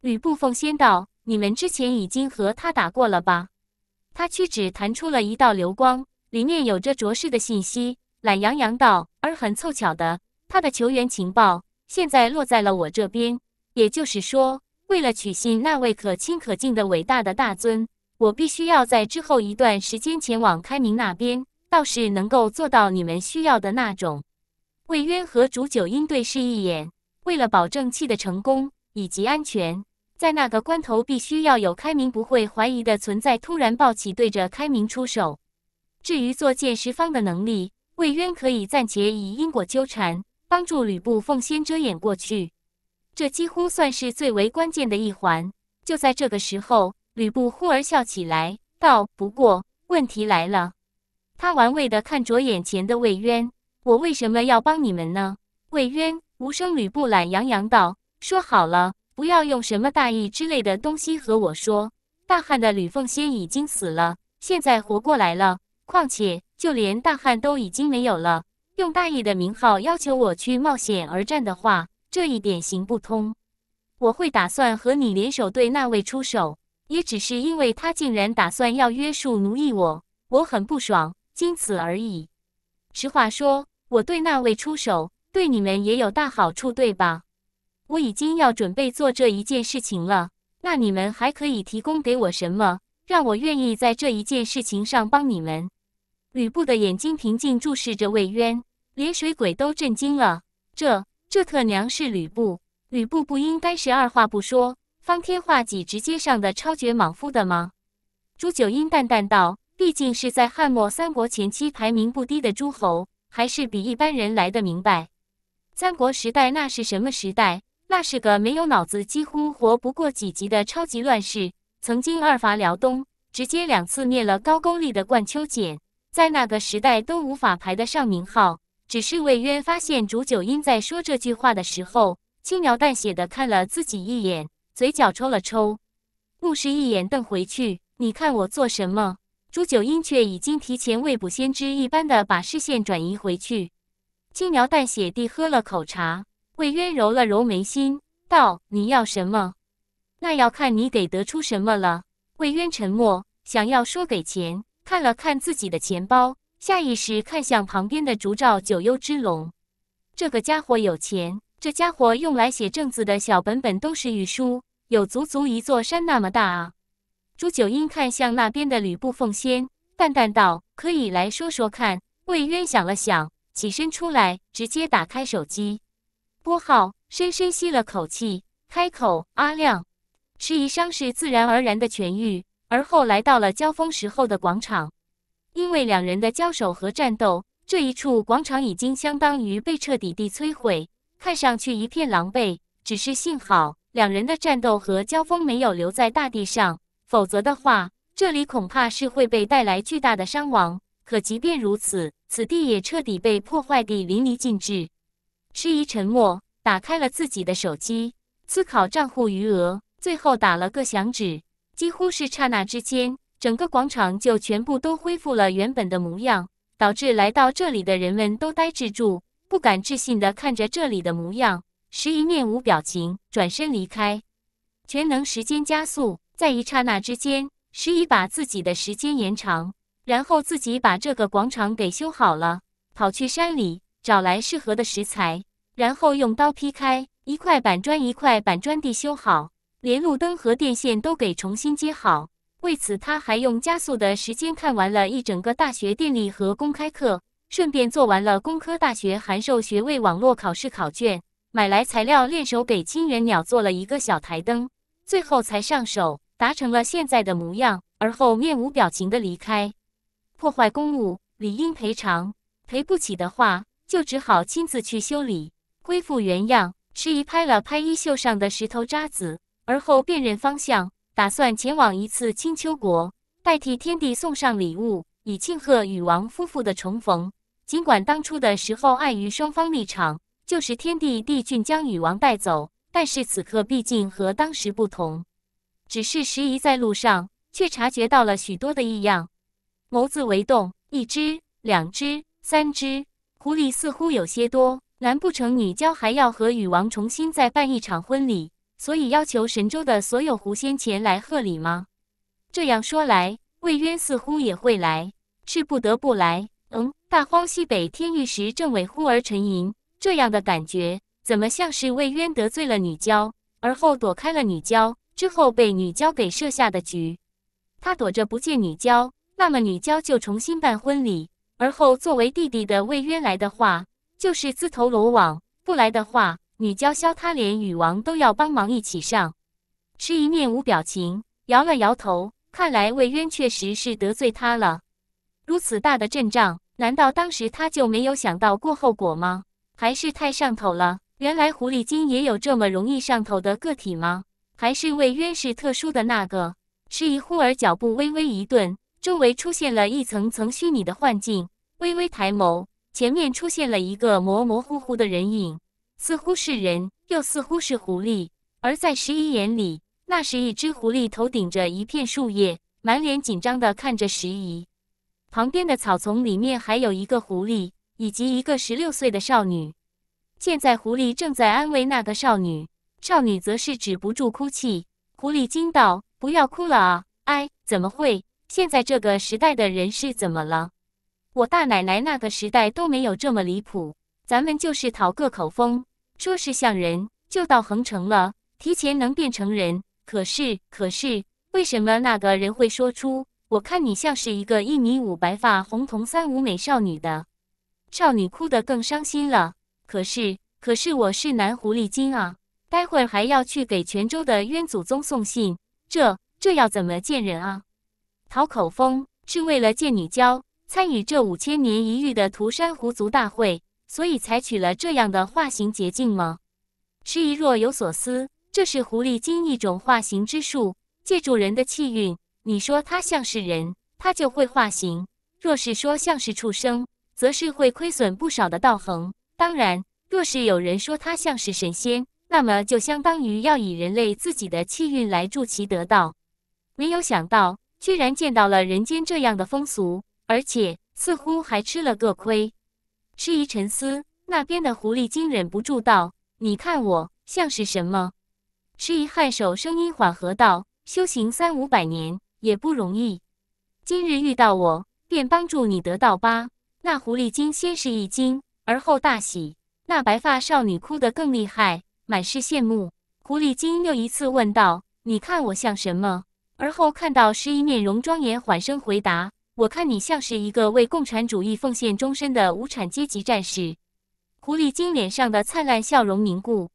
吕布奉先道：“你们之前已经和他打过了吧？”他屈指弹出了一道流光，里面有着卓氏的信息，懒洋洋道：“而很凑巧的，他的球员情报现在落在了我这边，也就是说。”为了取信那位可亲可敬的伟大的大尊，我必须要在之后一段时间前往开明那边，倒是能够做到你们需要的那种。魏渊和烛九阴对视一眼，为了保证气的成功以及安全，在那个关头必须要有开明不会怀疑的存在突然抱起，对着开明出手。至于做剑十方的能力，魏渊可以暂且以因果纠缠帮助吕布奉先遮掩过去。这几乎算是最为关键的一环。就在这个时候，吕布忽而笑起来，道：“不过，问题来了。”他玩味的看着眼前的魏渊：“我为什么要帮你们呢？”魏渊无声。吕布懒洋洋道：“说好了，不要用什么大义之类的东西和我说。大汉的吕奉先已经死了，现在活过来了。况且，就连大汉都已经没有了，用大义的名号要求我去冒险而战的话。”这一点行不通，我会打算和你联手对那位出手，也只是因为他竟然打算要约束奴役我，我很不爽，仅此而已。实话说，我对那位出手，对你们也有大好处，对吧？我已经要准备做这一件事情了，那你们还可以提供给我什么，让我愿意在这一件事情上帮你们？吕布的眼睛平静注视着魏渊，连水鬼都震惊了，这。这特娘是吕布！吕布不应该是二话不说，方天画戟直接上的超绝莽夫的吗？朱九阴淡淡道：“毕竟是在汉末三国前期排名不低的诸侯，还是比一般人来的明白。三国时代那是什么时代？那是个没有脑子几乎活不过几集的超级乱世。曾经二伐辽东，直接两次灭了高句丽的冠秋简，在那个时代都无法排得上名号。”只是魏渊发现朱九阴在说这句话的时候，轻描淡写地看了自己一眼，嘴角抽了抽，目视一眼瞪回去。你看我做什么？朱九阴却已经提前未卜先知一般的把视线转移回去，轻描淡写地喝了口茶。魏渊揉了揉眉心，道：“你要什么？那要看你给得出什么了。”魏渊沉默，想要说给钱，看了看自己的钱包。下意识看向旁边的竹照九幽之龙，这个家伙有钱，这家伙用来写正字的小本本都是玉书，有足足一座山那么大啊！朱九英看向那边的吕布奉先，淡淡道：“可以来说说看。”魏渊想了想，起身出来，直接打开手机，拨号，深深吸了口气，开口：“阿亮，迟疑伤势自然而然的痊愈，而后来到了交锋时候的广场。”因为两人的交手和战斗，这一处广场已经相当于被彻底地摧毁，看上去一片狼狈。只是幸好，两人的战斗和交锋没有留在大地上，否则的话，这里恐怕是会被带来巨大的伤亡。可即便如此，此地也彻底被破坏的淋漓尽致。迟疑沉默，打开了自己的手机，思考账户余额，最后打了个响指，几乎是刹那之间。整个广场就全部都恢复了原本的模样，导致来到这里的人们都呆滞住，不敢置信地看着这里的模样。石一面无表情，转身离开。全能时间加速，在一刹那之间，石一把自己的时间延长，然后自己把这个广场给修好了。跑去山里找来适合的石材，然后用刀劈开一块板砖一块板砖地修好，连路灯和电线都给重新接好。为此，他还用加速的时间看完了一整个大学电力和公开课，顺便做完了工科大学函授学位网络考试考卷，买来材料练手，给金元鸟做了一个小台灯，最后才上手，达成了现在的模样。而后面无表情的离开，破坏公物理应赔偿，赔不起的话，就只好亲自去修理，恢复原样。迟疑拍了拍衣袖上的石头渣子，而后辨认方向。打算前往一次青丘国，代替天帝送上礼物，以庆贺禹王夫妇的重逢。尽管当初的时候碍于双方立场，就是天帝帝俊将禹王带走，但是此刻毕竟和当时不同。只是时宜在路上，却察觉到了许多的异样，眸子微动，一只、两只、三只狐狸似乎有些多，难不成女娇还要和禹王重新再办一场婚礼？所以要求神州的所有狐仙前来贺礼吗？这样说来，魏渊似乎也会来，是不得不来。嗯，大荒西北天域时，政委忽而沉吟，这样的感觉怎么像是魏渊得罪了女娇，而后躲开了女娇，之后被女娇给设下的局。他躲着不见女娇，那么女娇就重新办婚礼，而后作为弟弟的魏渊来的话，就是自投罗网；不来的话。女娇娇，她连禹王都要帮忙一起上。迟疑面无表情，摇了摇头。看来魏渊确实是得罪他了。如此大的阵仗，难道当时他就没有想到过后果吗？还是太上头了？原来狐狸精也有这么容易上头的个体吗？还是魏渊是特殊的那个？迟疑忽而脚步微微一顿，周围出现了一层层虚拟的幻境。微微抬眸，前面出现了一个模模糊糊的人影。似乎是人，又似乎是狐狸。而在十一眼里，那是一只狐狸，头顶着一片树叶，满脸紧张的看着十一。旁边的草丛里面还有一个狐狸，以及一个十六岁的少女。现在狐狸正在安慰那个少女，少女则是止不住哭泣。狐狸惊道：“不要哭了啊！哎，怎么会？现在这个时代的人是怎么了？我大奶奶那个时代都没有这么离谱。咱们就是讨个口风。”说是像人就到横城了，提前能变成人。可是，可是为什么那个人会说出“我看你像是一个一米五、白发红瞳、三五美少女”的？少女哭得更伤心了。可是，可是我是男狐狸精啊！待会还要去给泉州的冤祖宗送信，这这要怎么见人啊？讨口风是为了见女娇，参与这五千年一遇的涂山狐族大会。所以采取了这样的化形捷径吗？迟疑若有所思。这是狐狸精一种化形之术，借助人的气运。你说它像是人，它就会化形；若是说像是畜生，则是会亏损不少的道行。当然，若是有人说它像是神仙，那么就相当于要以人类自己的气运来助其得道。没有想到，居然见到了人间这样的风俗，而且似乎还吃了个亏。迟疑沉思，那边的狐狸精忍不住道：“你看我像是什么？”迟疑颔首，声音缓和道：“修行三五百年也不容易，今日遇到我，便帮助你得到吧。”那狐狸精先是一惊，而后大喜。那白发少女哭得更厉害，满是羡慕。狐狸精又一次问道：“你看我像什么？”而后看到师一面容庄严，缓声回答。我看你像是一个为共产主义奉献终身的无产阶级战士。狐狸精脸上的灿烂笑容凝固，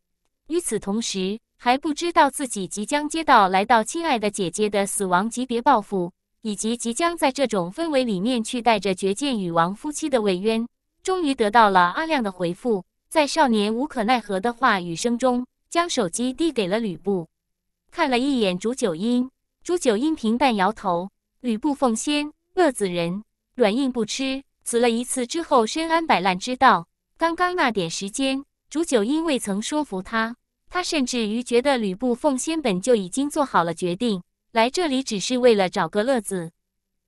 与此同时还不知道自己即将接到来到亲爱的姐姐的死亡级别报复，以及即将在这种氛围里面去带着绝剑与王夫妻的委渊。终于得到了阿亮的回复，在少年无可奈何的话语声中，将手机递给了吕布，看了一眼朱九音，朱九音平淡摇头。吕布奉先。乐子人软硬不吃，死了一次之后深谙摆烂之道。刚刚那点时间，竹九阴未曾说服他，他甚至于觉得吕布奉先本就已经做好了决定，来这里只是为了找个乐子。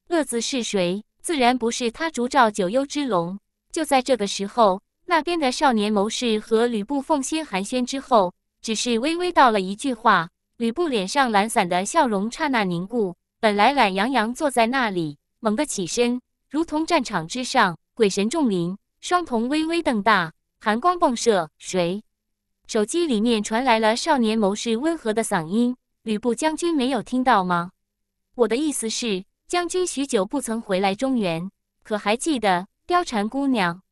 乐子是谁？自然不是他。烛照九幽之龙。就在这个时候，那边的少年谋士和吕布奉先寒暄之后，只是微微道了一句话。吕布脸上懒散的笑容刹那凝固，本来懒洋洋坐在那里。猛地起身，如同战场之上鬼神重临，双瞳微微瞪大，寒光迸射。谁？手机里面传来了少年谋士温和的嗓音：“吕布将军没有听到吗？我的意思是，将军许久不曾回来中原，可还记得貂蝉姑娘？”